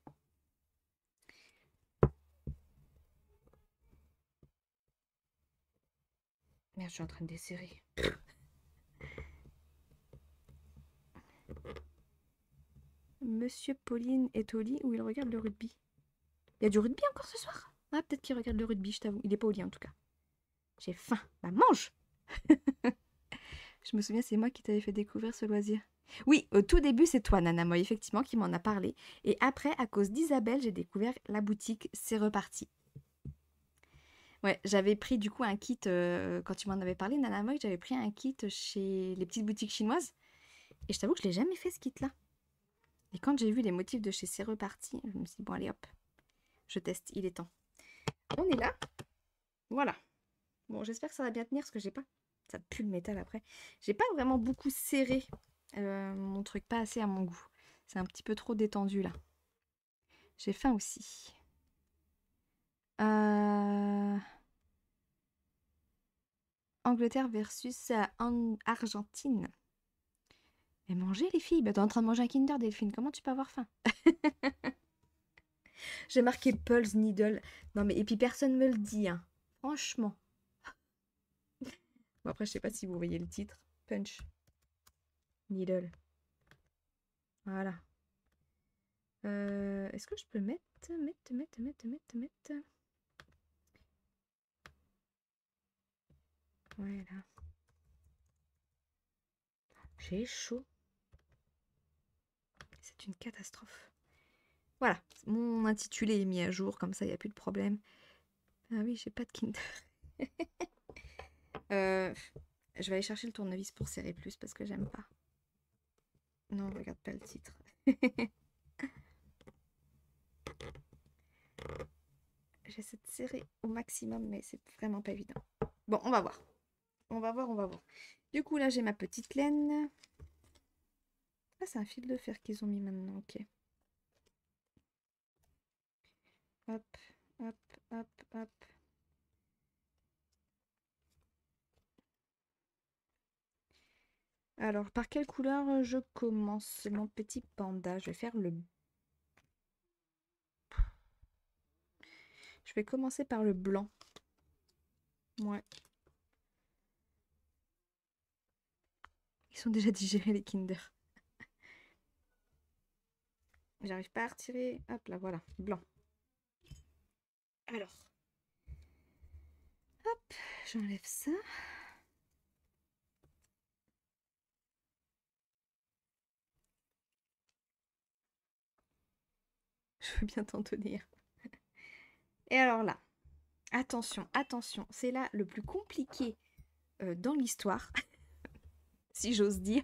Merde, je suis en train de desserrer. Monsieur Pauline est au lit ou il regarde le rugby. Il y a du rugby encore ce soir Ah, peut-être qu'il regarde le rugby, je t'avoue. Il est pas au lit en tout cas. J'ai faim. Bah mange Je me souviens, c'est moi qui t'avais fait découvrir ce loisir. Oui, au tout début, c'est toi, Nana Moi, effectivement, qui m'en a parlé. Et après, à cause d'Isabelle, j'ai découvert la boutique. C'est reparti. Ouais, j'avais pris du coup un kit, euh, quand tu m'en avais parlé, Nana Moi, j'avais pris un kit chez les petites boutiques chinoises. Et je t'avoue que je l'ai jamais fait ce kit-là. Et quand j'ai vu les motifs de chez C'est reparti, je me suis dit, bon, allez hop, je teste, il est temps. On est là. Voilà. Bon, j'espère que ça va bien tenir parce que j'ai pas. Ça pue le métal après. J'ai pas vraiment beaucoup serré euh, mon truc, pas assez à mon goût. C'est un petit peu trop détendu là. J'ai faim aussi. Euh, Angleterre versus euh, Argentine. Mais mangez les filles, bah, t'es en train de manger un Kinder Delphine, comment tu peux avoir faim J'ai marqué Pulse Needle. Non mais et puis personne me le dit, hein. franchement après, je sais pas si vous voyez le titre. Punch. Needle. Voilà. Euh, est-ce que je peux mettre, mettre, mettre, mettre, mettre, mettre... Voilà. J'ai chaud. C'est une catastrophe. Voilà, mon intitulé est mis à jour, comme ça il n'y a plus de problème. Ah oui, j'ai pas de Kinder. Euh, je vais aller chercher le tournevis pour serrer plus parce que j'aime pas. Non, regarde pas le titre. J'essaie de serrer au maximum, mais c'est vraiment pas évident. Bon, on va voir. On va voir, on va voir. Du coup, là, j'ai ma petite laine. Ah, c'est un fil de fer qu'ils ont mis maintenant, ok. Hop, hop, hop, hop. Alors, par quelle couleur euh, je commence Mon petit panda, je vais faire le... Je vais commencer par le blanc. Ouais. Ils sont déjà digérés, les Kinder. J'arrive pas à retirer. Hop là, voilà, blanc. Alors. Hop, j'enlève ça. je veux bien t'en tenir. Et alors là, attention, attention, c'est là le plus compliqué euh, dans l'histoire, si j'ose dire.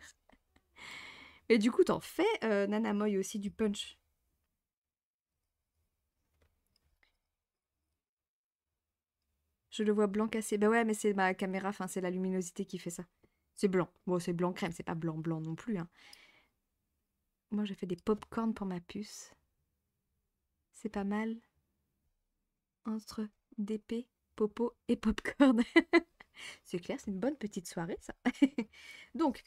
Mais du coup, t'en fais, euh, Nana Moy, aussi du punch. Je le vois blanc cassé. Bah ben ouais, mais c'est ma caméra, enfin c'est la luminosité qui fait ça. C'est blanc. Bon, c'est blanc crème, c'est pas blanc blanc non plus. Hein. Moi, j'ai fait des pop-corn pour ma puce c'est pas mal. Entre DP, popo et popcorn. c'est clair, c'est une bonne petite soirée ça. Donc,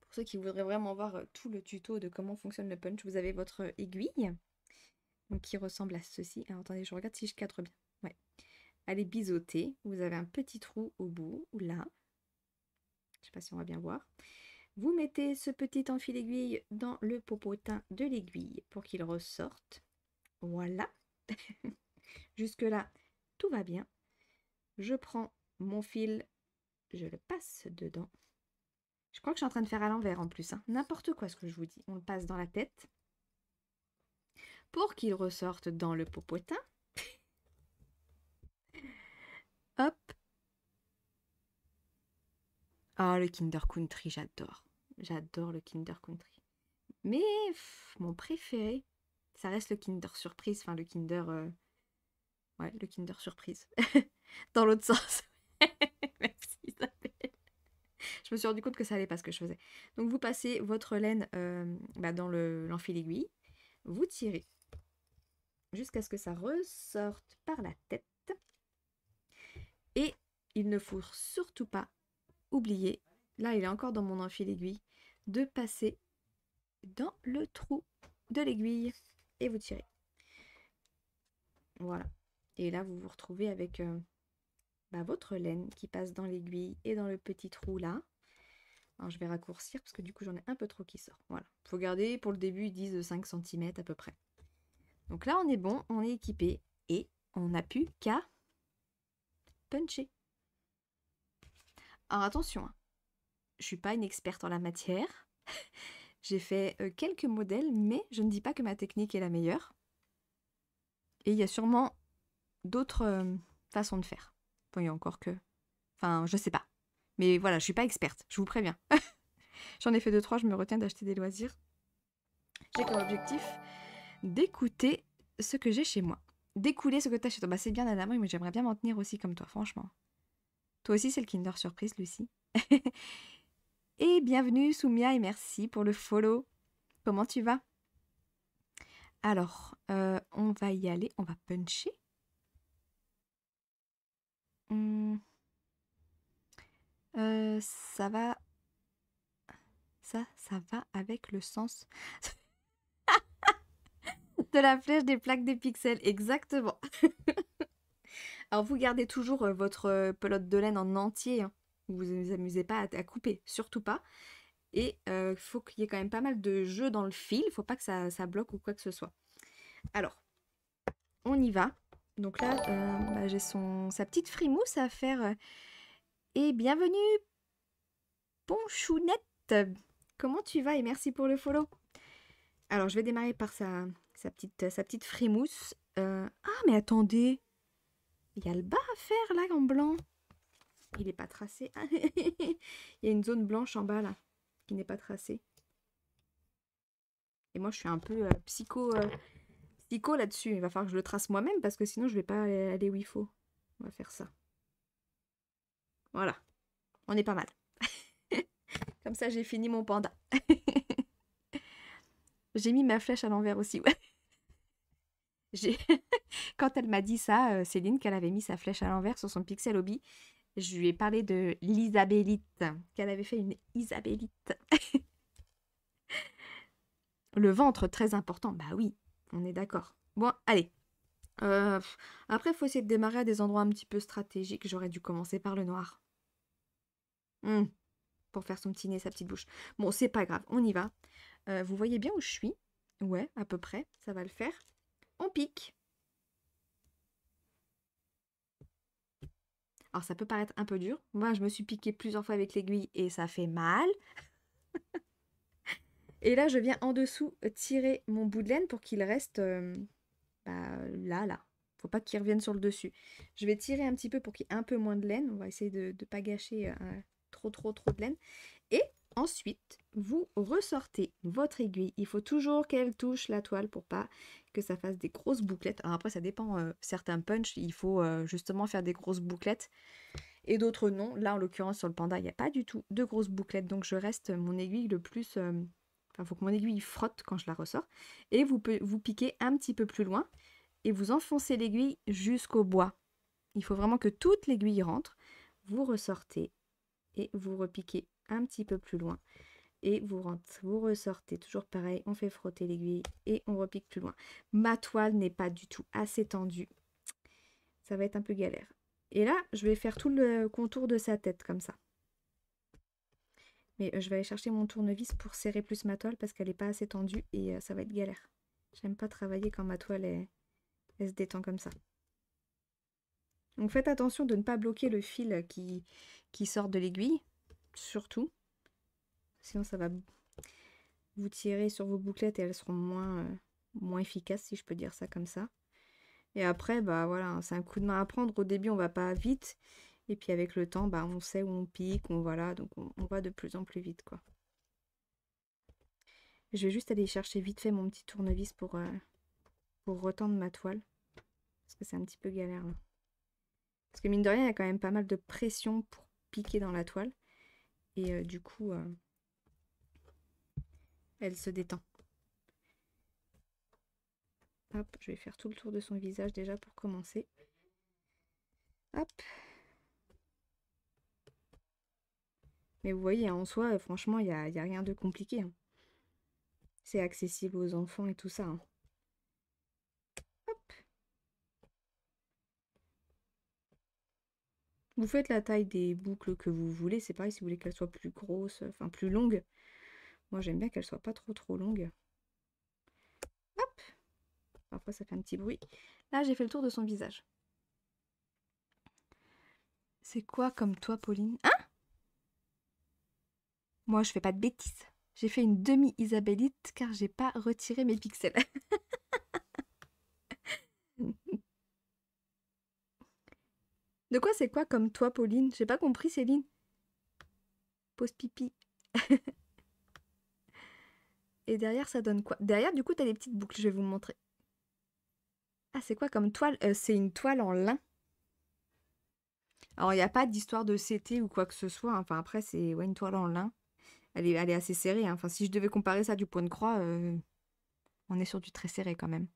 pour ceux qui voudraient vraiment voir euh, tout le tuto de comment fonctionne le punch, vous avez votre euh, aiguille. Donc qui ressemble à ceci. attendez, je regarde si je cadre bien. Ouais. Elle est biseautée. Vous avez un petit trou au bout, ou là. Je ne sais pas si on va bien voir. Vous mettez ce petit enfil aiguille dans le popotin de l'aiguille pour qu'il ressorte. Voilà. Jusque-là, tout va bien. Je prends mon fil, je le passe dedans. Je crois que je suis en train de faire à l'envers en plus. Hein. N'importe quoi ce que je vous dis. On le passe dans la tête pour qu'il ressorte dans le popotin. Hop. Ah, oh, le Kinder Country, j'adore. J'adore le Kinder Country. Mais mon préféré, ça reste le Kinder Surprise, enfin le Kinder. Euh, ouais, le Kinder Surprise. Dans l'autre sens. Je me suis rendu compte que ça allait pas ce que je faisais. Donc vous passez votre laine euh, bah, dans l'enfil aiguille, vous tirez jusqu'à ce que ça ressorte par la tête. Et il ne faut surtout pas oublier, là il est encore dans mon enfil aiguille, de passer dans le trou de l'aiguille et vous tirez. Voilà. Et là, vous vous retrouvez avec euh, bah, votre laine qui passe dans l'aiguille et dans le petit trou là. Alors, je vais raccourcir parce que du coup, j'en ai un peu trop qui sort. Voilà. faut garder, pour le début, 10 5 cm à peu près. Donc là, on est bon, on est équipé et on n'a plus qu'à puncher. Alors attention, hein. je suis pas une experte en la matière. J'ai fait euh, quelques modèles, mais je ne dis pas que ma technique est la meilleure. Et il y a sûrement d'autres euh, façons de faire. il y a encore que... Enfin, je sais pas. Mais voilà, je suis pas experte, je vous préviens. J'en ai fait deux, trois, je me retiens d'acheter des loisirs. J'ai comme objectif d'écouter ce que j'ai chez moi. D'écouler ce que t'as chez toi. Bah, c'est bien, Nana, mais j'aimerais bien m'en tenir aussi comme toi, franchement. Toi aussi, c'est le Kinder Surprise, Lucie. Et bienvenue Soumia et merci pour le follow. Comment tu vas Alors, euh, on va y aller, on va puncher. Hmm. Euh, ça va... Ça, ça va avec le sens de la flèche des plaques des pixels, exactement. Alors vous gardez toujours euh, votre pelote de laine en entier. Hein. Vous ne vous amusez pas à, couper, surtout pas. Et il euh, faut qu'il y ait quand même pas mal de jeu dans le fil. Il ne faut pas que ça, bloque ou quoi que ce soit. Alors, on y va. Donc là, euh, bah, j'ai sa petite frimousse à faire. Euh. Et bienvenue, Ponchounette. Comment tu vas et merci pour le follow. Alors, je vais démarrer par sa, sa petite, sa petite frimousse. ah, mais attendez. Il y a le bas à faire là en blanc. Il n'est pas tracé. Il y a une zone blanche en bas là, qui n'est pas tracée. Et moi, je suis un peu euh, psycho, euh, psycho là-dessus. Il va falloir que je le trace moi-même parce que sinon, je vais pas aller, où il faut. On va faire ça. Voilà. On est pas mal. Comme ça, j'ai fini mon panda. j'ai mis ma flèche à l'envers aussi, Quand elle m'a dit ça, euh, Céline, qu'elle avait mis sa flèche à l'envers sur son Pixel Hobby, je lui ai parlé de l'isabélite, qu'elle avait fait une Isabellite. le ventre, très important. Bah oui, on est d'accord. Bon, allez. Euh, après, il faut essayer de démarrer à des endroits un petit peu stratégiques. J'aurais dû commencer par le noir. Hmm, pour faire son petit nez, sa petite bouche. Bon, c'est pas grave, on y va. Euh, vous voyez bien où je suis Ouais, à peu près, ça va le faire. On pique. Alors ça peut paraître un peu dur. Moi, je me suis piqué plusieurs fois avec l'aiguille et ça fait mal. et là, je viens en dessous tirer mon bout de laine pour qu'il reste là, euh, bah, là, là. Faut pas qu'il revienne sur le dessus. Je vais tirer un petit peu pour qu'il y ait un peu moins de laine. On va essayer de ne pas gâcher euh, trop, trop, trop de laine. Et Ensuite, vous ressortez votre aiguille. Il faut toujours qu'elle touche la toile pour pas que ça fasse des grosses bouclettes. après, ça dépend. Euh, certains punch, il faut euh, justement faire des grosses bouclettes et d'autres non. Là, en l'occurrence, sur le panda, il n'y a pas du tout de grosses bouclettes. Donc, je reste mon aiguille le plus... Euh, enfin, il faut que mon aiguille frotte quand je la ressors. Et vous, vous piquez un petit peu plus loin et vous enfoncez l'aiguille jusqu'au bois. Il faut vraiment que toute l'aiguille rentre. Vous ressortez et vous repiquez un petit peu plus loin et vous rentrez, vous ressortez. Toujours pareil, on fait frotter l'aiguille et on repique plus loin. Ma toile n'est pas du tout assez tendue. Ça va être un peu galère. Et là, je vais faire tout le contour de sa tête comme ça. Mais euh, je vais aller chercher mon tournevis pour serrer plus ma toile parce qu'elle n'est pas assez tendue et euh, ça va être galère. J'aime pas travailler quand ma toile est, elle se détend comme ça. Donc faites attention de ne pas bloquer le fil qui, qui sort de l'aiguille surtout. Sinon, ça va vous tirer sur vos bouclettes et elles seront moins, euh, moins efficaces, si je peux dire ça comme ça. Et après, bah voilà, hein, c'est un coup de main à prendre. Au début, on va pas vite. Et puis avec le temps, bah, on sait où on pique, on voilà, donc on, va de plus en plus vite, quoi. Je vais juste aller chercher vite fait mon petit tournevis pour, euh, pour retendre ma toile. Parce que c'est un petit peu galère. Là. Hein. Parce que mine de rien, il y a quand même pas mal de pression pour piquer dans la toile. Et euh, du coup, euh, elle se détend. Hop, je vais faire tout le tour de son visage déjà pour commencer. Hop. Mais vous voyez, hein, en soi, franchement, il n'y y a, rien de compliqué. Hein. C'est accessible aux enfants et tout ça. Hein. Vous faites la taille des boucles que vous voulez. C'est pareil si vous voulez qu'elles soient plus grosses, enfin plus longues. Moi, j'aime bien qu'elles soient pas trop trop longues. Hop Parfois, ça fait un petit bruit. Là, j'ai fait le tour de son visage. C'est quoi comme toi, Pauline Hein Moi, je fais pas de bêtises. J'ai fait une demi-isabellite car j'ai pas retiré mes pixels. De quoi c'est quoi comme toi, Pauline J'ai pas compris, Céline. Pause pipi. Et derrière, ça donne quoi Derrière, du coup, t'as des petites boucles, je vais vous montrer. Ah, c'est quoi comme toile euh, C'est une toile en lin. Alors, il n'y a pas d'histoire de CT ou quoi que ce soit. Hein. Enfin, après, c'est une toile en lin. Elle est, assez serrée. Hein. Enfin, si je devais comparer ça du point de croix, euh, on est sur du très serré quand même.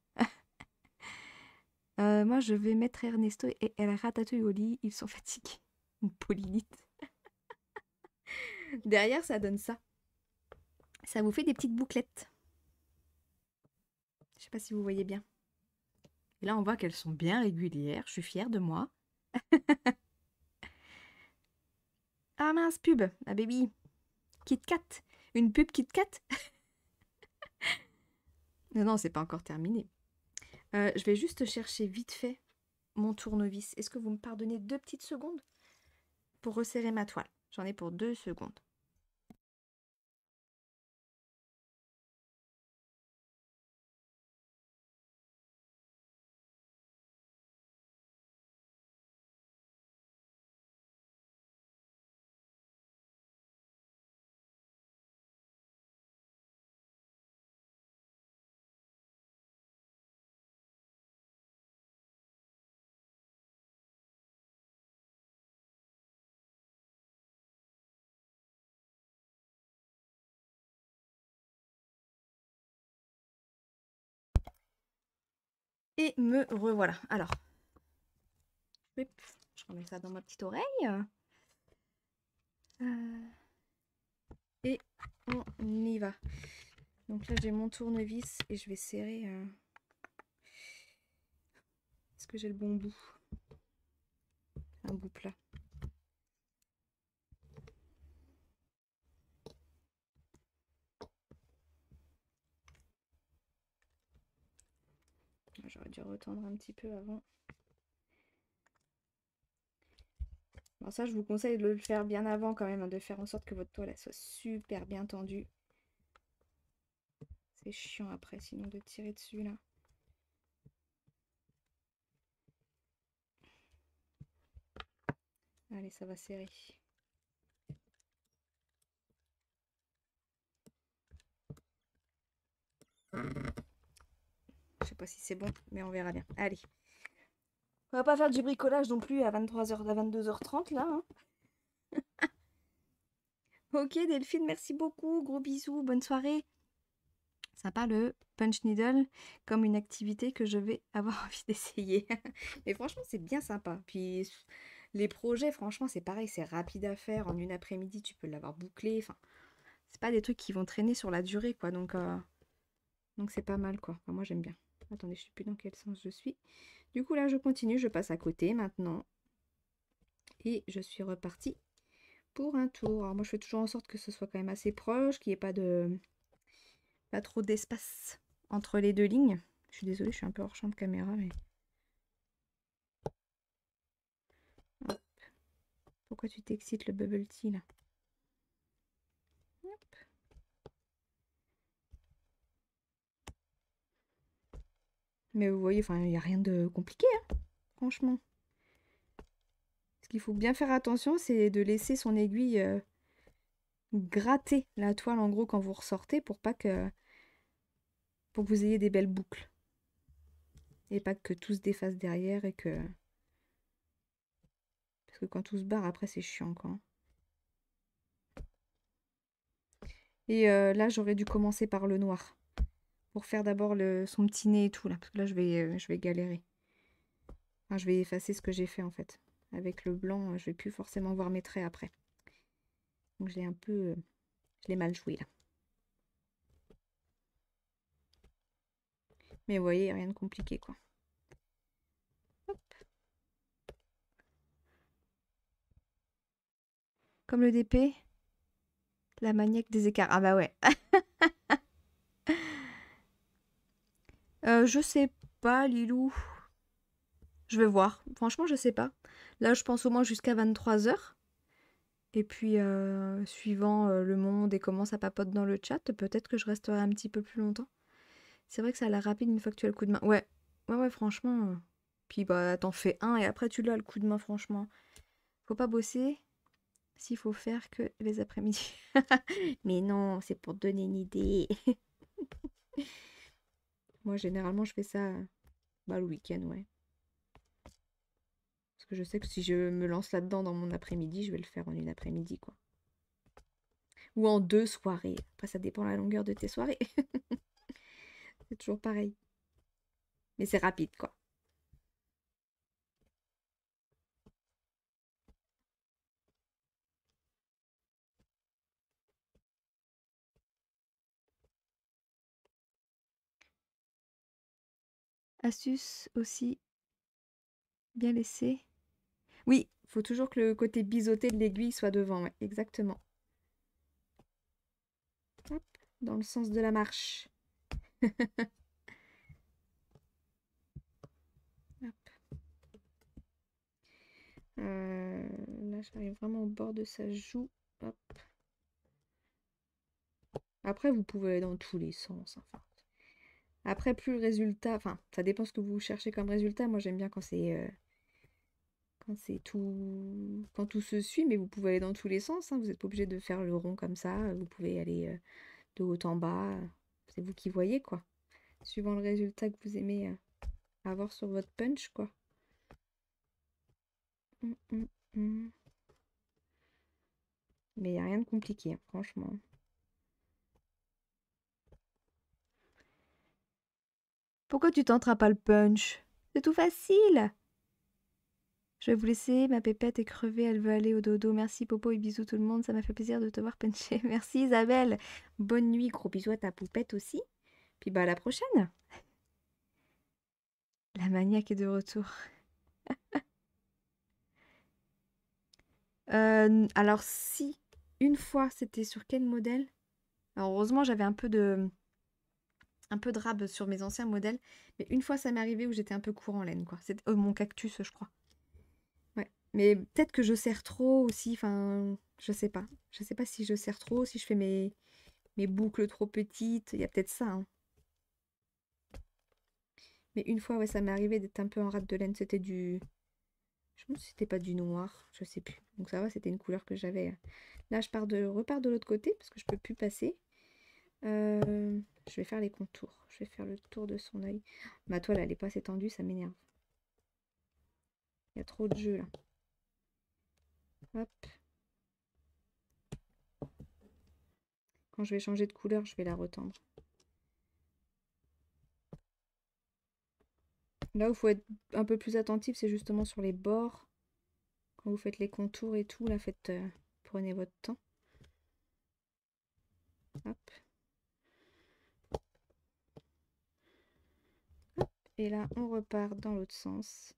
Euh, moi, je vais mettre Ernesto et El Ratatouille au lit. Ils sont fatigués. Une Derrière, ça donne ça. Ça vous fait des petites bouclettes. Je sais pas si vous voyez bien. Et là, on voit qu'elles sont bien régulières. Je suis fière de moi. ah mince, pub, ma baby. Kit Kat. Une pub Kit Kat. non, non, c'est pas encore terminé. Euh, je vais juste chercher vite fait mon tournevis. Est-ce que vous me pardonnez deux petites secondes pour resserrer ma toile J'en ai pour deux secondes. Et me revoilà. Alors, je remets ça dans ma petite oreille. Euh, et on y va. Donc là, j'ai mon tournevis et je vais serrer... Euh, est-ce que j'ai le bon bout Un bout plat. J'aurais dû retendre un petit peu avant. Bon, ça, je vous conseille de le faire bien avant quand même, hein, de faire en sorte que votre toile soit super bien tendue. C'est chiant après, sinon de tirer dessus là. Allez, ça va serrer. pas si c'est bon, mais on verra bien. Allez. On va pas faire du bricolage non plus à 23h, à 22h30 là. Hein. ok Delphine, merci beaucoup. Gros bisous, bonne soirée. Sympa le euh, punch needle comme une activité que je vais avoir envie d'essayer. mais franchement, c'est bien sympa. Puis les projets, franchement, c'est pareil, c'est rapide à faire. En une après-midi, tu peux l'avoir bouclé. Enfin, c'est pas des trucs qui vont traîner sur la durée, quoi. Donc, euh, donc c'est pas mal, quoi. moi, j'aime bien. Attendez, je ne sais plus dans quel sens je suis. Du coup, là, je continue, je passe à côté maintenant. Et je suis repartie pour un tour. Alors, moi, je fais toujours en sorte que ce soit quand même assez proche, qu'il n'y ait pas de pas trop d'espace entre les deux lignes. Je suis désolée, je suis un peu hors champ de caméra, mais... Pourquoi tu t'excites le bubble tea, là Mais vous voyez, il n'y a rien de compliqué, hein, franchement. Ce qu'il faut bien faire attention, c'est de laisser son aiguille euh, gratter la toile, en gros, quand vous ressortez, pour pas que... pour que vous ayez des belles boucles. Et pas que tout se défasse derrière et que... Parce que quand tout se barre, après, c'est chiant, Et euh, là, j'aurais dû commencer par le noir pour faire d'abord son petit nez et tout là, parce que là je vais, euh, je vais galérer. je vais effacer ce que j'ai fait en fait. Avec le blanc, euh, je vais plus forcément voir mes traits après. Donc je l'ai un peu, euh, je l'ai mal joué là. Mais vous voyez, rien de compliqué quoi. Comme le DP, la maniaque des écarts. Ah bah ouais. Euh, je sais pas, Lilou. Je vais voir. Franchement, je sais pas. Là, je pense au moins jusqu'à 23h. Et puis, euh, suivant euh, le monde et comment ça papote dans le chat, peut-être que je resterai un petit peu plus longtemps. C'est vrai que ça a l'air rapide une fois que tu as le coup de main. Ouais, ouais, ouais, franchement. Puis, bah, t'en fais un et après, tu l'as le coup de main, franchement. Faut pas bosser s'il faut faire que les après-midi. Mais non, c'est pour donner une idée. Moi, généralement, je fais ça bah, le week-end, ouais. Parce que je sais que si je me lance là-dedans dans mon après-midi, je vais le faire en une après-midi, quoi. Ou en deux soirées. Après, ça dépend de la longueur de tes soirées. c'est toujours pareil. Mais c'est rapide, quoi. astuce aussi bien laisser. Oui, faut toujours que le côté biseauté de l'aiguille soit devant, exactement. dans le sens de la marche. Euh, là, j'arrive vraiment au bord de sa joue. Après, vous pouvez aller dans tous les sens. Enfin. Après, plus le résultat, enfin, ça dépend ce que vous cherchez comme résultat. Moi, j'aime bien quand c'est euh, quand c'est tout, quand tout se suit, mais vous pouvez aller dans tous les sens. Hein. Vous n'êtes pas obligé de faire le rond comme ça. Vous pouvez aller euh, de haut en bas. C'est vous qui voyez quoi. Suivant le résultat que vous aimez euh, avoir sur votre punch quoi. Hum, hum, hum. Mais il n'y a rien de compliqué, hein, franchement. Pourquoi tu tenteras pas le punch C'est tout facile Je vais vous laisser, ma pépette est crevée, elle veut aller au dodo. Merci Popo et bisous tout le monde, ça m'a fait plaisir de te voir puncher. Merci Isabelle Bonne nuit, gros bisous à ta poupette aussi. Puis bah à la prochaine La maniaque est de retour. Euh, alors si, une fois, c'était sur quel modèle heureusement, j'avais un peu de, un peu de rab sur mes anciens modèles. Mais une fois, ça m'est arrivé où j'étais un peu court en laine, quoi. C'est euh, mon cactus, je crois. Ouais. Mais peut-être que je serre trop aussi. Enfin, je sais pas. Je sais pas si je serre trop, si je fais mes, mes boucles trop petites. Il y a peut-être ça. Hein. Mais une fois, ça m'est arrivé d'être un peu en rade de laine. C'était du... Je que c'était pas du noir. Je sais plus. Donc ça va, c'était une couleur que j'avais. Euh. Là, je pars de... repars de l'autre côté parce que je peux plus passer. Euh, je vais faire les contours. Je vais faire le tour de son œil. Ma toile, elle n'est pas assez tendue, ça m'énerve. Il y a trop de jeu là. Hop. Quand je vais changer de couleur, je vais la retendre. Là où il faut être un peu plus attentif, c'est justement sur les bords. Quand vous faites les contours et tout, là, faites, euh, prenez votre temps. Hop. Et là, on repart dans l'autre sens.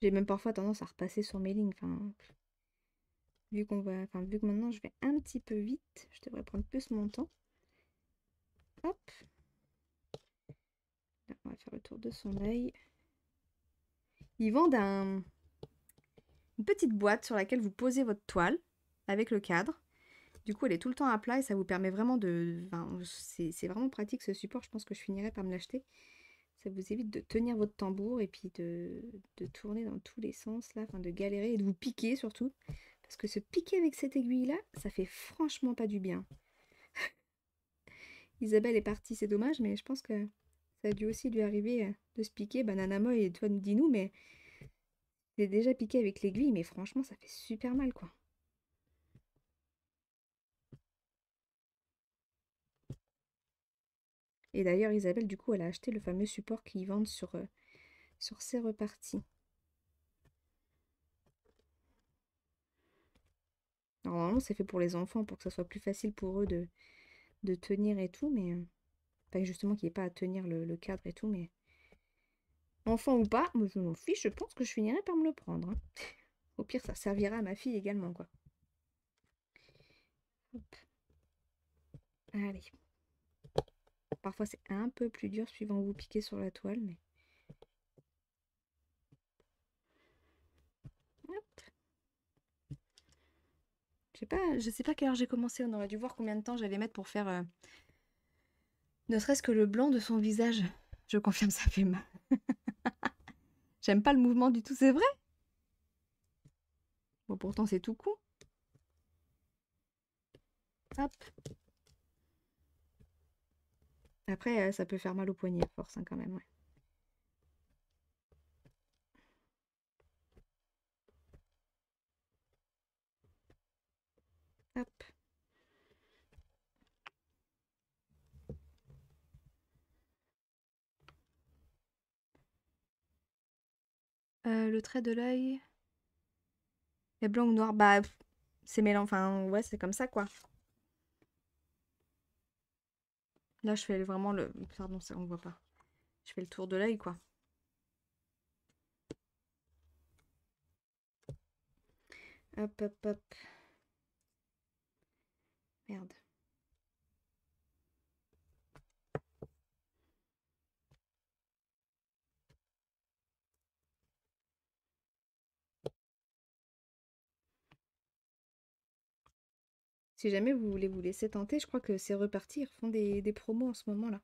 J'ai même parfois tendance à repasser sur mes lignes. vu qu'on va, enfin, vu que maintenant je vais un petit peu vite, je devrais prendre plus mon temps. Hop. on va faire le tour de son œil. Ils vendent un... une petite boîte sur laquelle vous posez votre toile avec le cadre. Du coup, elle est tout le temps à plat et ça vous permet vraiment de... Enfin, c'est vraiment pratique ce support, je pense que je finirai par me l'acheter. Ça vous évite de tenir votre tambour et puis de, de tourner dans tous les sens, là, enfin, de galérer et de vous piquer surtout. Parce que se piquer avec cette aiguille-là, ça fait franchement pas du bien. Isabelle est partie, c'est dommage, mais je pense que ça a dû aussi lui arriver euh, de se piquer. Banana Moy, toi, dis-nous, mais t'es déjà piqué avec l'aiguille, mais franchement, ça fait super mal, quoi. Et d'ailleurs, Isabelle, du coup, elle a acheté le fameux support qu'ils vendent sur, euh, sur ces reparties. Normalement, c'est fait pour les enfants, pour que ça soit plus facile pour eux de, de tenir et tout, mais... pas euh, justement, qu'il n'y ait pas à tenir le, cadre et tout, mais... Enfant ou pas, moi, je m'en fiche, je pense que je finirai par me le prendre. Hein. Au pire, ça servira à ma fille également, quoi. Allez parfois c'est un peu plus dur suivant où vous piquez sur la toile, mais. Je sais pas, je sais pas quelle heure j'ai commencé, on aurait dû voir combien de temps j'allais mettre pour faire euh, ne serait-ce que le blanc de son visage. Je confirme, ça fait mal. J'aime pas le mouvement du tout, c'est vrai Bon, pourtant c'est tout con. Hop. Après, euh, ça peut faire mal au poignet force hein, quand même. Hop. Euh, le trait de l'œil est blanc ou noir Bah, c'est mélange. Enfin, ouais, c'est comme ça quoi. Là, je fais vraiment le... Pardon, ça, on ne voit pas. Je fais le tour de l'œil, quoi. Hop, hop, hop. Merde. Si jamais vous voulez vous laisser tenter, je crois que c'est repartir. ils font des, promos en ce moment-là.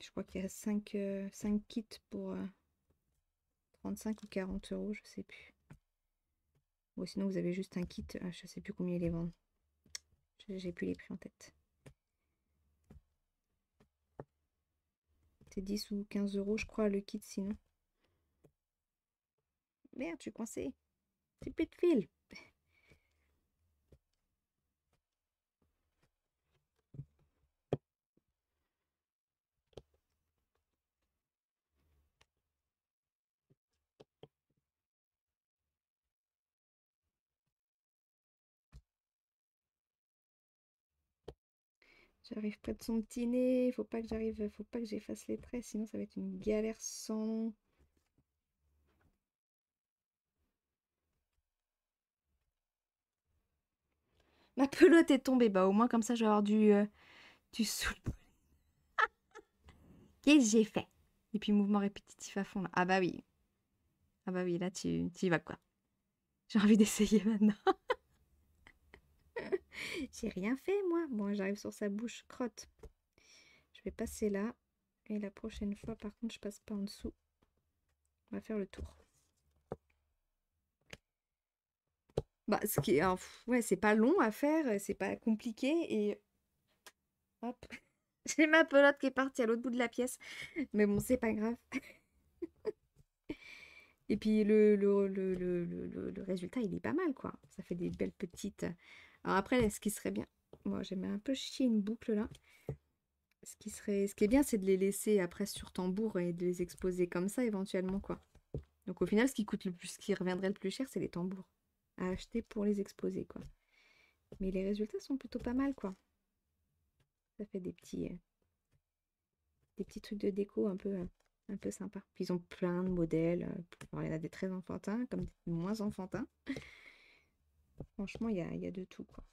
Je crois qu'il y a 5, kits pour 35 euh, ou 40 euros, je sais plus. Ou sinon, vous avez juste un kit, je euh, je sais plus combien ils les vendent. J'ai plus les prix en tête. C'est 10 ou 15 euros, je crois, le kit sinon. Merde, je suis coincée. C'est de fil. J'arrive près de son petit nez. Faut pas que j'arrive, faut pas que j'efface les traits, sinon ça va être une galère sans Ma pelote est tombée. Bah, au moins, comme ça, je vais avoir du. Euh, du soul. Qu'est-ce que j'ai fait Et puis, mouvement répétitif à fond. Là. Ah, bah oui. Ah, bah oui, là, tu, y vas, quoi. J'ai envie d'essayer maintenant. j'ai rien fait, moi. Bon, j'arrive sur sa bouche crotte. Je vais passer là. Et la prochaine fois, par contre, je passe pas en dessous. On va faire le tour. Bah, ce qui est, ouais, c'est pas long à faire, c'est pas compliqué et hop, j'ai ma pelote qui est partie à l'autre bout de la pièce. Mais bon, c'est pas grave. et puis le le, le, le, le, résultat, il est pas mal quoi. Ça fait des belles petites. Alors après, ce qui serait bien, moi j'aimais un peu chier une boucle là. Ce qui serait, ce qui est bien, c'est de les laisser après sur tambour et de les exposer comme ça éventuellement quoi. Donc au final, ce qui coûte le plus, ce qui reviendrait le plus cher, c'est les tambours à acheter pour les exposer, quoi. Mais les résultats sont plutôt pas mal, quoi. Ça fait des petits, euh, des petits trucs de déco un peu, un peu sympa. Puis ils ont plein de modèles. Euh, il y en a des très enfantins, comme des moins enfantins. Franchement, il y a, y de tout, quoi.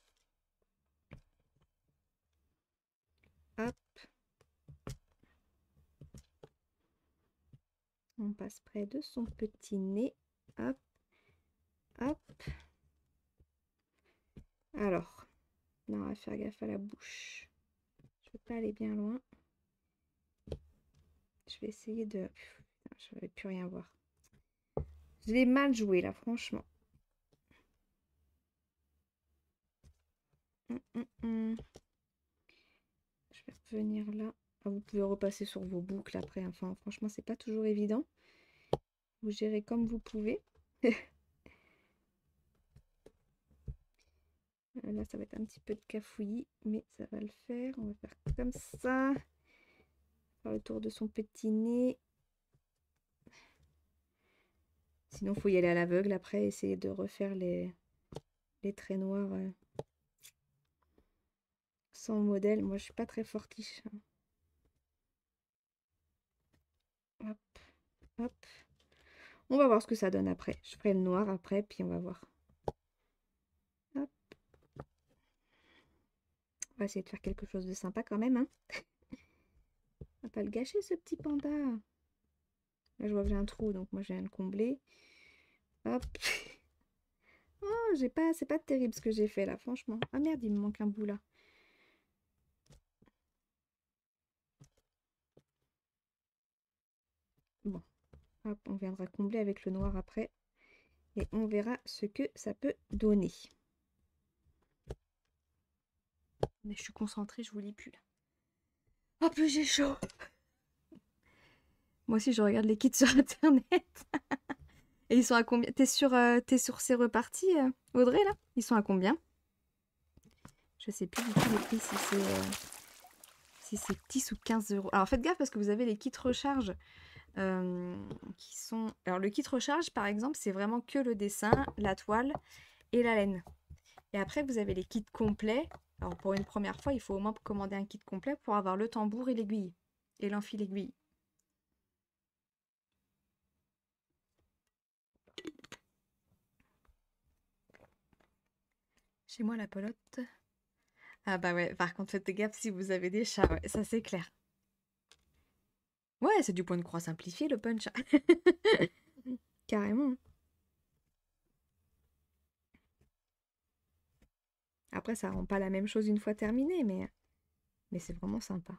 Hop. On passe près de son petit nez. Hop. Alors, on va faire gaffe à la bouche. Je ne vais pas aller bien loin. Je vais essayer de... je ne vais plus rien voir. Je vais mal joué là, franchement. Hum, hum, hum. Je vais revenir là. Ah, vous pouvez repasser sur vos boucles après. Enfin, franchement, c'est pas toujours évident. Vous gérez comme vous pouvez. Euh, là, ça va être un petit peu de cafouillis, mais ça va le faire. On va faire comme ça. Faire le tour de son petit nez. Sinon, il faut y aller à l'aveugle après, essayer de refaire les, les traits noirs euh, sans modèle. Moi, je suis pas très fortiche. Hein. Hop, hop. On va voir ce que ça donne après. Je ferai le noir après, puis on va voir. va essayer de faire quelque chose de sympa quand même, hein. On va pas le gâcher ce petit panda. Là je vois que j'ai un trou, donc moi j'ai viens le combler. Hop. Oh, j'ai pas, c'est pas terrible ce que j'ai fait là, franchement. Ah merde, il me manque un bout là. Bon, hop, on viendra combler avec le noir après. Et on verra ce que ça peut donner. Mais je suis concentrée, je vous lis plus là. Oh plus j'ai chaud Moi aussi je regarde les kits sur internet. Et ils sont à combien T'es sur, euh, sur ces reparties, euh, Audrey là Ils sont à combien Je sais plus du tout les prix si c'est euh, si c'est 10 ou 15 euros. Alors faites gaffe parce que vous avez les kits recharge qui sont. Alors le kit recharge par exemple c'est vraiment que le dessin, la toile et la laine. Et après vous avez les kits complets alors pour une première fois, il faut au moins commander un kit complet pour avoir le tambour et l'aiguille, et lenfile l'aiguille. Chez moi, la pelote. Ah bah ouais, par contre, faites gaffe si vous avez des chats, ça c'est clair. Ouais, c'est du point de croix simplifié, le punch. Carrément. Après, ça rend pas la même chose une fois terminé, mais, mais c'est vraiment sympa.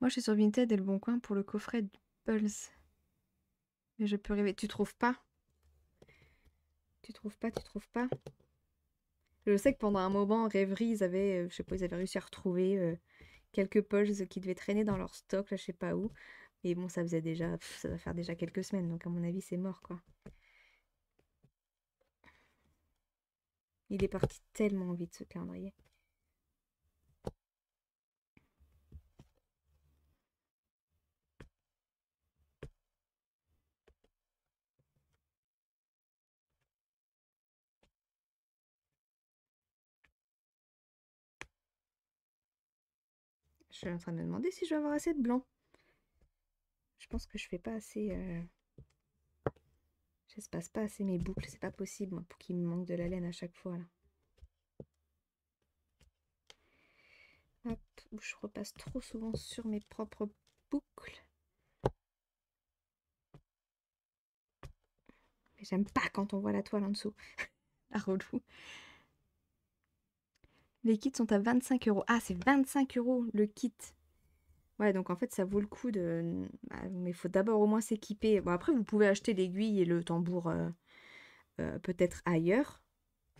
Moi, je suis sur Vinted et Le Bon Coin pour le coffret de Pulse. Mais je peux rêver. Tu trouves pas Tu trouves pas Tu trouves pas Je sais que pendant un moment, Rêverie, ils avaient, euh, je sais pas, réussi à retrouver euh, quelques Pulse qui devaient traîner dans leur stock, là, je sais pas où. Et bon, ça faisait déjà, ça va faire déjà quelques semaines, donc à mon avis, c'est mort, quoi. Il est parti tellement vite, ce calendrier. Je suis en train de me demander si je vais avoir assez de blanc. Je pense que je fais pas assez... Euh... J'espace pas assez mes boucles, c'est pas possible pour qu'il me manque de la laine à chaque fois. Là. Hop, je repasse trop souvent sur mes propres boucles. Mais j'aime pas quand on voit la toile en dessous. la relou. Les kits sont à 25 euros. Ah, c'est 25 euros le kit. Ouais, donc en fait, ça vaut le coup de. Bah, mais il faut d'abord au moins s'équiper. Bon, après, vous pouvez acheter l'aiguille et le tambour euh, euh, peut-être ailleurs.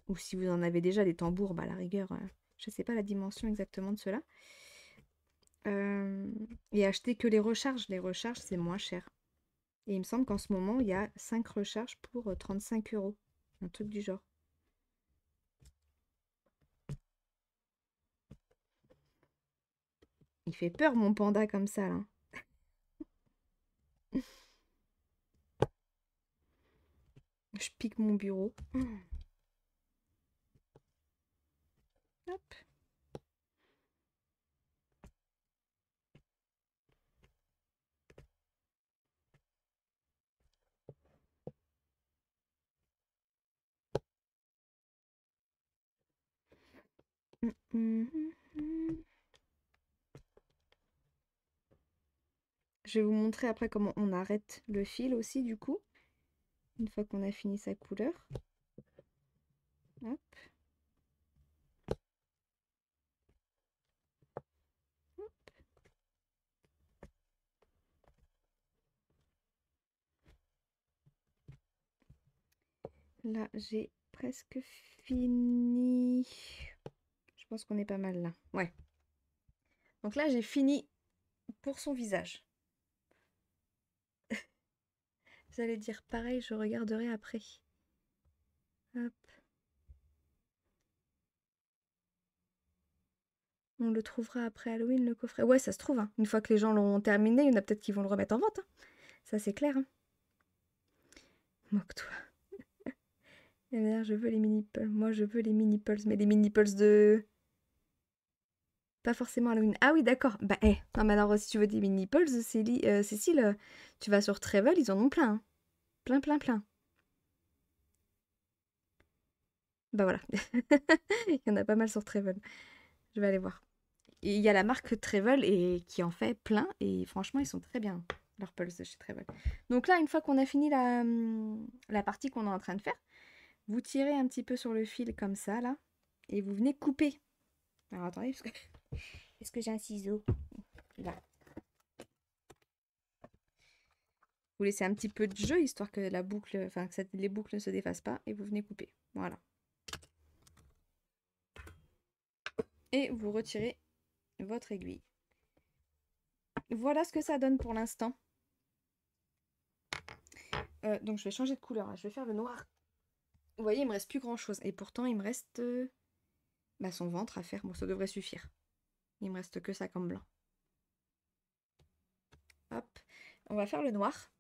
Ou si vous en avez déjà des tambours, bah, à la rigueur, euh, je ne sais pas la dimension exactement de cela. et acheter que les recharges. Les recharges, c'est moins cher. Et il me semble qu'en ce moment, il y a 5 recharges pour 35 euros. Un truc du genre. Il fait peur mon panda comme ça là. Je pique mon bureau. Mm, mm, mm. Je vais vous montrer après comment on arrête le fil aussi du coup. Une fois qu'on a fini sa couleur. Là, j'ai presque fini. Je pense qu'on est pas mal là. Ouais. Donc là, j'ai fini pour son visage. allez dire pareil, je regarderai après. On le trouvera après Halloween, le coffret. Ouais, ça se trouve. Hein. Une fois que les gens l'ont terminé, il y en a peut-être qui vont le remettre en vente. Hein. Ça, c'est clair. Hein. Moque-toi. je veux les mini -pulls. Moi, je veux les mini pulls, mais les mini pulls de. Pas forcément Halloween. Ah oui, d'accord. Bah, hé. Eh, non, mais alors, si tu veux des mini pulls, euh, Cécile, Cécile, euh, tu vas sur Travel, ils en ont plein. Plein, plein, plein. Bah voilà. il y en a pas mal sur Travel. Je vais aller voir. il y a la marque Travel et qui en fait plein et franchement ils sont très bien leur pulse de chez Travel. Donc là une fois qu'on a fini la, hum, la partie qu'on est en train de faire, vous tirez un petit peu sur le fil comme ça là et vous venez couper. Alors attendez parce que est-ce que j'ai un ciseau là vous laissez un petit peu de jeu, histoire que la boucle, enfin que les boucles ne se défassent pas, et vous venez couper. Voilà. Et vous retirez votre aiguille. Voilà ce que ça donne pour l'instant. Euh, donc je vais changer de couleur, je vais faire le noir. Vous voyez, il me reste plus grand chose. Et pourtant, il me reste euh, bah, son ventre à faire. Bon, ça devrait suffire. Il me reste que ça comme blanc. Hop. On va faire le noir.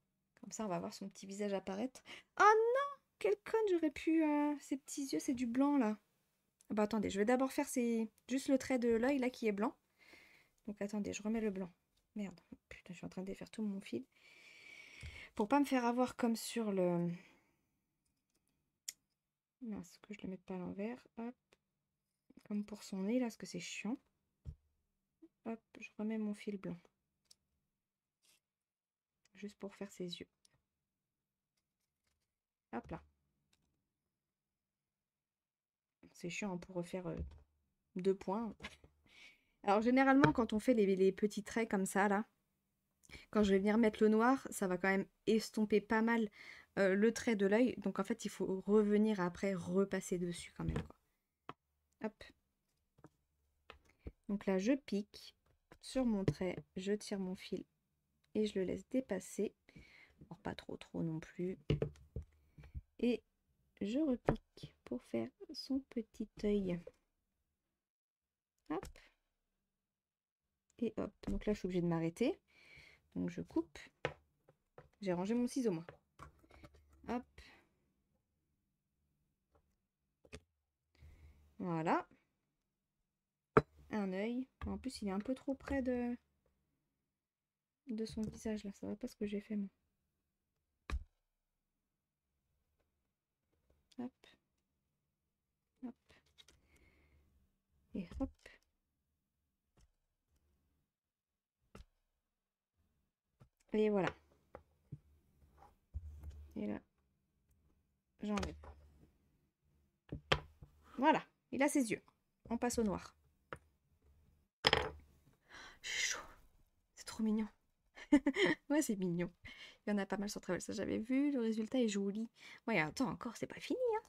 Comme ça, on va voir son petit visage apparaître. Oh non quel conne J'aurais pu... ses euh, petits yeux, c'est du blanc, là. Ah bah attendez, je vais d'abord faire juste le trait de l'œil, là, qui est blanc. Donc attendez, je remets le blanc. Merde, putain, je suis en train de défaire tout mon fil. Pour pas me faire avoir comme sur le... ce que je le mette pas à l'envers. Hop. Comme pour son nez, là, parce que c'est chiant. Hop, je remets mon fil blanc juste pour faire ses yeux. Hop là. C'est chiant hein, pour refaire euh, deux points. Alors généralement, quand on fait les, petits traits comme ça, là, quand je vais venir mettre le noir, ça va quand même estomper pas mal euh, le trait de l'œil. Donc en fait, il faut revenir après, repasser dessus quand même. Hop. Donc là, je pique sur mon trait, je tire mon fil et je le laisse dépasser. pas trop trop non plus. Et je repique pour faire son petit œil. Hop. Et hop. Donc là, je suis obligée de m'arrêter. Donc je coupe. J'ai rangé mon ciseau, moi. Hop. Voilà. Un œil. En plus, il est un peu trop près de, de son visage là, ça va pas ce que j'ai fait moi. Hop. Hop. Et hop. Et voilà. Et là, j'enlève. Voilà, il a ses yeux. On passe au noir. Je suis chaud. C'est trop mignon. ouais, c'est mignon. Il y en a pas mal sur Travel, ça j'avais vu. Le résultat est joli. Ouais, attends, encore, c'est pas fini. Hein.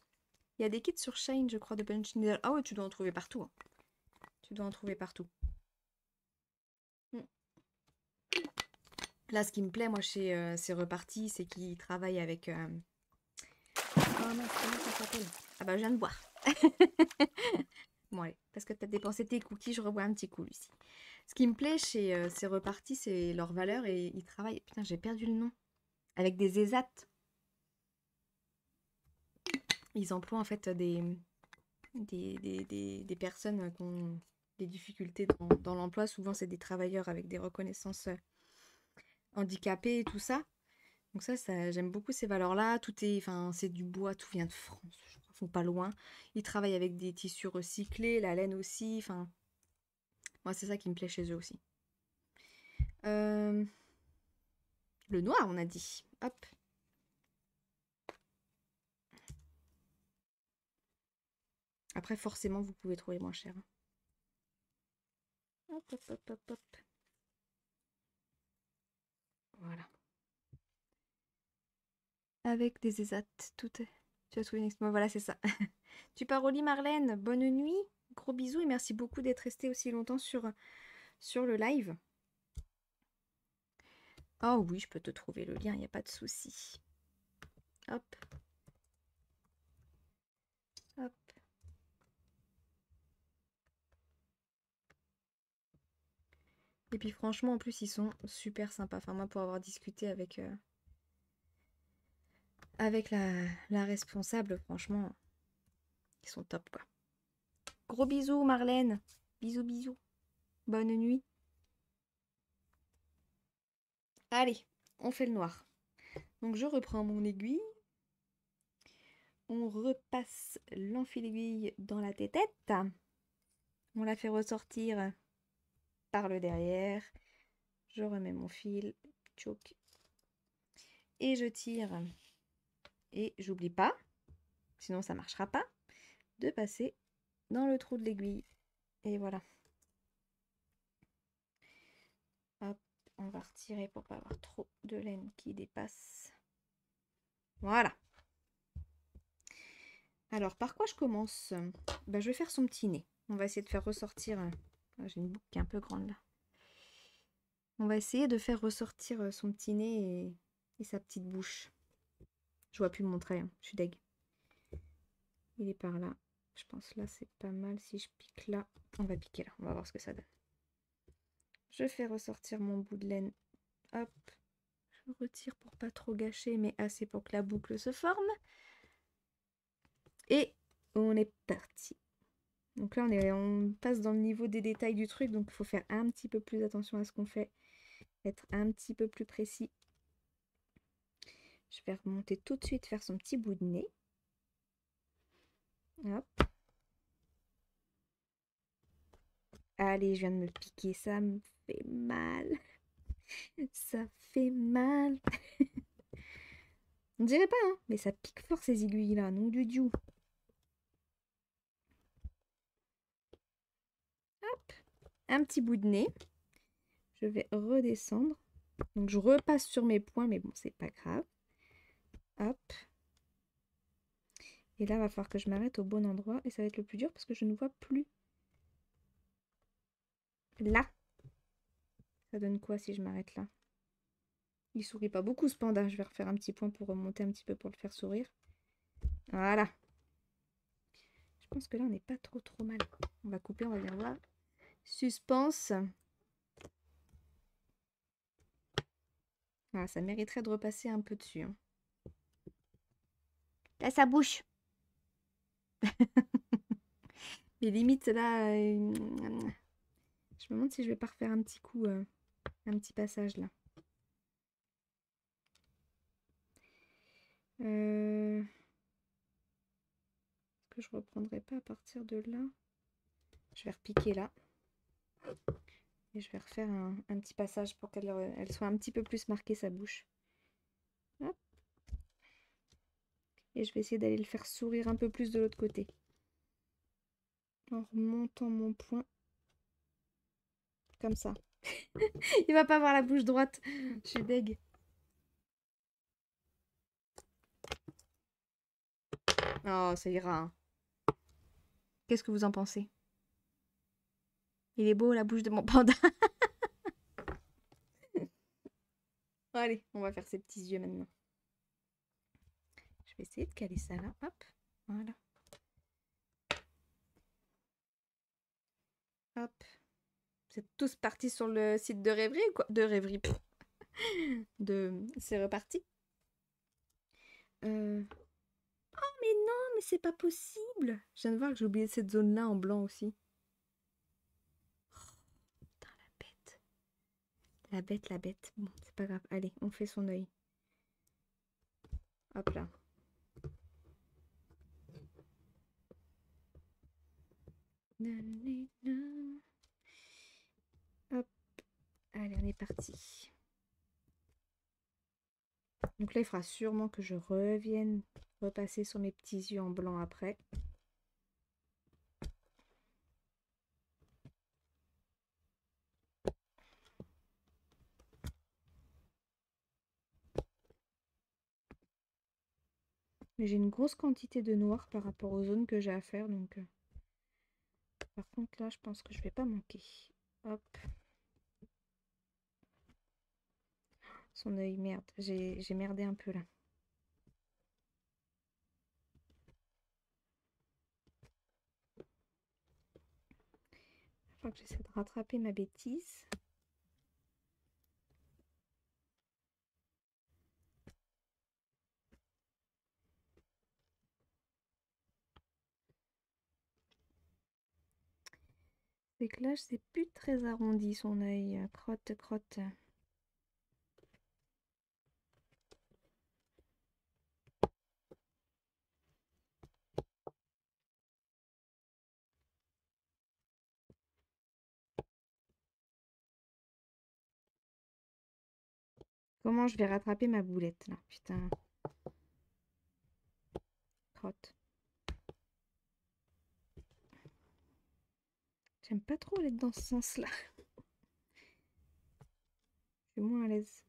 Il y a des kits sur Shane, je crois, de Punch Needle. Ah ouais, tu dois en trouver partout. Hein. Tu dois en trouver partout. Hmm. Là, ce qui me plaît, moi, chez euh, C'est Reparti, c'est qu'il travaille avec... Euh, oh ça s'appelle Ah bah, je viens de boire. bon, allez, parce que as dépensé tes cookies, je revois un petit coup, Lucie. Ce qui me plaît chez euh, ces repartis, c'est leur valeur et ils travaillent. Putain, j'ai perdu le nom. Avec des ESAT. Ils emploient en fait des, des, personnes qui ont des difficultés dans, l'emploi. Souvent, c'est des travailleurs avec des reconnaissances euh, handicapées et tout ça. Donc ça, j'aime beaucoup ces valeurs-là. Tout est, enfin, c'est du bois, tout vient de France. Je crois, pas loin. Ils travaillent avec des tissus recyclés, la laine aussi. Enfin, moi, c'est ça qui me plaît chez eux aussi. Euh, le noir, on a dit. Hop. Après, forcément, vous pouvez trouver moins cher. Hop, hop, hop, hop, hop. Voilà. Avec des ESAT, tout est... Tu as trouvé une Voilà, c'est ça. tu pars au lit, Marlène. Bonne nuit gros bisous et merci beaucoup d'être resté aussi longtemps sur, sur le live. Oh oui, je peux te trouver le lien, il n'y a pas de souci. Hop. Hop. Et puis franchement, en plus, ils sont super sympas. Enfin, moi, pour avoir discuté avec, euh, avec la responsable, franchement, ils sont top, quoi. Gros bisous, Marlène. Bisous, bisous. Bonne nuit. Allez, on fait le noir. Donc je reprends mon aiguille. On repasse l'enfil aiguille dans la tête. On la fait ressortir par le derrière. Je remets mon fil. Et je tire. Et j'oublie pas, sinon ça marchera pas, de passer dans le trou de l'aiguille. Et voilà. on va retirer pour pas avoir trop de laine qui dépasse. Voilà. Alors, par quoi je commence bah, Je vais faire son petit nez. On va essayer de faire ressortir... Euh, ah, j'ai une boucle qui est un peu grande là. On va essayer de faire ressortir euh, son petit nez et, sa petite bouche. Je vois plus le montrer hein. je suis deg. Il est par là. Je pense là, c'est pas mal. Si je pique là, on va piquer là. On va voir ce que ça donne. Je fais ressortir mon bout de laine. Hop. Je retire pour pas trop gâcher, mais assez pour que la boucle se forme. Et on est parti. Donc là, on, est, on passe dans le niveau des détails du truc. Donc, il faut faire un petit peu plus attention à ce qu'on fait. Être un petit peu plus précis. Je vais remonter tout de suite faire son petit bout de nez. Hop. Allez, je viens de me piquer, ça me fait mal. ça fait mal. On dirait pas, hein, mais ça pique fort ces aiguilles-là, non du diou. Hop, un petit bout de nez. Je vais redescendre. Donc je repasse sur mes points, mais bon, c'est pas grave. Hop, et là, il va falloir que je m'arrête au bon endroit. Et ça va être le plus dur parce que je ne vois plus. Là. Ça donne quoi si je m'arrête là Il sourit pas beaucoup ce panda. Je vais refaire un petit point pour remonter un petit peu pour le faire sourire. Voilà. Je pense que là, on n'est pas trop trop mal. On va couper, on va bien voir. Suspense. Ah, ça mériterait de repasser un peu dessus. Hein. Là, ça bouche les limites là, euh, je me demande si je vais pas refaire un petit coup, euh, un petit passage là. Euh, est-ce que je reprendrai pas à partir de là Je vais repiquer là. Et je vais refaire un, petit passage pour qu'elle soit un petit peu plus marquée sa bouche. Et je vais essayer d'aller le faire sourire un peu plus de l'autre côté. En remontant mon point. Comme ça. Il va pas avoir la bouche droite. Je suis deg. Oh, ça ira. Hein. Qu'est-ce que vous en pensez Il est beau la bouche de mon panda. Allez, on va faire ses petits yeux maintenant essayer de caler ça là. Hop, voilà. Hop. Vous tous partis sur le site de rêverie ou quoi De rêverie. De... C'est reparti. Euh. Oh mais non, mais c'est pas possible. Je viens de voir que j'ai oublié cette zone-là en blanc aussi. la bête. La bête, la bête. Bon, c'est pas grave. Allez, on fait son oeil Hop là. Hop. Allez, on est parti. Donc là, il fera sûrement que je revienne repasser sur mes petits yeux en blanc après. Mais j'ai une grosse quantité de noir par rapport aux zones que j'ai à faire, donc... Euh, contre, là, je pense que je vais pas manquer. Hop. Son œil, merde. J'ai merdé un peu là. Je que j'essaie de rattraper ma bêtise. C'est c'est plus très arrondi son œil. Euh, crotte, crotte. Comment je vais rattraper ma boulette là, putain. Crotte. J'aime pas trop aller dans ce sens-là. Je suis moins à l'aise.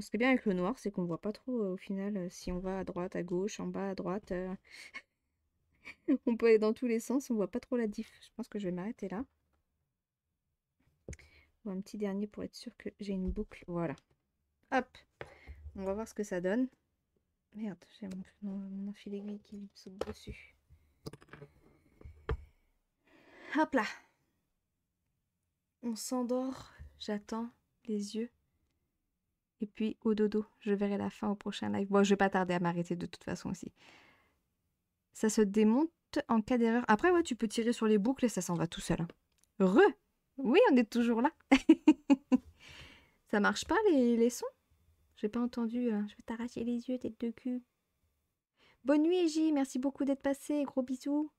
Ce qui est bien avec le noir, c'est qu'on voit pas trop euh, au final euh, si on va à droite, à gauche, en bas, à droite. Euh, on peut aller dans tous les sens, on voit pas trop la diff. Je pense que je vais m'arrêter là. un petit dernier pour être sûr que j'ai une boucle. Voilà. Hop. On va voir ce que ça donne. Merde, j'ai mon, fil qui saute dessus. Hop là. On s'endort. J'attends les yeux. Et puis au dodo. Je verrai la fin au prochain live. Bon, je vais pas tarder à m'arrêter de toute façon aussi. Ça se démonte en cas d'erreur. Après, ouais, tu peux tirer sur les boucles et ça s'en va tout seul. Hein. Re Oui, on est toujours là. ça marche pas, les, les sons J'ai pas entendu. Euh, je vais t'arracher les yeux, tête de cul. Bonne nuit, J. Merci beaucoup d'être passé. Gros bisous.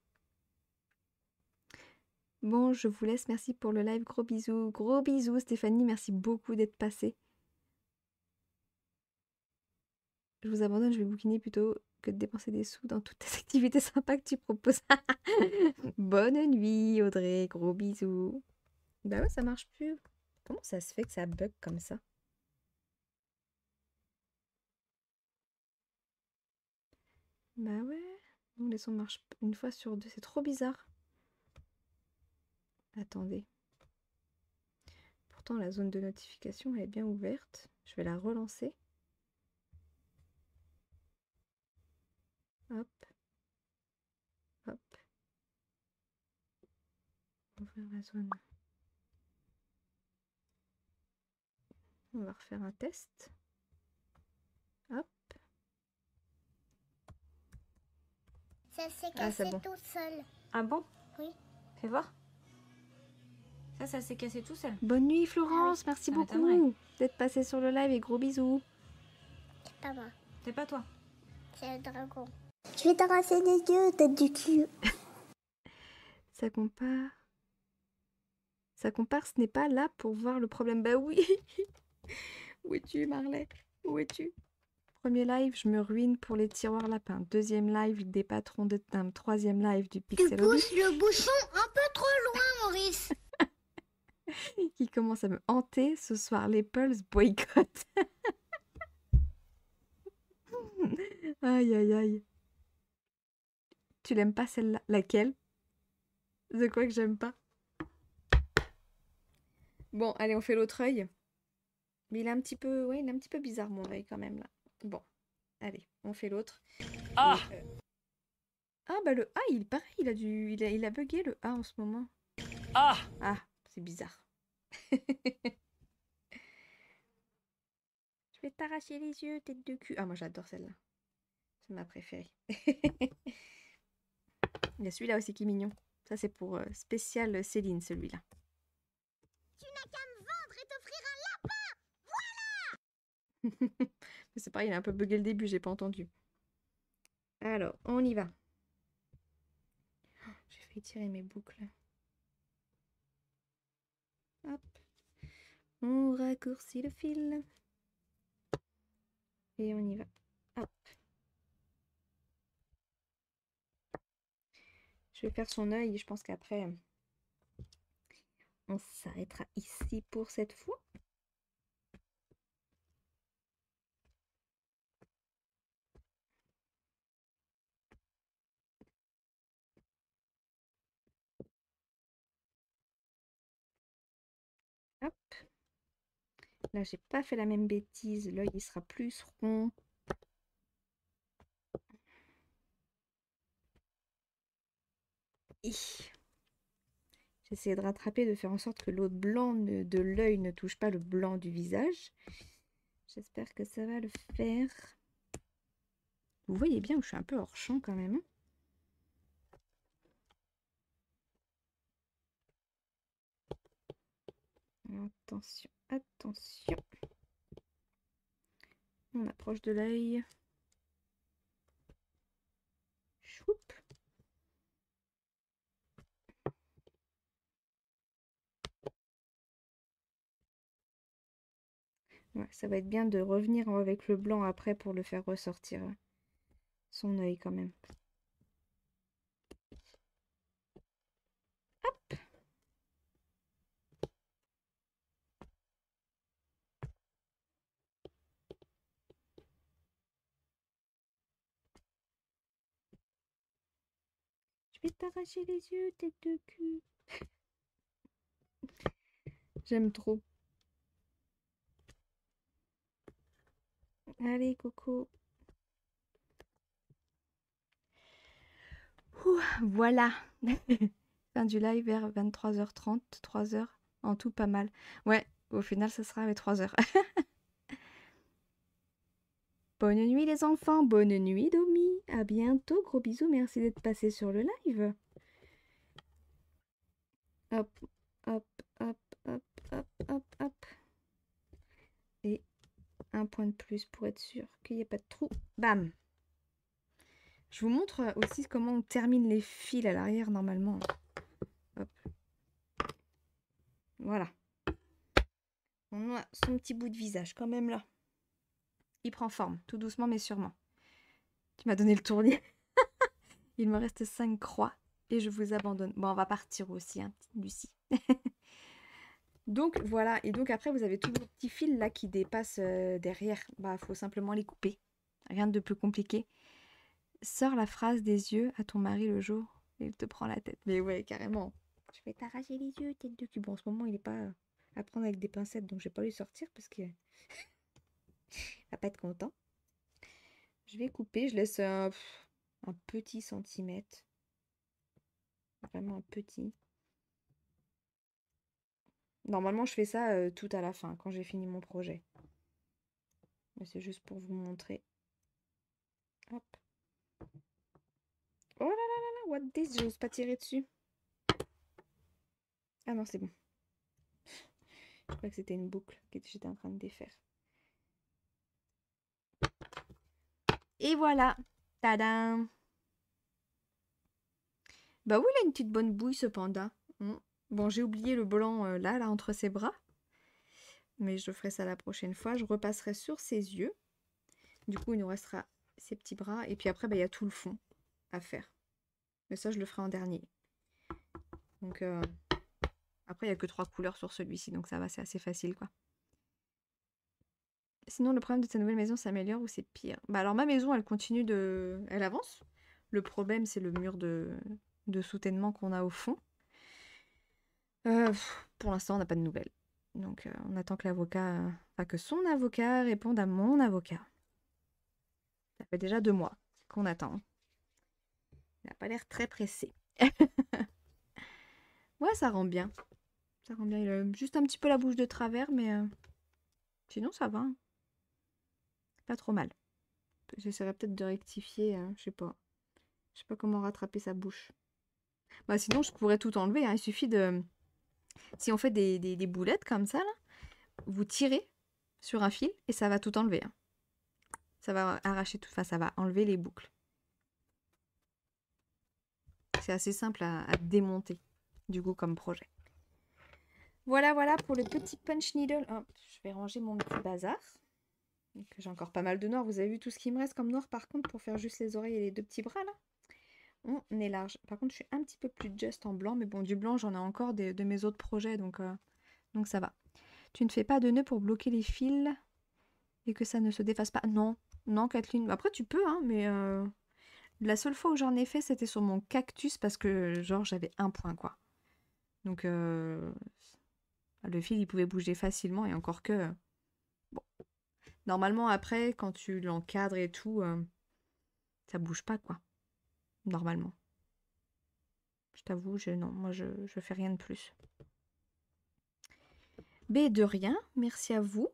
Bon, je vous laisse. Merci pour le live. Gros bisous. Gros bisous, Stéphanie. Merci beaucoup d'être passé. Je vous abandonne. Je vais bouquiner plutôt de dépenser des sous dans toutes tes activités sympas que tu proposes. Bonne nuit, Audrey. Gros bisous. Bah ouais, ça marche plus. Comment ça se fait que ça bug comme ça Bah ouais. Donc les sons marchent une fois sur deux. C'est trop bizarre. Attendez. Pourtant, la zone de notification, est bien ouverte. Je vais la relancer. Hop. Hop. Ouvrir la zone. On va refaire un test. Hop. Ça s'est ah, cassé tout seul. Ah bon Oui. Fais voir. Ça, ça s'est cassé tout seul. Bonne nuit Florence, ah merci beaucoup d'être passé sur le live et gros bisous. C'est pas moi. C'est pas toi. C'est le dragon. Tu vais t'arracher les yeux, tête du cul. ça compare. Ça compare, ce n'est pas là pour voir le problème. Bah oui Où es-tu, Marley Où es-tu Premier live, je me ruine pour les tiroirs lapins. Deuxième live, des patrons de timbre. Troisième live, du pixel. Tu pousses le bouchon un peu trop loin, Maurice Qui commence à me hanter ce soir. Les Pulse boycott. aïe, aïe, aïe. Tu l'aimes pas celle-là Laquelle De quoi que j'aime pas Bon, allez, on fait l'autre œil. Mais il est un petit peu, ouais, il est un petit peu bizarre mon œil quand même là. Bon, allez, on fait l'autre. Ah euh, Ah bah le A, il paraît, il a du, il a, il a bugué le A en ce moment. Ah Ah, c'est bizarre. Je vais t'arracher les yeux, tête de cul. Ah moi j'adore celle-là. C'est ma préférée. Il y a celui-là aussi qui est mignon. Ça, c'est pour euh, spécial Céline, celui-là. Tu n'as qu'à me vendre et t'offrir un lapin Voilà C'est pareil, il a un peu bugué le début, j'ai pas entendu. Alors, on y va. Oh, j'ai failli tirer mes boucles. Hop. On raccourcit le fil. Et on y va. Hop. faire son œil et je pense qu'après, on s'arrêtera ici pour cette fois. Là, j'ai pas fait la même bêtise. L'œil, il sera plus rond. J'essaie de rattraper, de faire en sorte que l'eau blanc de l'œil ne touche pas le blanc du visage. J'espère que ça va le faire. Vous voyez bien que je suis un peu hors champ quand même. Hein. Attention, attention. On approche de l'œil. Choupe. ça va être bien de revenir avec le blanc après pour le faire ressortir. Hein, son œil quand même. Hop Je vais t'arracher les yeux, tête de cul. J'aime trop. Allez, coucou. voilà. fin du live vers 23h30, 3h. En tout, pas mal. Ouais, au final, ça sera avec 3h. Bonne nuit les enfants, bonne nuit Domi, à bientôt, gros bisous, merci d'être passé sur le live. Hop, hop, hop, hop, hop, hop, hop un point de plus pour être sûr qu'il n'y ait pas de trou. Bam Je vous montre euh, aussi comment on termine les fils à l'arrière normalement. Voilà. On a son petit bout de visage quand même là. Il prend forme, tout doucement mais sûrement. Tu m'as donné le tournis. Il me reste cinq croix et je vous abandonne. Bon, on va partir aussi, un hein, petite Lucie. Donc voilà, et donc après vous avez tous vos petits fils là qui dépassent euh, derrière. Bah faut simplement les couper. Rien de plus compliqué. Sors la phrase des yeux à ton mari le jour, il te prend la tête. Mais ouais, carrément. Je vais t'arracher les yeux, tête de cul. Bon, en ce moment, il n'est pas euh, à prendre avec des pincettes, donc je vais pas lui sortir parce que il va pas être content. Je vais couper, je laisse un petit centimètre. Vraiment un petit. Normalement, je fais ça tout à la fin, quand j'ai fini mon projet. Mais c'est juste pour vous montrer. Hop. Oh là là là là, what this, j'ose pas tirer dessus. Ah non, c'est bon. je crois que c'était une boucle que j'étais en train de défaire. Et voilà, tadam Bah oui, il a une petite bonne bouille ce panda. Mmh. Bon, j'ai oublié le blanc euh, là, là, entre ses bras. Mais je ferai ça la prochaine fois. Je repasserai sur ses yeux. Du coup, il nous restera ses petits bras. Et puis après, bah, il y a tout le fond à faire. Mais ça, je le ferai en dernier. Donc, euh, après, il n'y a que trois couleurs sur celui-ci. Donc ça va, c'est assez facile, quoi. Sinon, le problème de ta nouvelle maison s'améliore ou c'est pire bah, alors, ma maison, elle continue de... Elle avance. Le problème, c'est le mur de, de soutènement qu'on a au fond. Euh, pour l'instant, on n'a pas de nouvelles. Donc, euh, on attend que l'avocat, euh, enfin que son avocat réponde à mon avocat. Ça fait déjà deux mois qu'on attend. Il n'a pas l'air très pressé. ouais, ça rend bien. Ça rend bien. Il a juste un petit peu la bouche de travers, mais sinon ça va. Hein. Pas trop mal. J'essaierai peut-être de rectifier, je sais pas. Je sais pas comment rattraper sa bouche. Bah, sinon, je pourrais tout enlever. Hein. Il suffit de si on fait des, boulettes comme ça, vous tirez sur un fil et ça va tout enlever. Hein. Ça va arracher tout, enfin ça va enlever les boucles. C'est assez simple à, démonter du coup comme projet. Voilà, voilà pour le petit punch needle. je vais ranger mon petit bazar. J'ai encore pas mal de noir. Vous avez vu tout ce qui me reste comme noir par contre pour faire juste les oreilles et les deux petits bras là on est large. Par contre, je suis un petit peu plus juste en blanc, mais bon, du blanc, j'en ai encore de mes autres projets, donc, euh, donc ça va. Tu ne fais pas de nœuds pour bloquer les fils et que ça ne se défasse pas. Non, non, Kathleen. Après, tu peux, hein, mais euh, la seule fois où j'en ai fait, c'était sur mon cactus parce que, genre, j'avais un point, quoi. Donc, euh, le fil, il pouvait bouger facilement et encore que. Bon. Normalement, après, quand tu l'encadres et tout, ça bouge pas, quoi normalement. Je t'avoue, je, non, moi je, fais rien de plus. B ben, de rien, merci à vous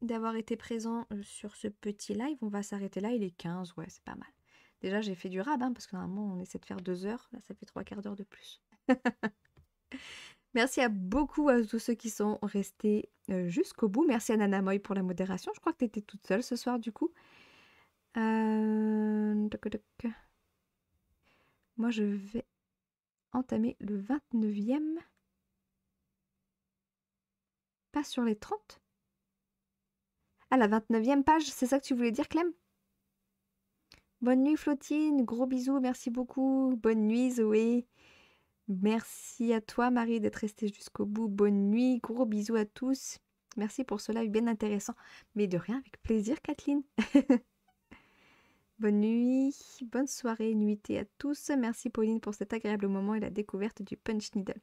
d'avoir été présent euh, sur ce petit live. On va s'arrêter là, il est 15, ouais, c'est pas mal. Déjà, j'ai fait du rab, hein, parce que normalement, on essaie de faire deux heures. Là, ça fait trois quarts d'heure de plus. Merci à beaucoup à tous ceux qui sont restés euh, jusqu'au bout. Merci à Nana Moy pour la modération. Je crois que tu étais toute seule ce soir, du coup. Euh, moi, je vais entamer le 29e. Pas sur les 30 Ah, la 29e page, c'est ça que tu voulais dire, Clem Bonne nuit, Flottine. Gros bisous, merci beaucoup. Bonne nuit, Zoé. Merci à toi, Marie, d'être restée jusqu'au bout. Bonne nuit, gros bisous à tous. Merci pour ce live bien intéressant. Mais de rien, avec plaisir, Kathleen. Bonne nuit, bonne soirée, nuitée à tous. Merci Pauline pour cet agréable moment et la découverte du punch needle.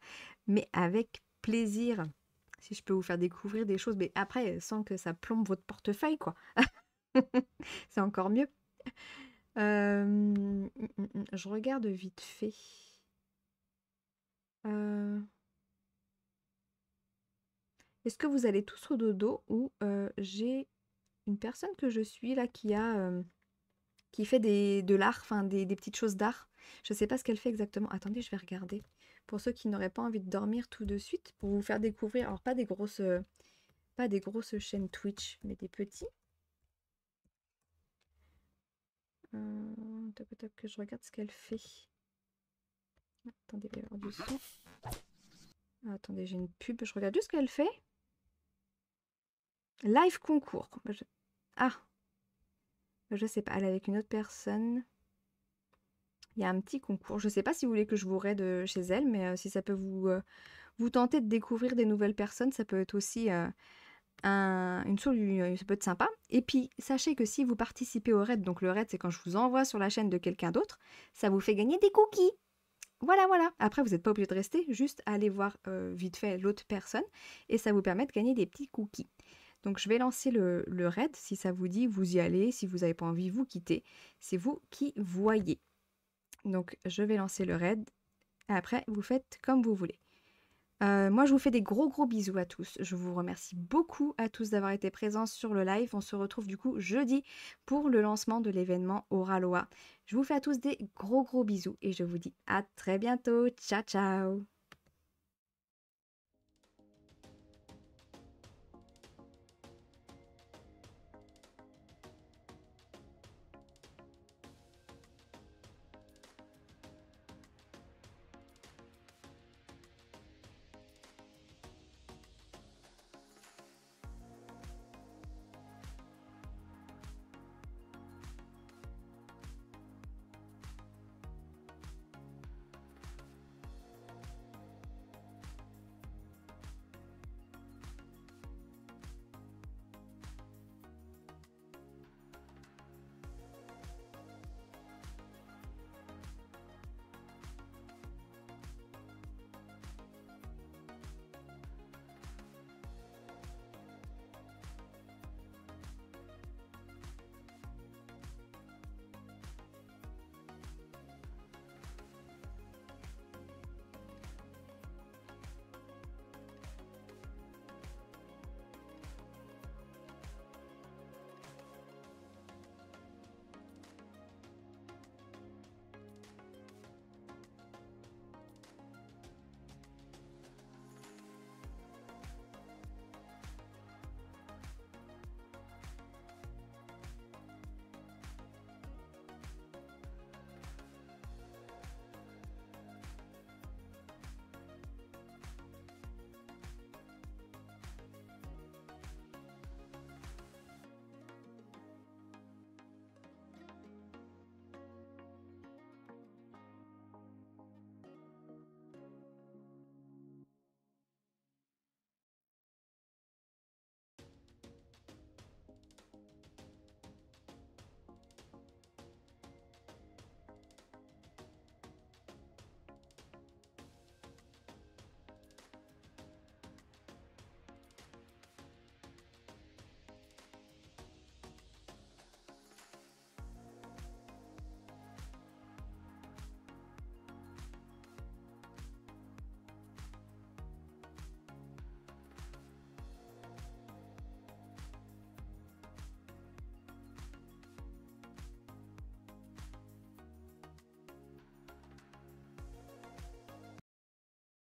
Mais avec plaisir, si je peux vous faire découvrir des choses, mais après, sans que ça plombe votre portefeuille, quoi. C'est encore mieux. Euh, je regarde vite fait. Euh, est-ce que vous allez tous au dodo ou euh, j'ai une personne que je suis là qui a qui fait des, de l'art, enfin des, petites choses d'art. Je ne sais pas ce qu'elle fait exactement. Attendez, je vais regarder. Pour ceux qui n'auraient pas envie de dormir tout de suite, pour vous faire découvrir, alors pas des grosses, euh, pas des grosses chaînes Twitch, mais des petits. top, euh, top, que je regarde ce qu'elle fait. Attendez, ah, attendez, j'ai une pub. Je regarde juste ce qu'elle fait. Live concours. Bah, ah, je sais pas, elle est avec une autre personne. Il y a un petit concours. Je sais pas si vous voulez que je vous raide euh, chez elle, mais euh, si ça peut vous, euh, vous tenter de découvrir des nouvelles personnes, ça peut être aussi une solution, ça peut être sympa. Et puis, sachez que si vous participez au raid, donc le raid c'est quand je vous envoie sur la chaîne de quelqu'un d'autre, ça vous fait gagner des cookies. Voilà, voilà. Après, vous n'êtes pas obligé de rester, juste aller voir vite fait l'autre personne et ça vous permet de gagner des petits cookies. Donc je vais lancer le, raid. Si ça vous dit, vous y allez. Si vous n'avez pas envie, vous quittez. C'est vous qui voyez. Donc je vais lancer le raid. Après, vous faites comme vous voulez. Euh, moi, je vous fais des gros gros bisous à tous. Je vous remercie beaucoup à tous d'avoir été présents sur le live. On se retrouve du coup jeudi pour le lancement de l'événement Oraloa. Je vous fais à tous des gros gros bisous et je vous dis à très bientôt. Ciao ciao